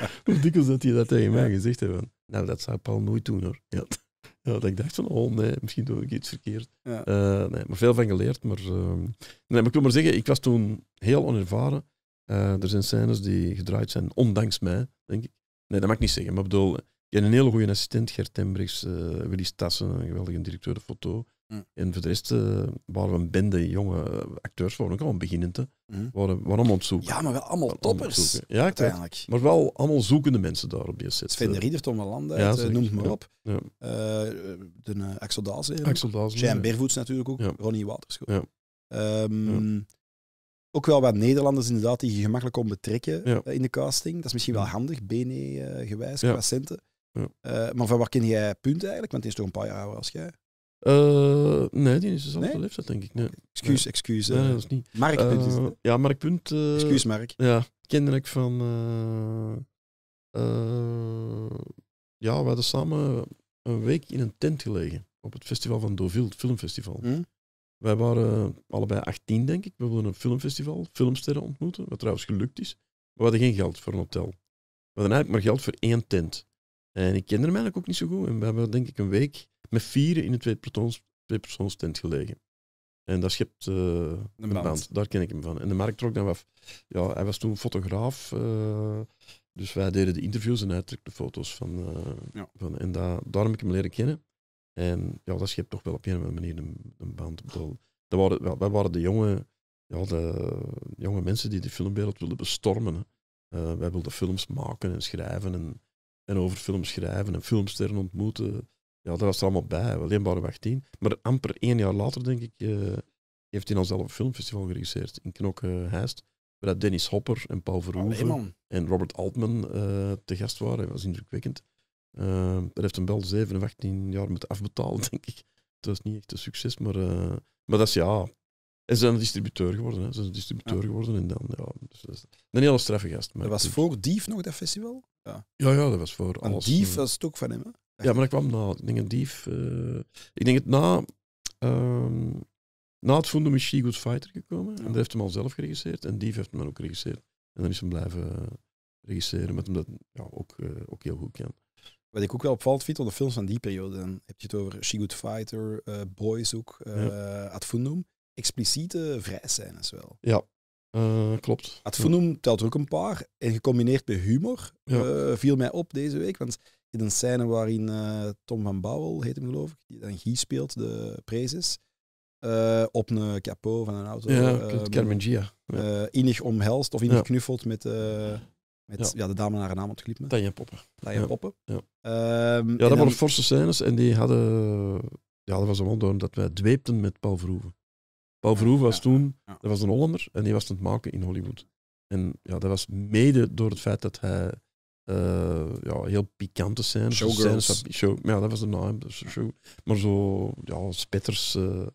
Hoe dikwijls dat hij dat tegen mij gezegd heeft. Nou, dat zou Paul nooit doen hoor. Ja. Ja, dat ik dacht van, oh nee, misschien doe ik iets verkeerd. Eh, nee, maar veel van geleerd. Maar, ehm, nee, maar ik wil maar zeggen, ik was toen heel onervaren. Eh, er zijn scènes die gedraaid zijn, ondanks mij, denk ik. Nee, dat mag ik niet zeggen. Maar ik bedoel, ik heb een hele goede assistent, Gert Tembrechts, eh, Willy Stassen, een geweldige directeur de foto. Mm. En voor de rest eh, waren we een bende jonge acteurs, waren ook al beginnende, mm. waren, waren allemaal op zoek. Ja, maar wel allemaal toppers. ja, uiteindelijk. Maar wel allemaal zoekende mensen daar op die set. Sven de eh. Rieder, Tom van Landen, ja, eh, noem het maar op. de Axel Dazen. Axel Jan Bervoets natuurlijk ook, Ronnie Waterschool. Ehm, ook wel wat Nederlanders inderdaad die je gemakkelijk kon betrekken in de casting. Dat is misschien wel mm. handig, BNE-gewijs, qua centen. Ja. maar van waar ken jij punt eigenlijk? Want die is toch een paar jaar ouder als jij? Eh, nee, die is dezelfde nee? leeftijd, denk ik. Nee. Excuus, nee. excuus. Eh, dat is niet. Markpunt eh, Ja, Markpunt. excuus, Mark. Ja, kende ik van... ja, we hadden samen een week in een tent gelegen op het festival van Deauville, het filmfestival. Hm? Wij waren allebei 18, denk ik. We wilden een filmfestival, filmsterren ontmoeten, wat trouwens gelukt is. we hadden geen geld voor een hotel. We hadden eigenlijk maar geld voor één tent. En ik kende hem eigenlijk ook niet zo goed. En we hebben denk ik een week met vieren in een twee platons, tent gelegen. En dat schept uh, een, band. Daar ken ik hem van. En de Mark trok dan af. Ja, hij was toen fotograaf. Eh, dus wij deden de interviews en hij trok de foto's van. Eh, ja. van en daar daarom heb ik hem leren kennen. En ja, dat schept toch wel op een manier een, een band. Dat waren, wij waren de jonge, ja, de jonge mensen die de filmwereld wilden bestormen. wij wilden films maken en schrijven en, en over films schrijven en filmsterren ontmoeten ja, dat was er allemaal bij. Alleen waren 18. Maar amper één jaar later, denk ik, eh, heeft hij zelf een filmfestival geregisseerd in Knokke-Heist. Waar Dennis Hopper en Paul ah, Verhoeven en Robert Altman eh, te gast waren. Dat was indrukwekkend. Uh, dat heeft hem wel 7 of 18 jaar moeten afbetalen, denk ik. Dat was niet echt een succes, maar, maar dat is ja, en ze zijn een distributeur geworden. Hè. Ze zijn een distributeur geworden en dan, ja. Dus dat is een hele straffe gast. Maar dat was voor Dief nog, dat festival? Ja, ja, ja dat was voor alles. Dief was het ook van hem, hè? Ja, maar dat kwam na. Ik denk dief. Eh, ik denk het na. Ehm, na het Fundo is She Good Fighter gekomen. En dat heeft hem al zelf geregisseerd. En Dief heeft hem ook geregisseerd. En dan is hem blijven regisseren met hem dat ja, ook, eh, ook heel goed kan. Wat ik ook wel opvalt vind, van de films van die periode, dan heb je het over She Good Fighter, uh, Boys ook, uh, ja. expliciete expliciete wel. Ja, klopt. Ad telt er ook een paar. En gecombineerd met humor viel mij op deze week, want in een scène waarin eh, Tom van Bouwel, heet hem geloof ik, die dan Guy speelt, de prezes, eh, op een capot van een auto. Ja, Carmen eh, Gia. Ja. omhelst of innig knuffelt met, met ja. de dame naar haar naam ontglipt. Tanja Poppen. Tanja Poppen. Ja, ehm, dat waren forse scènes en die hadden... Ja, dat was een wonder dat wij dweepten met Paul Verhoeven. Paul Verhoeven was toen... Dat was een Hollander en die was aan het maken in Hollywood. En ja, dat was mede door het feit dat hij eh, ja, heel pikante scènes. Showgirls. Scènes, ja, dat was de naam. Show, maar zo, ja, spetters, uh, eh,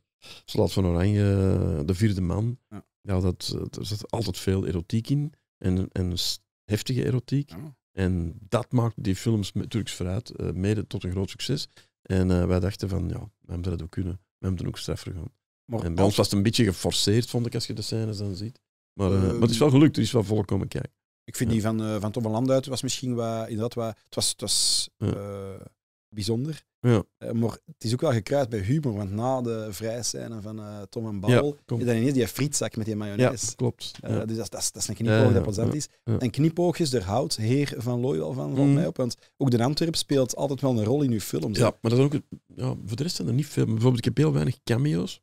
Slaat van Oranje, eh, De Vierde Man. Ja, dat, er zit altijd veel erotiek in. En, en heftige erotiek. En dat maakt die films natuurlijk vooruit, uh, mede tot een groot succes. En wij dachten van, ja, we hebben dat ook kunnen. We hebben er ook straffer gaan. Maar en bij ons was het een beetje geforceerd, vond ik, als je de scènes dan ziet. Maar, ehm. het is wel gelukt, er is wel volkomen kijk. Ik vind die van, eh, van Tom van Landuit was misschien wat, inderdaad wat, het was, het was eh, bijzonder. Ja. Eh, maar het is ook wel gekruist bij humor, want na de vrij zijn van Tom en Babbel, ja, je dan ineens die frietzak met die mayonaise. Ja, klopt. Uh, Dus dat, dat, dat, is een knipoog dat plezant is. En knipoogjes, daar houdt heer Van Looy van, van mm. mij op, want ook de Antwerp speelt altijd wel een rol in uw films. Ja, maar dat is ook, ja, voor de rest zijn er niet veel. Bijvoorbeeld, ik heb heel weinig cameo's.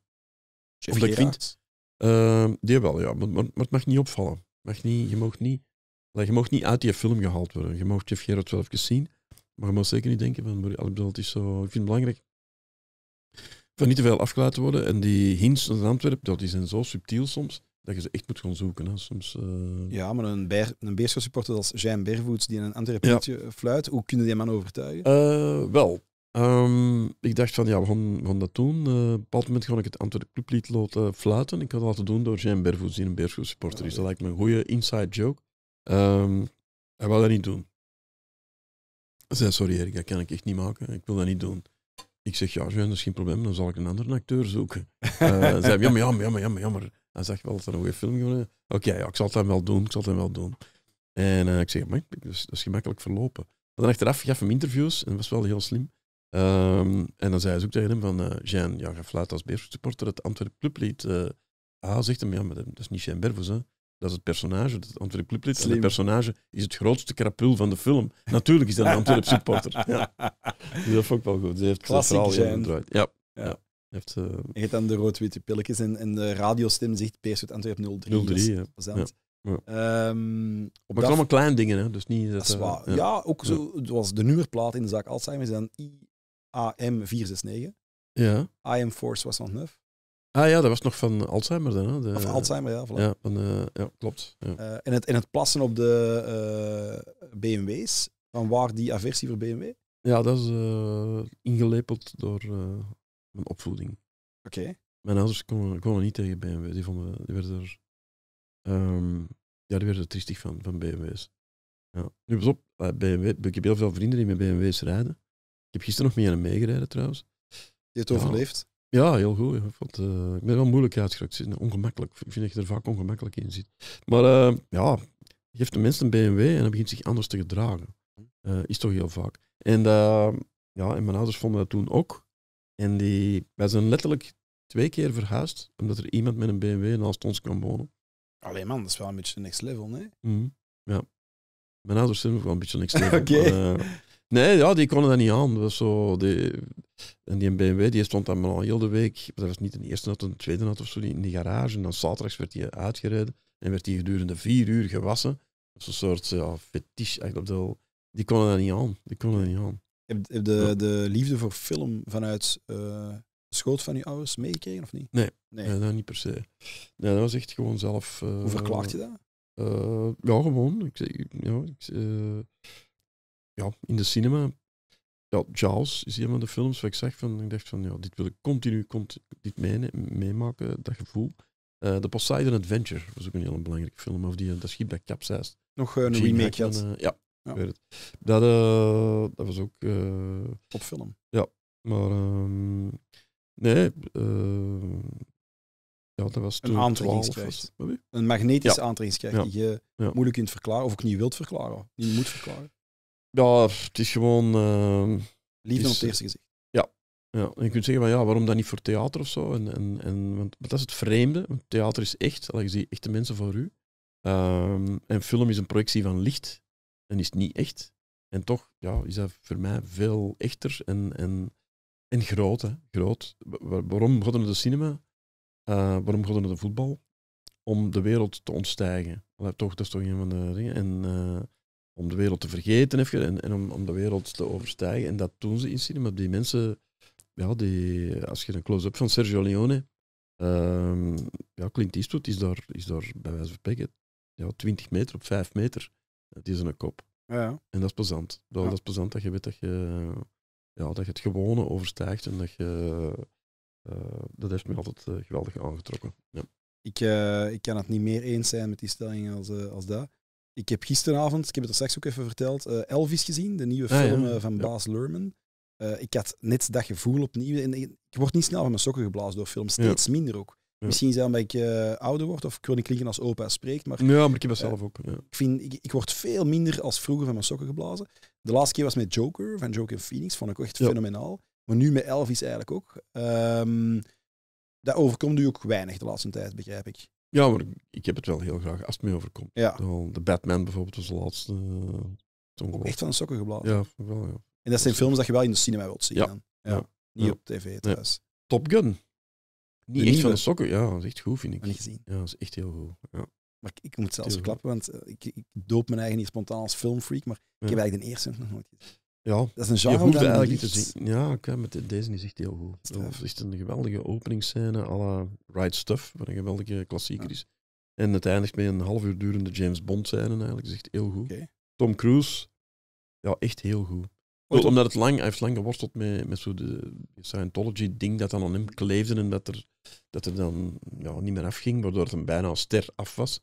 of dat ik vind... die wel, ja, maar, maar, het mag niet opvallen. Mag niet, je mag niet je mocht niet uit die film gehaald worden. Je mocht Jeff Gerard wel even zien, maar je mag zeker niet denken van, ik het is zo, ik vind het belangrijk van niet te veel afgeleid te worden. En die hints in Antwerpen, dat, die zijn zo subtiel soms, dat je ze echt moet gaan zoeken. Hè. Soms, eh, Ja, maar een, een supporter als Jean Bervoets, die in een Antwerpen ja. fluit, hoe kunnen die man overtuigen? Eh, wel, ehm, ik dacht van, ja, we gaan, gaan dat doen. Eh, op een bepaald moment ga ik het Antwerpen clublied laten fluiten. Ik had het laten doen door Jean Bervoets, die een Bervoets supporter is. Oh, dat lijkt me een goede inside joke. Um, hij wou dat niet doen. Hij zei, sorry Erik, dat kan ik echt niet maken. Ik wil dat niet doen. Ik zeg, ja, Jean, dat is geen probleem, dan zal ik een andere acteur zoeken. Uh, hij zei, jammer, jammer, jammer, jammer, Hij zag wel dat er een goede film geworden Oké, ik zal het wel doen, ik zal het wel doen. En eh, ik zeg, maar, dat is, dat is gemakkelijk verlopen. Maar dan achteraf gaf hem interviews, en dat was wel heel slim. Ehm, en dan zei hij ook tegen hem van, uh, Jean, ja, ga fluiten als Berfsupporter het Antwerp clublied. ah, zegt hem, ja, maar dat is niet Jean Berfus, hè. Dat is het personage, dat Antwerp clublied. Het personage is het grootste krapul van de film. Natuurlijk is dat een Antwerp supporter. Ja. dat vond ik wel goed. Ze heeft eh, Klassiek zijn. Ja. ja. ja. Heeft, uh... Eh, Heet dan de rood-witte pilletjes en, en de radiostem zegt PSU Antwerp 03. 03, ja. Ja. Um, op maar allemaal kleine dingen, hè? dus niet... Dat, dat uh, ja. ja. ook zo, zoals de nummerplaat in de zaak Alzheimer is dan IAM469. Ja. IAM Force Ah ja, dat was nog van Alzheimer dan. Hè? De, Alzheimer, ja. Voilà. Ja, eh, ja, klopt. Ja. en, eh, het, in het plassen op de eh, BMW's, van waar die aversie voor BMW? Ja, dat is ingelepeld door mijn opvoeding. Oké. Mijn ouders konden, konden niet tegen BMW. Die, vonden, die werden er... Um, ja, die werden er triestig van, van BMW's. Ja. Nu, pas op, BMW, ik heb heel veel vrienden die met BMW's rijden. Ik heb gisteren nog met hem meegereden trouwens. Die het overleefd? Ja, heel goed. Ik, vond, eh, ik ben wel moeilijk uitgerukt. Ongemakkelijk. Ik vind dat je er vaak ongemakkelijk in zit. Maar eh, ja, je geeft de mensen een BMW en dan begint zich anders te gedragen. Eh, is toch heel vaak. En, ja, en mijn ouders vonden dat toen ook. En die, wij zijn letterlijk twee keer verhuisd omdat er iemand met een BMW naast ons kwam wonen. Alleen man, dat is wel een beetje next level, nee? Mhm. ja. Mijn ouders zijn ook wel een beetje next level. nee, ja, die konden dat niet aan. Dat was zo... En die BMW die stond dan al heel de week, dat was niet een eerste auto, een tweede auto of zo, in die garage. En dan zaterdags werd die uitgereden en werd die gedurende vier uur gewassen. zo'n soort ja, Die konden dat niet aan. Die konden dat niet aan. Heb, heb de, de liefde voor film vanuit uh, de schoot van je ouders meegekregen of niet? Nee, nee. dat niet per se. Nee, dat was echt gewoon zelf... Eh, Hoe verklaart je dat? Eh, ja, gewoon. Ik, ja, ik, ja, in de cinema ja, Jaws is een van de films waar ik zeg van, ik dacht van, ja, dit wil ik continu continu dit meemaken, dat gevoel. de eh, The Poseidon Adventure was ook een heel belangrijke film Of die, eh, dat schip dat kapseist. Nog eh, een remake had. ja, Ik weet het. Dat, dat was ook... Topfilm. Ja, maar... Um, nee, ja, dat was toen Een aantrekkingskracht Een magnetische ja. die je moeilijk kunt verklaren, of ook niet wilt verklaren, niet moet verklaren. Ja, het is gewoon. Ehm, Liefde op het eerste gezicht. Ja, ja. je kunt zeggen van ja, waarom dan niet voor theater of zo? En, en, en, want, dat is het vreemde. Want theater is echt, je ziet echte mensen voor u. Ehm, en film is een projectie van licht en is niet echt. En toch ja, is dat voor mij veel echter en, en, en groot. Hè? groot. waarom begonnen we de cinema? Eh, waarom begonnen we de voetbal? Om de wereld te ontstijgen. Dat is toch, dat is toch een van de dingen. En, eh, om de wereld te vergeten en, en om, om de wereld te overstijgen. En dat doen ze in cinema. Die mensen, ja, die, als je een close-up van Sergio Leone, ehm, ja, Clint Eastwood is daar, is daar bij wijze van spreken ja, 20 meter op 5 meter. Het is een kop. Ja. En dat is plezant. Dat, dat is plezant dat je weet dat je, ja, dat je het gewone overstijgt en dat je... Eh, dat heeft me altijd eh, geweldig aangetrokken. Ja. Ik, eh, ik kan het niet meer eens zijn met die stelling als, als dat. Ik heb gisteravond, ik heb het er straks ook even verteld, eh, Elvis gezien, de nieuwe ah, film eh, van Baas Lerman. Eh, ik had net dat gevoel opnieuw. ik word niet snel van mijn sokken geblazen door films, steeds minder ook. Misschien zelfs omdat ik ouder word of ik klinken als opa spreekt. Maar, ja, maar ik heb dat zelf ook. Ik, vind, ik, word veel minder als vroeger van mijn sokken geblazen. De laatste keer was met Joker, van Joker Phoenix, vond ik echt fenomenaal. Maar nu met Elvis eigenlijk ook. Um, dat overkomt u ook weinig de laatste tijd, begrijp ik. Ja, maar ik heb het wel heel graag als het me overkomt. Ja. De Batman bijvoorbeeld was de laatste. Eh, echt van de sokken geblazen. Ja, wel, ja. En dat zijn films dat je wel in de cinema wilt zien. Ja. Dan. ja. ja. Niet op tv thuis. Top Gun. Niet echt van de sokken, ja, dat is echt goed, vind ik. Niet gezien. Ja, dat is echt heel goed. Ja. Maar ik, moet zelfs klappen, want eh, ik, ik doop mijn eigen niet spontaan als filmfreak, maar ik heb eigenlijk de eerste nog nooit gezien. Ja. Dat is een je hoeft eigenlijk niet te zien. Ja, oké, deze is echt heel goed. Het is echt een geweldige openingsscène à Right Stuff, wat een geweldige klassieker is. En het eindigt met een half uur durende James Bond scène eigenlijk. Dat heel goed. Tom Cruise, ja, echt heel goed. Omdat het lang, hij heeft lang geworsteld met, met zo de Scientology-ding dat dan aan hem kleefde en dat er, dat er dan ja, niet meer afging, waardoor het hem bijna ster af was.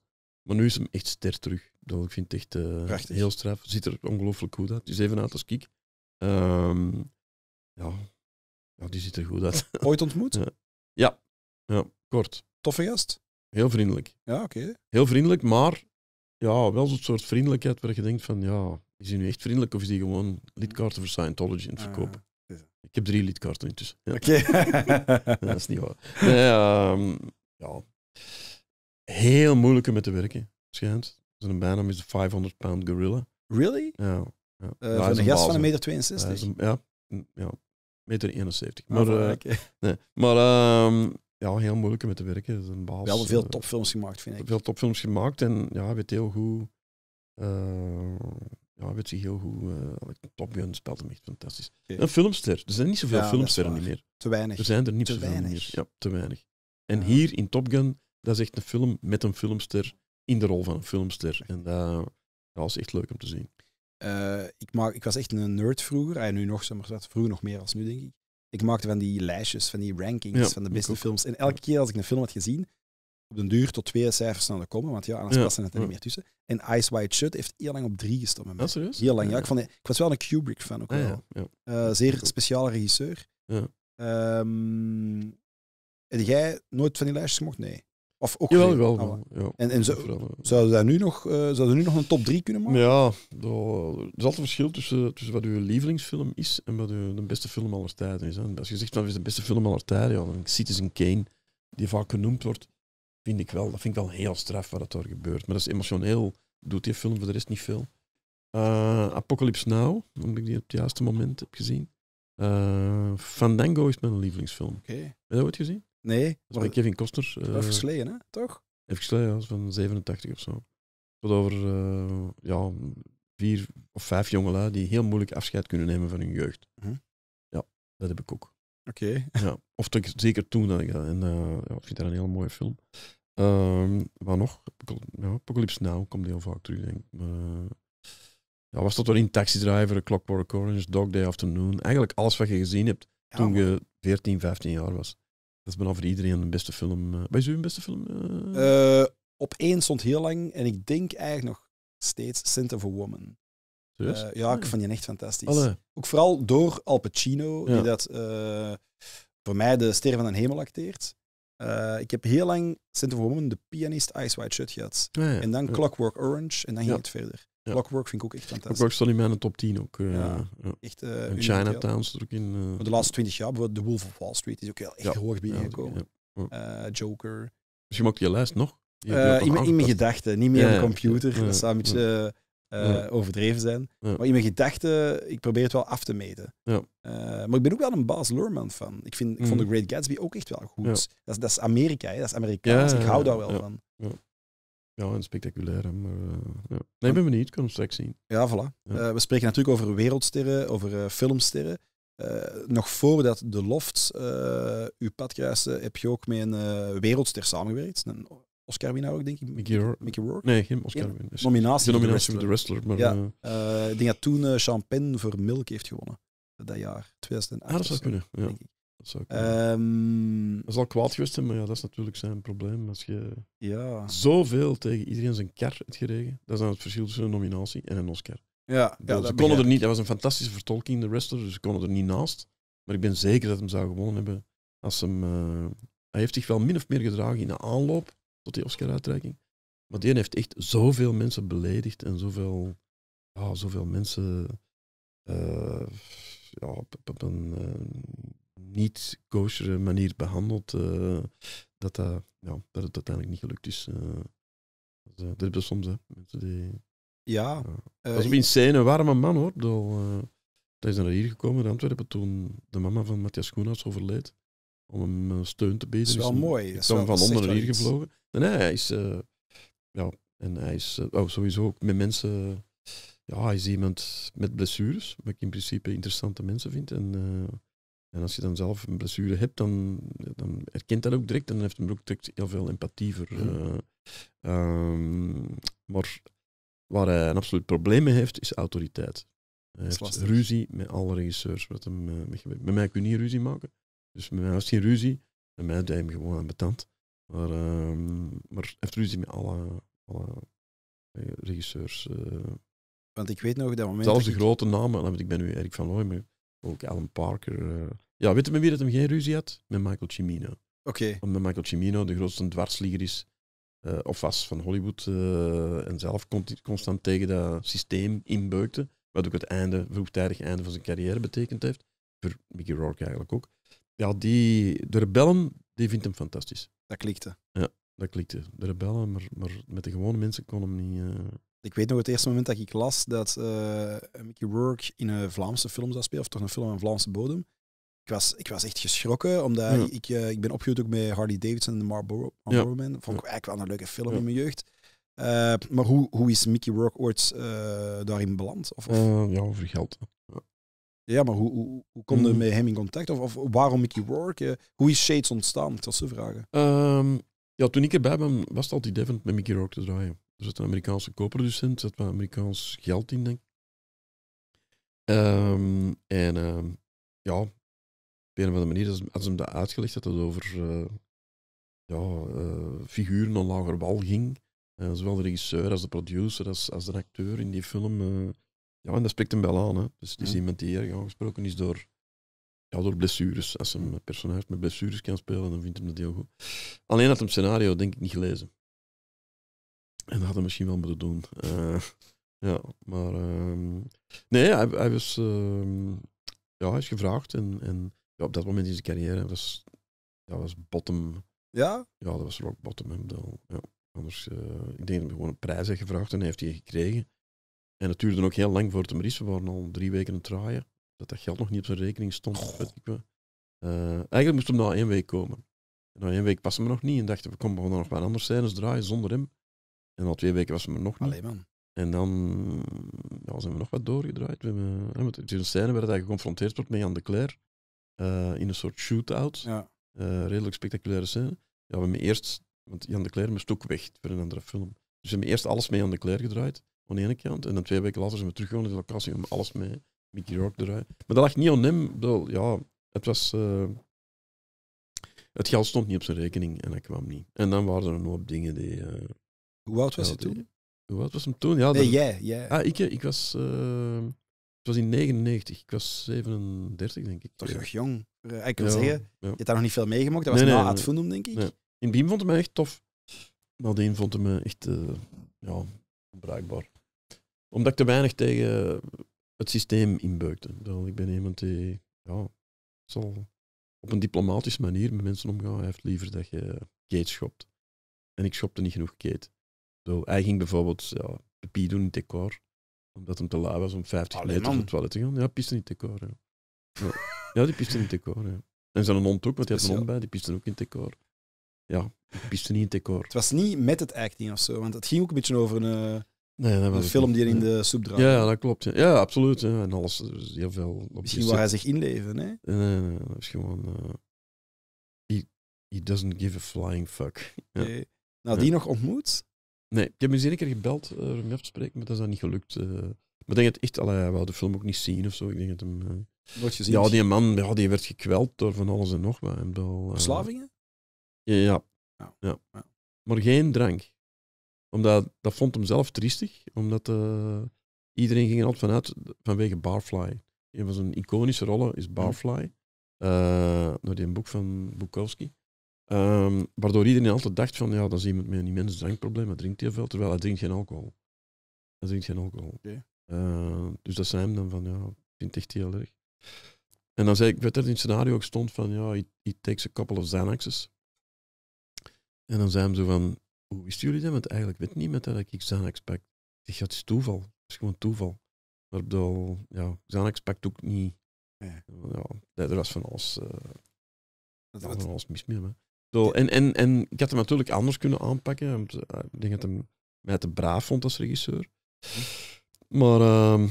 Maar nu is hem echt ster terug. Dat ik vind het echt eh, heel straf. Ziet er ongelooflijk goed uit. Is even uit als kiek. Ehm, ja. ja, die ziet er goed uit. Ooit ontmoet? ja. ja. kort. Toffe gast? Heel vriendelijk. Ja, oké. Heel vriendelijk, maar ja, wel zo'n soort vriendelijkheid waar je denkt van, ja, is hij nu echt vriendelijk of is hij gewoon lidkaarten voor Scientology in het ah, verkopen? ik heb drie lidkaarten intussen. Ja. Oké. dat is niet waar. Ehm, ja heel moeilijk om mee te werken, schijnt. Zijn bijnaam is de 500 pound gorilla. Really? Ja. ja. Uh, voor gast van een meter 62? ja, ja, meter 71. Ah, maar, eh, nee. maar ehm, ja, heel moeilijk om mee te werken. is een baas, Wel veel eh, topfilms gemaakt, vind ik. Veel topfilms gemaakt en ja, weet heel goed... ja, weet je heel goed. Uh, Top Gun speelt hem echt fantastisch. Een filmster. Er zijn niet zoveel ja, meer. Te weinig. Er zijn er niet te zoveel meer. Ja, te weinig. En hier in Top Gun dat is echt een film met een filmster in de rol van een filmster. En dat, was echt leuk om te zien. Eh, ik, maak, ik was echt een nerd vroeger, en nu nog, maar vroeger nog meer als nu, denk ik. Ik maakte van die lijstjes, van die rankings, van de beste films. En elke keer als ik een film had gezien, op den duur tot twee cijfers snel komen, want ja, anders ja. passen het er niet meer tussen. En Ice White Shut heeft heel lang op drie gestaan met ah, mij. Heel lang, ja. Ik, ik was wel een Kubrick-fan ook ah, wel. Eh, zeer speciale regisseur. Ja. Ehm, heb jij nooit van die lijstjes gemocht? Nee ja ook wel, ah, ja. En, en zo, zouden ze nu, nog, uh, nu nog een top 3 kunnen maken? Ja, er is altijd een verschil tussen, tussen wat uw lievelingsfilm is en wat uw, de beste film aller tijden is. Hè. Als je zegt, wat is de beste film aller tijden? Ja, Citizen Kane, die vaak genoemd wordt, vind ik wel, dat vind ik wel heel straf wat er gebeurt. Maar dat is emotioneel, doet die film voor de rest niet veel. Eh, Apocalypse Now, omdat ik die op het juiste moment heb gezien. Uh, Fandango is mijn lievelingsfilm Oké. Heb je dat ooit gezien? Nee. Dat Kevin Koster. Uh, eh, geleden, hè? Toch? Even geleden, ja. van 87 of zo. gaat over eh, ja, vier of vijf jongelui die heel moeilijk afscheid kunnen nemen van hun jeugd. Hm. Ja, dat heb ik ook. Oké. Ja, of te, zeker toen ik En uh, ja, ik vind dat een hele mooie film. Ehm, Waar nog? Ja, Apocalypse Now komt heel vaak terug, denk ik. ja, was dat wel in Taxi Driver, Clockwork Orange, Dog Day Afternoon? Eigenlijk alles wat je gezien hebt toen je 14, 15 jaar was. Dat is bijna voor iedereen de beste film. Eh. wat is uw beste film? Uh, op één stond heel lang en ik denk eigenlijk nog steeds Sint of a Woman. ja, ik ah. vond die echt fantastisch. Ook vooral door Al Pacino, die dat voor mij de ster van een hemel acteert. ik heb heel lang Sint of Woman, de pianist Ice White Shut gehad. Ah en dan Clockwork Orange en dan ging het verder. Clockwork vind ik ook echt fantastisch. Clockwork stond in mijn top 10 ook. Echt, en Chinatown stond in. de laatste 20 jaar, bijvoorbeeld The Wolf of Wall Street, is ook heel echt hoog binnengekomen. Eh, Joker. Misschien ook je lijst nog? Uh, in, mijn gedachten, niet meer aan de computer. dat zou een beetje eh, overdreven zijn. Maar in mijn gedachten, ik probeer het wel af te meten. maar ik ben ook wel een baas Luhrmann fan. Ik, vind, ik vond mm. The Great Gatsby ook echt wel goed. Dat, is, dat is Amerika, hè? dat is Amerikaans. ik hou daar wel van. Ja, en spectaculair. Maar, uh, ja. Nee, ik ben Ik kan hem straks zien. Ja, voilà. Eh, we spreken natuurlijk over wereldsterren, over eh, filmsterren. nog voordat de lofts uw pad kruiste, heb je ook met een wereldster samengewerkt. Een Oscar-winnaar ook, denk ik. Mickey, Rourke. Nee, geen Oscar-winnaar. nominatie. De nominatie voor de wrestler. Maar, ja. Uh, ik denk dat toen Champagne voor Milk heeft gewonnen. Dat jaar, 2018. Ah, dat kunnen. Ja. Dat, zou ehm, is al kwaad geweest, maar ja, dat is natuurlijk zijn probleem. Als je ja. zoveel tegen iedereen zijn kar hebt geregen, dat is dan het verschil tussen een nominatie en een Oscar. Ja, ja ze dat konden er niet, Hij was een fantastische vertolking, in de wrestler, dus ze konden er niet naast. Maar ik ben zeker dat hem zou gewonnen hebben als hem. Eh, hij heeft zich wel min of meer gedragen in de aanloop tot die Oscar-uitreiking. Maar die heeft echt zoveel mensen beledigd en zoveel, ja, zoveel mensen eh, ja, op, een eh, niet coachere manier behandeld, eh, dat, dat, ja, dat het uiteindelijk niet gelukt is. Uh, dat is soms, hè. Mensen die, ja. ja. was eh, een warme man, hoor. Eh, dat, is naar hier gekomen in Antwerpen toen de mama van Matthias Koenhaas overleed. Om hem steun te bieden. Dat is wel mooi. Hij van onder naar hier gevlogen. En nee, hij is... ja, en hij is oh, sowieso ook met mensen ja, hij is iemand met blessures, wat ik in principe interessante mensen vind. En en als je dan zelf een blessure hebt, dan, dan herkent dat ook direct. Dan heeft een broek direct heel veel empathie voor. Mhm. Eh, ehm, maar waar hij een absoluut probleem mee heeft, is autoriteit. Hij heeft ruzie met alle regisseurs. Wat hem, eh, met, mij kun je niet ruzie maken. Dus met mij was geen ruzie. Met mij deed hem gewoon aan betand. Maar, ehm, maar hij heeft ruzie met alle, alle eh, regisseurs. Want ik weet nog dat moment. Zelfs de grote ik... namen, ik ben nu Erik van Looy, ook Alan Parker. Eh. Ja, weet je wie dat hem geen ruzie had? Met Michael Cimino. Oké. Okay. Omdat Michael Cimino de grootste dwarslieger is, eh, of was van Hollywood, eh, en zelf constant tegen dat systeem inbeukte. Wat ook het einde, vroegtijdig einde van zijn carrière betekend heeft. Voor Mickey Rourke eigenlijk ook. Ja, die, de rebellen, die vindt hem fantastisch. Dat klikte. Ja, dat klikte. De rebellen, maar, maar met de gewone mensen kon hem niet... Ik weet nog het eerste moment dat ik las dat eh, Mickey Rourke in een Vlaamse film zou spelen, of toch een film aan Vlaamse bodem. Ik was, ik was echt geschrokken, omdat ik, eh, ik ben opgegroeid ook met Harley Davidson en de Marlboro, man. ja. Man. Vond ik eigenlijk wel een leuke film in mijn jeugd. Eh, maar hoe, hoe is Mickey Rourke ooit daarin beland? Of, of? ja, over geld. Ja, maar hoe, hoe, hoe kom je mm. met hem in contact? Of, of waarom Mickey Rourke? hoe is Shades ontstaan? Dat soort vragen. Um, ja, toen ik erbij ben, was het altijd die met Mickey Rourke te draaien. Er zat een Amerikaanse co-producent, zat wat Amerikaans geld in, denk ik. Ehm, en ehm, ja, op een of andere manier, als, ze hem dat uitgelegd dat het over eh, ja, eh, figuren aan lager wal ging. Eh, zowel de regisseur als de producer, als, als de acteur in die film. ja, en dat spreekt hem wel aan. Hè. Dus het is ja. iemand die aangesproken is door, ja, door blessures. Als een personage met blessures kan spelen, dan vindt hem dat heel goed. Alleen had hem scenario, denk ik, niet gelezen. En dat hadden misschien wel moeten doen. Eh, ja, maar ehm, nee, hij, was, ehm, ja, hij is gevraagd. En, ja, op dat moment in zijn carrière was, ja, was bottom. Ja? Ja, dat was rock bottom. ja. Anders, eh, ik denk dat hij gewoon een prijs heeft gevraagd en hij heeft die gekregen. En het duurde ook heel lang voor het hem We waren al drie weken aan het draaien. Dat dat geld nog niet op zijn rekening stond. Weet ik wel. Eh, eigenlijk moest hem na één week komen. na één week passen we nog niet en dachten we, kom, we gaan nog wat anders zijn, dus draaien zonder hem. En al twee weken was ze me nog niet. Allee, man. En dan ja, zijn we nog wat doorgedraaid. We hebben, met een scène waar hij geconfronteerd wordt met Jan de Cler. Eh, in een soort shootout. Ja. Eh, redelijk spectaculaire scène. Ja, we hebben eerst, want Jan de Cler moest ook weg voor een andere film. Dus we hebben eerst alles mee aan de Cler gedraaid, aan de ene kant. En dan twee weken later zijn we teruggegaan naar de locatie om alles mee Mickey Rock te Maar dat lag niet aan hem. Bedoel, ja, het was... Eh, het geld stond niet op zijn rekening en hij kwam niet. En dan waren er een hoop dingen die... Hoe oud was je toen? Hoe oud was hem toen? Ja, nee, jij, Ah, ik, ik was... Eh, het was in 99. Ik was 37, denk ik. Toch nog jong. Eh, ik kan zeggen, je hebt daar nog niet veel meegemaakt. Dat was nee, na het denk ik. In Beam vond hij mij echt tof. Nadien vond hij me echt uh, ja, bruikbaar. Omdat ik te weinig tegen het systeem inbeukte. Ik ben iemand die ja, zal op een diplomatische manier met mensen omgaan. Hij heeft liever dat je keet schopt. En ik schopte niet genoeg keet. Zo, hij ging bijvoorbeeld ja, pie doen in decor, omdat hem te laag was om 50 meter op het toilet te gaan. Ja, piste in decor. Ja, die piste in decor. En zijn hond ook, want hij had een hond bij, die piste ook in decor. Ja, piste niet in decor. Het was niet met het acting of zo, want het ging ook een beetje over een, eh, nee, dat een film die er in de soep draaide. Ja, dat klopt. Ja, absoluut. En alles, dus heel veel. Misschien wil hij zich inleven, hè? Nee, nee, nee dat is gewoon... Eh, he, he, doesn't give a flying fuck. Okay. Nou, die nog ontmoet? Nee, ik heb hem eens een keer gebeld eh, om je af te spreken, maar dat is dan niet gelukt. Uh, maar ik denk het echt, allee, hij wou de film ook niet zien of zo. Ik denk het hem... Eh, Nooit gezien. Ja, die man ja, die werd gekweld door van alles en nog wat. En wel, Verslavingen? Ja, ja. ja. Maar geen drank. Omdat, dat vond hem zelf triestig, omdat iedereen ging er altijd vanuit vanwege Barfly. Een van zijn iconische rollen is Barfly. Door die boek van Bukowski. Ehm, waardoor iedereen altijd dacht van, ja, dat is iemand met een immens drankprobleem, hij drinkt heel veel, terwijl hij drinkt geen alcohol. Hij drinkt geen alcohol. Ehm, dus dat zei hem dan van, ja, ik vind het echt heel erg. En dan zei ik, weet dat in het scenario ook stond van, ja, he, he takes a couple of Xanaxes. En dan zei hem zo van, hoe wisten jullie dat? Want eigenlijk weet niemand dat ik Xanax pak. Ik zeg, het is toeval. Het is gewoon toeval. Maar bedoel, ja, Xanax pakt ook niet. Ja. ja er was van alles, dat was van alles eh, mis meer zo, en, en, en ik had hem natuurlijk anders kunnen aanpakken. Eh, ik denk dat hij mij te braaf vond als regisseur. Maar ehm,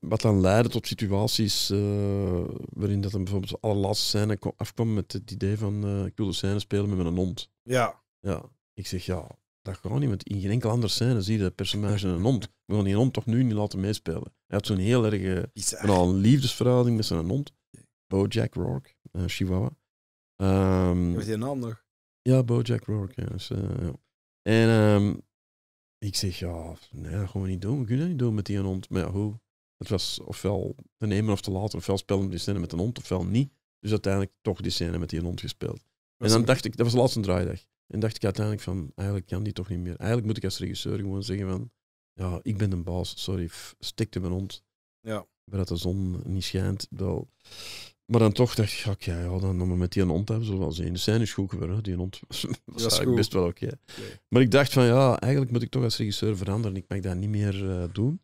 wat dan leidde tot situaties eh, waarin dat hem bijvoorbeeld de allerlaatste scène afkwam met het idee van eh, ik wil de scène spelen met mijn hond. Ja. ja. Ik zeg ja, dat gaat niet, want in geen enkele andere scène zie je dat personage een hond. We gaan die hond toch nu niet laten meespelen. Hij had zo'n heel erg, een liefdesverhouding met zijn hond. Bojack Rourke, Chihuahua. Um, je een naam nog? Ja, Bojack Rourke. Ja. Eh, en ehm, ik zeg, ja, nee, dat gaan we niet doen. We kunnen dat niet doen met die hond. Maar ja, hoe? Het was ofwel te nemen of te laten, ofwel spelen die scène met een hond, ofwel niet. Dus uiteindelijk toch die scène met die hond gespeeld. en dan dacht ik, dat was de laatste draaidag. En dacht ik uiteindelijk van, eigenlijk kan die toch niet meer. Eigenlijk moet ik als regisseur gewoon zeggen van, ja, ik ben een baas, sorry, stikte mijn hond. Ja. Maar dat de zon niet schijnt, wel, maar dan toch dacht ik, ja, dan ja dan met die hond hebben we wel zien. De scène is goed die hond was, was eigenlijk best wel oké. Maar ik dacht van, ja, eigenlijk moet ik toch als regisseur veranderen. Ik mag dat niet meer eh, doen.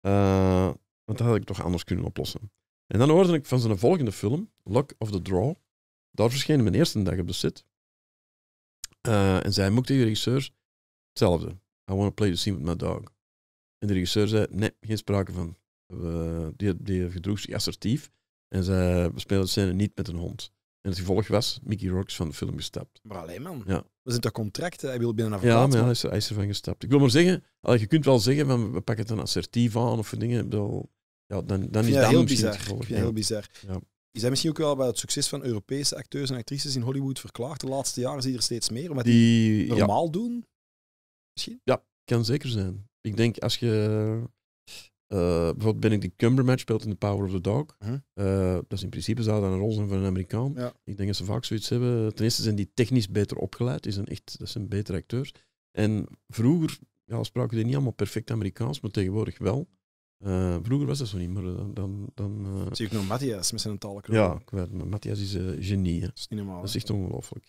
Eh, want dat had ik toch anders kunnen oplossen. En dan hoorde ik van zijn volgende film, Luck of the Draw. Daar verscheen mijn eerste dag op de set. Eh, en zei mocht tegen de regisseur, hetzelfde. I want to play the scene with my dog. En de regisseur zei, nee, geen sprake van. die, die gedroeg zich assertief. En ze speelden scène niet met een hond. En het gevolg was Mickey Rourke van de film gestapt. Maar alleen man. Ja. We zijn toch contracten? Hij wil binnen een Ja, ja, hij, is er, hij ervan gestapt. Ik wil maar zeggen, je kunt wel zeggen, van, we pakken het een assertief aan of dingen. Ja, dan, dan is dat heel misschien bizar. Gevolg, heel Ja. Is dat misschien ook wel bij het succes van Europese acteurs en actrices in Hollywood verklaard? De laatste jaren zie je er steeds meer, omdat die, normaal doen? Misschien? Ja, kan zeker zijn. Ik denk als je eh, bijvoorbeeld bijvoorbeeld de Cumberbatch speelt in The Power of the Dog. Eh, dat is in principe zou dat een rol zijn van een Amerikaan. Ik denk dat ze vaak zoiets hebben. Ten eerste zijn die technisch beter opgeleid. Die zijn echt, dat zijn betere acteurs. En vroeger ja, spraken die niet allemaal perfect Amerikaans, maar tegenwoordig wel. Eh, vroeger was dat zo niet, maar dan... dan, Zie ik nog Matthias met zijn talenkroon. Ja, Matthias is een genie. Dat is echt ongelooflijk.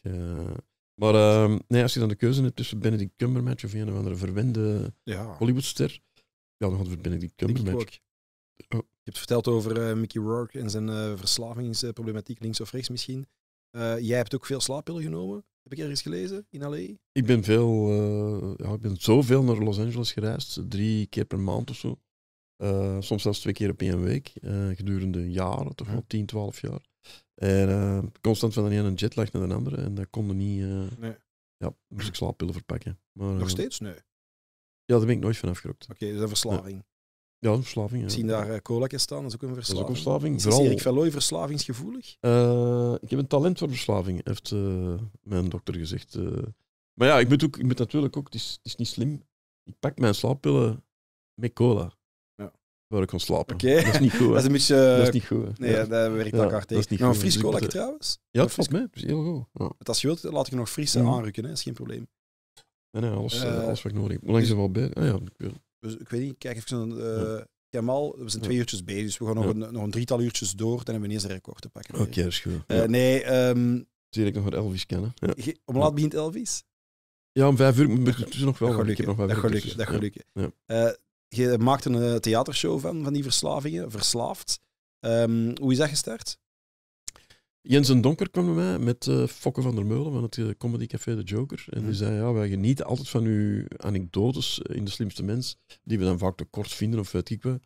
maar ehm, nee, als je dan de keuze hebt tussen Benedict Cumberbatch of een of andere verwende Hollywoodster, ja, nog het we binnen die Cumberbatch. Oh. Je hebt verteld over eh, Mickey Rourke en zijn uh, verslavingsproblematiek, links of rechts misschien. Eh, jij hebt ook veel slaappillen genomen, heb ik ergens gelezen, in L.A.? Ik ben veel, ja, ik ben zoveel naar Los Angeles gereisd, drie keer per maand of zo. soms zelfs twee keer op één week, gedurende jaren, toch wel 10, 12 jaar. En constant van de ene jetlag naar de andere, en dat kon er niet, nee. ja, moest ik slaappillen verpakken. Maar, Nog steeds? Nee. Ja, daar ben ik nooit van afgerukt. Oké, okay, is een verslaving. Ja, een verslaving. Ja. Zien daar cola eh, staan, dat is ook een verslaving. Dat is ook een Erik verslavingsgevoelig? Eh, ik heb een talent voor verslaving, heeft eh, mijn dokter gezegd. maar ja, ik moet, ook, ik moet natuurlijk ook, het is, het is niet slim. Ik pak mijn slaappillen met cola. Ja. Waar ik kan slapen. Dat is niet goed. dat is een beetje... dat is niet goed. Nee, ja. daar werkt elkaar ja, tegen. Nog een fries dus cola trouwens? Ja, dat valt mij. Dat is heel goed. Ja. als je wilt, laat ik nog fris mhm. aanrukken, is geen probleem. Nee, alles, uh, alles wat ik nodig heb. langs dus- wel bij? Ah ja. Dus ik weet niet, kijk even een eh, we zijn twee uurtjes bezig, dus we gaan nog, een, nog een drietal uurtjes door, dan hebben we ineens een record te pakken. Oké, dat is goed. Uh, nee, um, Zie ik nog wat Elvis kennen. Om laat begint Elvis? Ja, om vijf uur. Het nog wel. Dat ik nog wel dat gelukkig. Dat gelukkig. je maakt een theatershow van, van die verslavingen. Verslaafd. Ehm, hoe is dat gestart? Jensen Donker kwam bij mij met eh, Fokke van der Meulen van het eh, comedycafé De Joker. En die mhm. zei, ja, wij genieten altijd van uw anekdotes eh, in De Slimste Mens, die we dan vaak te kort vinden of weet ik wat.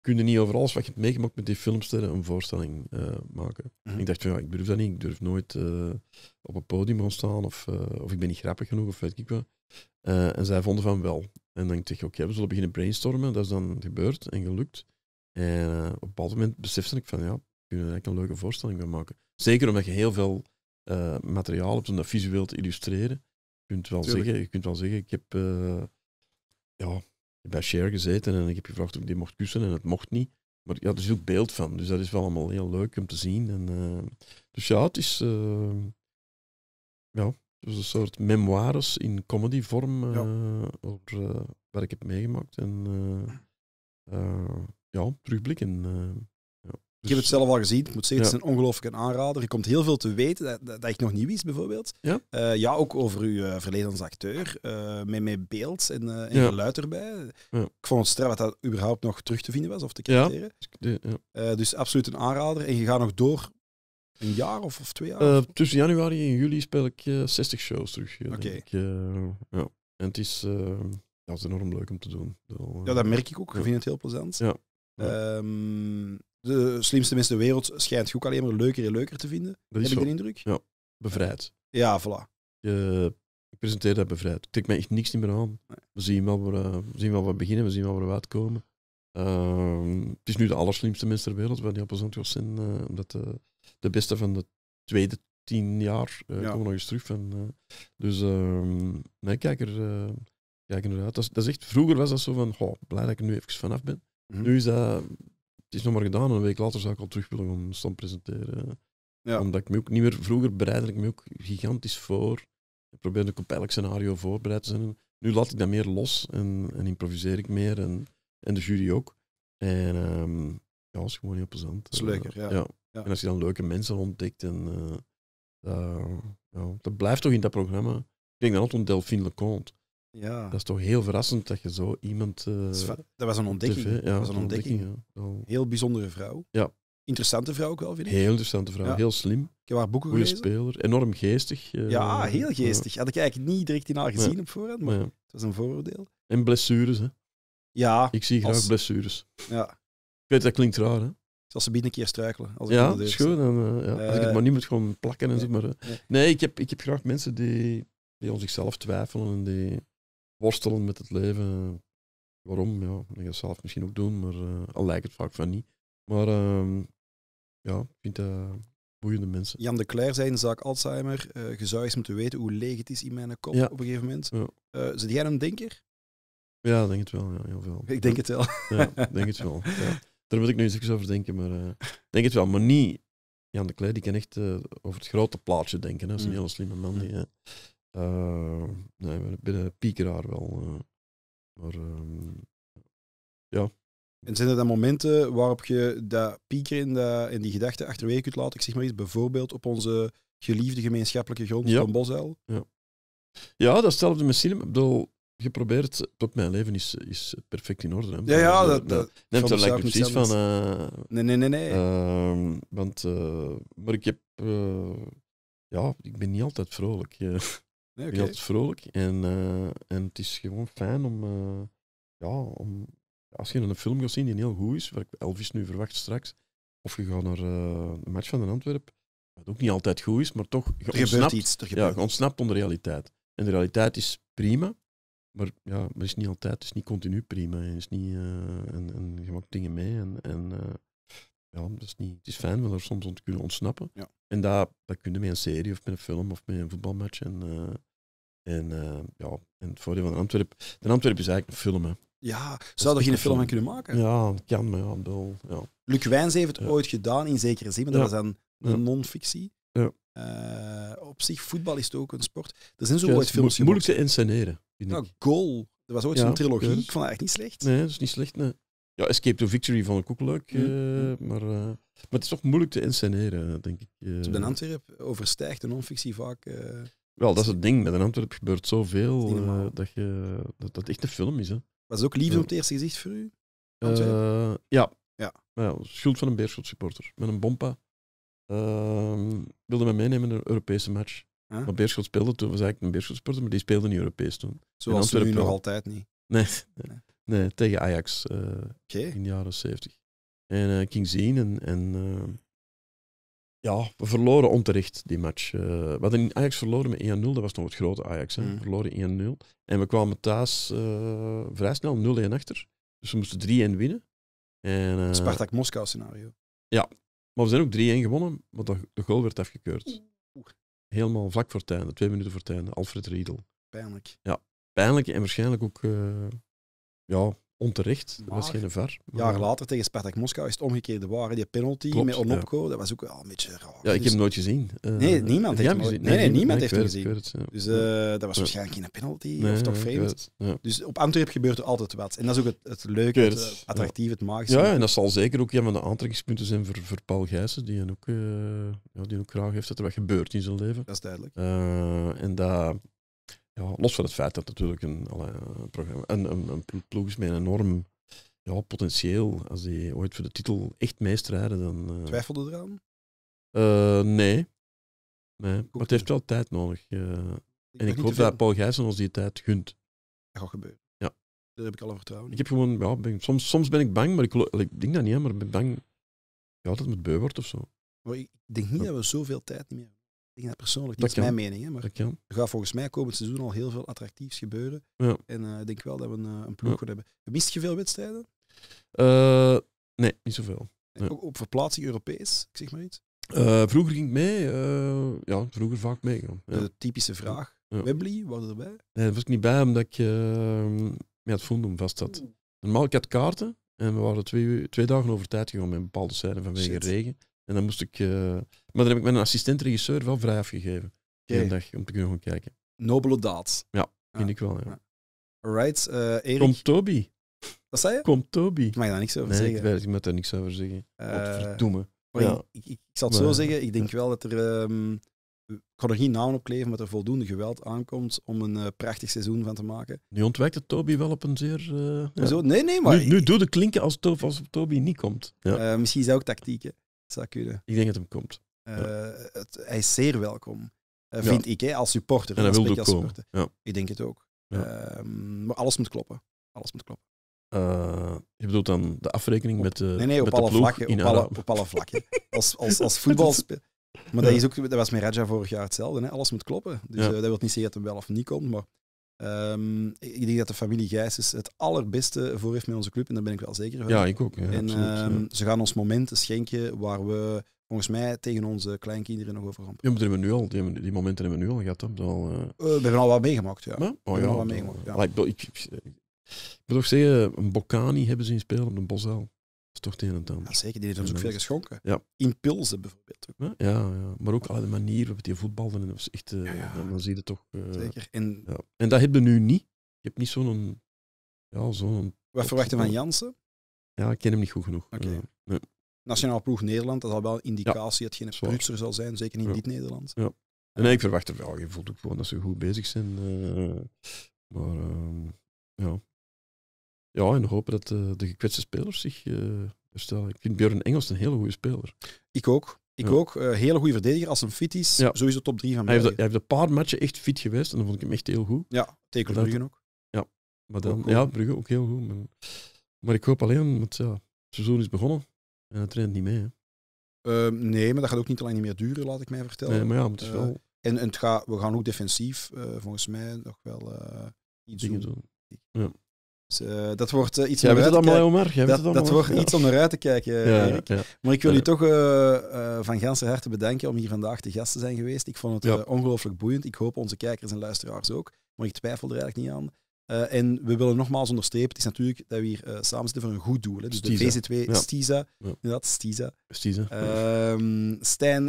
Kun je niet over alles wat je hebt meegemaakt met die filmsterren een voorstelling maken. Mhm. Ik dacht van, ja, ik durf dat niet. Ik durf nooit op een podium gaan staan of, of ik ben niet grappig genoeg of weet en zij vonden van wel. En dan dacht ik, oké, we zullen beginnen brainstormen. Dat is dan gebeurd en gelukt. En op een bepaald moment besefte ik van, ja, kunnen eigenlijk een leuke voorstelling van maken. Zeker omdat je heel veel eh, materiaal hebt om dat visueel te illustreren. Je kunt wel, zeggen, je kunt wel zeggen, ik heb eh, ja, bij share gezeten en ik heb gevraagd of ik die mocht kussen en het mocht niet. Maar ja, er is ook beeld van, dus dat is wel allemaal heel leuk om te zien. En, eh, dus ja, het is ja, een soort memoires in comedyvorm ja. over wat ik heb meegemaakt. En ja, terugblikken ik heb het dus- zelf al gezien. Ik moet zeggen, het is een ongelooflijke aanrader. Je komt heel veel te weten dat, dat, ik nog niet wist, bijvoorbeeld. Ja, eh, ja ook over uw eh, verleden als acteur. Uh, met, met beeld en, uh, en geluid erbij. Ik vond het straf dat dat überhaupt nog terug te vinden was of te creëren. dus absoluut een aanrader. En je gaat nog door een jaar of, of twee jaar? tussen januari en juli speel ik 60 shows terug. Oké. ja. En het is, dat is enorm leuk om te doen. ja, dat merk ik ook. Ik vind het heel plezant. Ja. Ehm, de slimste mensen ter wereld schijnt je ook alleen maar leuker en leuker te vinden. Dat heb ik de indruk? Ja, bevrijd. Ja, voilà. Je, ik presenteer dat bevrijd. Ik trek mij echt niks meer aan. We zien wel waar, eh, we, zien wel wat we beginnen, we zien wel waar we uitkomen. Uh, het is nu de allerslimste mensen ter wereld, waar die Appelzandjos zijn. Uh, eh, omdat de, de beste van de tweede tien jaar uh, ja. komen nog eens terug. dus ehm, nee, kijk, er, kijk inderdaad. Dat is, dat is, echt, vroeger was dat zo van, oh, blij dat ik er nu even vanaf ben. Mhm. Nu is dat het is nog maar gedaan. Een week later zou ik al terug willen gaan stand presenteren. Ja. Omdat ik me ook niet meer... Vroeger bereidde ik me ook gigantisch voor. Ik probeerde ook op elk scenario voorbereid te zijn. Nu laat ik dat meer los en, en improviseer ik meer. En, en de jury ook. En ehm, ja, dat is gewoon heel plezant. Dat is leuker, ja. ja. En als je dan leuke mensen ontdekt en... Eh, ja, dat blijft toch in dat programma. Ik denk dan altijd om Delphine Leconte. Ja. Dat is toch heel verrassend dat je zo iemand. Eh, dat was een ontdekking. ja, dat was een ontdekking. Oh. Heel bijzondere vrouw. Ja. Interessante vrouw ook wel, vind ik. Heel interessante vrouw, heel slim. Ik boeken Goeie speler, enorm geestig. Eh, ja, heel geestig. Had ik eigenlijk niet direct in haar gezien op voorhand, maar het was een vooroordeel. En blessures, hè? Ja. Ik zie graag blessures. Ja. Ik weet, dat klinkt raar, hè? Zal ze binnen een keer struikelen. Als ik ja, dat is goed. Dan, eh, ja. Als ik het maar niet moet gewoon plakken en nee, zo. Maar, nee. ik, heb, ik heb graag mensen die, die om zichzelf twijfelen en die worstelen met het leven. Waarom? Ja, dat het zelf misschien ook doen, maar eh, al lijkt het vaak van niet. Maar ehm, ja, ik vind dat boeiende mensen. Jan de Cler zei in zaak Alzheimer, uh, je zou eens moeten weten hoe leeg het is in mijn kop op een gegeven moment. Eh, zit jij een denker? Ja, denk het wel. Ja, heel veel. Ik denk het wel. Ja, denk het wel. Ja. Daar moet ik nu eens over denken, maar ik denk het wel. Maar niet Jan de Cler, die kan echt over het grote plaatje denken. Hè. Dat is een mm. hele slimme man. Die, mm. Uh, nee, binnen piekeraar wel. Eh. maar ehm, ja. En zijn er dan momenten waarop je dat pieker in, in die gedachten achterwege kunt laten? Ik zeg maar iets, bijvoorbeeld op onze geliefde gemeenschappelijke grond van Bosuil. Ja. ja, datzelfde misschien. Ik bedoel, geprobeerd, tot mijn leven is, is perfect in orde. Hè. Ja, ja, dat, neemt er lijkt precies van. Eh, nee, nee, nee, nee. Ehm, want, maar ik heb, ja, ik ben niet altijd vrolijk. Nee, okay. Je had vrolijk en, eh, en het is gewoon fijn om, eh, ja, om, als je een film gaat zien die heel goed is, waar ik Elvis nu verwacht straks, of je gaat naar uh, eh, een match van de Antwerpen wat ook niet altijd goed is, maar toch, je, ontsnapt, iets, ja, je onder realiteit. En de realiteit is prima, maar ja, maar is niet altijd, is niet continu prima. is niet, en, en, je maakt dingen mee en, en ja, is niet, het is fijn om er soms te kunnen ontsnappen. Ja. En dat, dat kun je met een serie of met een film of met een voetbalmatch. En, eh, en, eh, ja, en het voordeel van Antwerpen... De Antwerpen is eigenlijk een film, Ja, zou er geen film aan kunnen maken? Ja, dat kan, maar ja, wel, ja. Luc Wijns heeft het ooit gedaan, in zekere zin, maar dat was een ja. non-fictie. Eh, op zich, voetbal is het ook een sport. Er zijn zo ooit films Moeilijk te insceneren. Nou, goal. dat was ooit zo'n trilogie. Ik vond dat echt niet slecht. Nee, dat is niet slecht, nee. Ja, Escape to Victory vond ik ook leuk, mm. Eh, mm. maar, eh, maar het is toch moeilijk te insceneren, denk ik. Uh. Dus met een Antwerp overstijgt de non-fictie vaak... Wel, dat is het ding. Met een Antwerp gebeurt zoveel dat, dat, je, dat echt een film is. Hè. Was het ook liefde op het eerste gezicht voor u? ja. Ja. ja. Schuld van een Beerschot supporter. Met een bompa. Ehm, wilde me meenemen naar een Europese match. Huh? Maar Beerschot speelde toen, was eigenlijk een Beerschot supporter, maar die speelde niet Europees toen. Zoals we nu nog altijd niet. nee. Nee, tegen Ajax eh, okay. in de jaren 70. En eh, King King zien en, en ehm, ja, we verloren onterecht die match. Uh, we hadden Ajax verloren met 1-0, dat was nog het grote Ajax. Hè? Mm. Verloren 1-0. En we kwamen thuis uh, vrij snel 0-1 achter. Dus we moesten 3-1 winnen. En, uh, Spartak Moskou scenario. Ja, maar we zijn ook 3-1 gewonnen, want de goal werd afgekeurd. Helemaal vlak voor het einde, twee minuten voor het einde. Alfred Riedel. Pijnlijk. Ja, pijnlijk en waarschijnlijk ook ja, onterecht. dat was geen ver. Jaren later tegen Spartak Moskou is het omgekeerde waar. Die penalty met Onopko, dat was ook wel een beetje raar. Ja, ik heb dus- hem nooit gezien. Eh, nee, niemand heeft hem gezien. Nee, niemand heeft hem gezien. gezien. Dus eh, dat was waarschijnlijk geen penalty, of toch vreemd. Dus op Antwerpen gebeurt er altijd wat. En dat is ook het, het leuke, het, eh, attractief, het magische. Ja, en dat zal zeker ook een van de aantrekkingspunten zijn voor, voor Paul Gijssen, die ook, die ook graag heeft dat er wat gebeurt in zijn leven. Dat is duidelijk. en dat ja, los van het feit dat natuurlijk een, een, programma, een, een, een ploeg is met een enorm ja, potentieel. Als die ooit voor de titel echt meestrijden, dan... Uh... Twijfelde eraan? Uh, nee. nee. Maar het heeft wel tijd nodig. Eh. en ik hoop dat Paul Gijssen ons die tijd gunt. Dat gaat gebeuren. Ja. Daar heb ik alle vertrouwen in. Ik heb gewoon... Ja, soms, soms ben ik bang, maar ik, ik denk dat niet, maar ik ben bang ja, dat het beu wordt of zo. Maar ik denk niet dat we zoveel tijd meer hebben ik denk dat persoonlijk dat, is mijn mening. Hè, maar er gaat volgens mij komend seizoen al heel veel attractiefs gebeuren. Ja. En eh, ik denk wel dat we een, eh, een ploeg ja. hebben. Mist je veel wedstrijden? Eh, nee, niet zoveel. Nee. Ook op verplaatsing Europees, zeg maar iets? vroeger ging ik mee. ja, vroeger vaak mee. De typische vraag. Wembley, waren er erbij? Nee, daar was ik niet bij, omdat ik ehm, met het vondum vast had. Normaal, ik had kaarten. En we waren twee, twee dagen over tijd gegaan met een bepaalde scène vanwege regen. En dan moest ik... Eh, maar dan heb ik mijn assistent-regisseur wel vrij afgegeven. Okay. dag, om te kunnen gaan kijken. Nobele daad. Ja, vind ik wel, ja. Eh, Erik. Komt Toby. Wat zei je? Komt Toby. Mag je daar niks over zeggen. Ik, ik mag daar niks over zeggen. Eh, verdoemen. Ja. Ik, ik, ik, zal het zo zeggen, ik denk wel dat er... Ehm, ik kan er geen naam kleven, maar er voldoende geweld aankomt om een prachtig seizoen van te maken. Nu ontwijkt het Toby wel op een zeer... zo, nee, nee, maar... Nu, nu doe de klinken als, tof, als Toby niet komt. misschien is dat ook tactiek, zou Ik denk dat hem komt. Eh, het, hij is zeer welkom, eh, vind ik, hè, als supporter. En hij wil ook als komen. Ik denk het ook. Ehm, maar alles moet kloppen. Alles moet kloppen. Eh, je bedoelt dan de afrekening op, met de Nee, nee, op alle vlakken. Op alle, op alle, vlakken. als, als, als voetbalspeler. Maar dat, is ook, dat was met Raja vorig jaar hetzelfde. Hè. Alles moet kloppen. Dus dat wil niet zeggen dat hem wel of niet komt, maar Ehm, ik denk dat de familie Gijsens het allerbeste voor heeft met onze club. En daar ben ik wel zeker van. Ja, ik ook. en ehm, ze gaan ons momenten schenken waar we volgens mij tegen onze kleinkinderen nog over rampen. Ja, maar die, we nu al, die, hebben, momenten hebben we nu al gehad. Hè? Eh, eh, we hebben al wat meegemaakt, ja. Oh, ja, al wat meegemaakt, ja. ik, wil toch zeggen, een Boccani hebben ze in spelen op een Bosel toch tegen en het ander. zeker, die heeft ons ook veel geschonken. Ja. Impulsen bijvoorbeeld. Ook. Ja, ja, maar ook alle de manier waarop die voetbal dan dat is echt, eh, dan zie je toch. Eh, zeker. En, en dat hebben we nu niet. Je hebt niet zo'n. Ja, zo'n Wat verwachten van Jansen? Ja, ik ken hem niet goed genoeg. Okay. Nationaal ploeg Nederland, dat is al wel een indicatie dat geen prutser zal zijn, zeker in dit Nederland. Ja. En ik verwacht er wel, je voelt ook gewoon dat ze goed bezig zijn. Eh. maar ehm, ja, ja, en hopen dat de, eh, de gekwetste spelers zich eh, herstellen. Ik vind Björn Engels een hele goede speler. Ik ook. Ik ook. Uh, hele goede verdediger. Als een fit is, ja. sowieso top 3 van mij. Hij, heeft de, een paar matchen echt fit geweest en dan vond ik hem echt heel goed. Ja, tegen Brugge ook. Ja, maar dan, ook ja, Brugge ook heel goed. Maar, ik hoop alleen, want ja, het seizoen is begonnen en hij traint niet mee. Ehm, nee, maar dat gaat ook niet alleen lang niet meer duren, laat ik mij vertellen. Nee, maar ja, het is wel... en, en het gaat, we gaan ook defensief, volgens mij, nog wel iets Dingen doen. doen. Ja. Dus, eh, dat wordt iets om eruit het allemaal, dat, dat wordt iets om naar uit te kijken, eh, Erik. maar ik wil u toch eh, van ganse harte bedanken om hier vandaag te gast te zijn geweest. Ik vond het ongelooflijk boeiend. Ik hoop onze kijkers en luisteraars ook. Maar ik twijfel er eigenlijk niet aan. en we willen nogmaals onderstrepen, het is natuurlijk dat we hier samen zitten voor een goed doel. Hè. Dus Stiza. de VZ2, Stiza, dat Stiza. Stiza. Stijn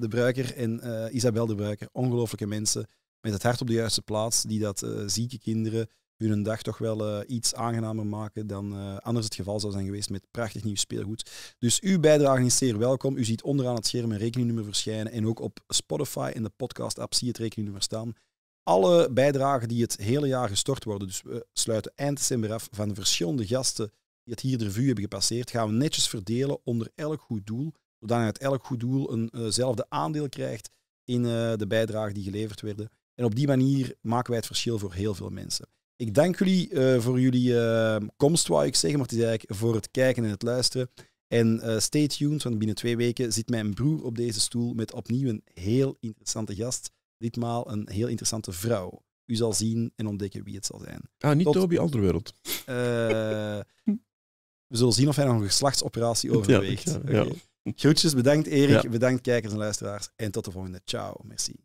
de Bruiker en Isabel de Bruiker, ongelooflijke mensen met het hart op de juiste plaats, die dat zieke kinderen hun dag toch wel eh, iets aangenamer maken dan eh, anders het geval zou zijn geweest met prachtig nieuw speelgoed. Dus uw bijdrage is zeer welkom. U ziet onderaan het scherm een rekeningnummer verschijnen en ook op Spotify en de podcast-app zie je het rekeningnummer staan alle bijdragen die het hele jaar gestort worden. Dus we sluiten eind december af van de verschillende gasten die het hier de revue hebben gepasseerd. Gaan we netjes verdelen onder elk goed doel. Zodat elk goed doel eenzelfde eh, aandeel krijgt in de bijdragen die geleverd werden. En op die manier maken wij het verschil voor heel veel mensen. Ik dank jullie eh, voor jullie uh, komst, wou ik zeggen, maar het is eigenlijk voor het kijken en het luisteren. En eh, stay tuned, want binnen twee weken zit mijn broer op deze stoel met opnieuw een heel interessante gast. Ditmaal een heel interessante vrouw. U zal zien en ontdekken wie het zal zijn. Ah, niet Toby, Toby Alderwereld. Eh, we zullen zien of hij nog een geslachtsoperatie overweegt. Ja, bedankt Erik, bedankt kijkers en luisteraars. En tot de volgende. Ciao, merci.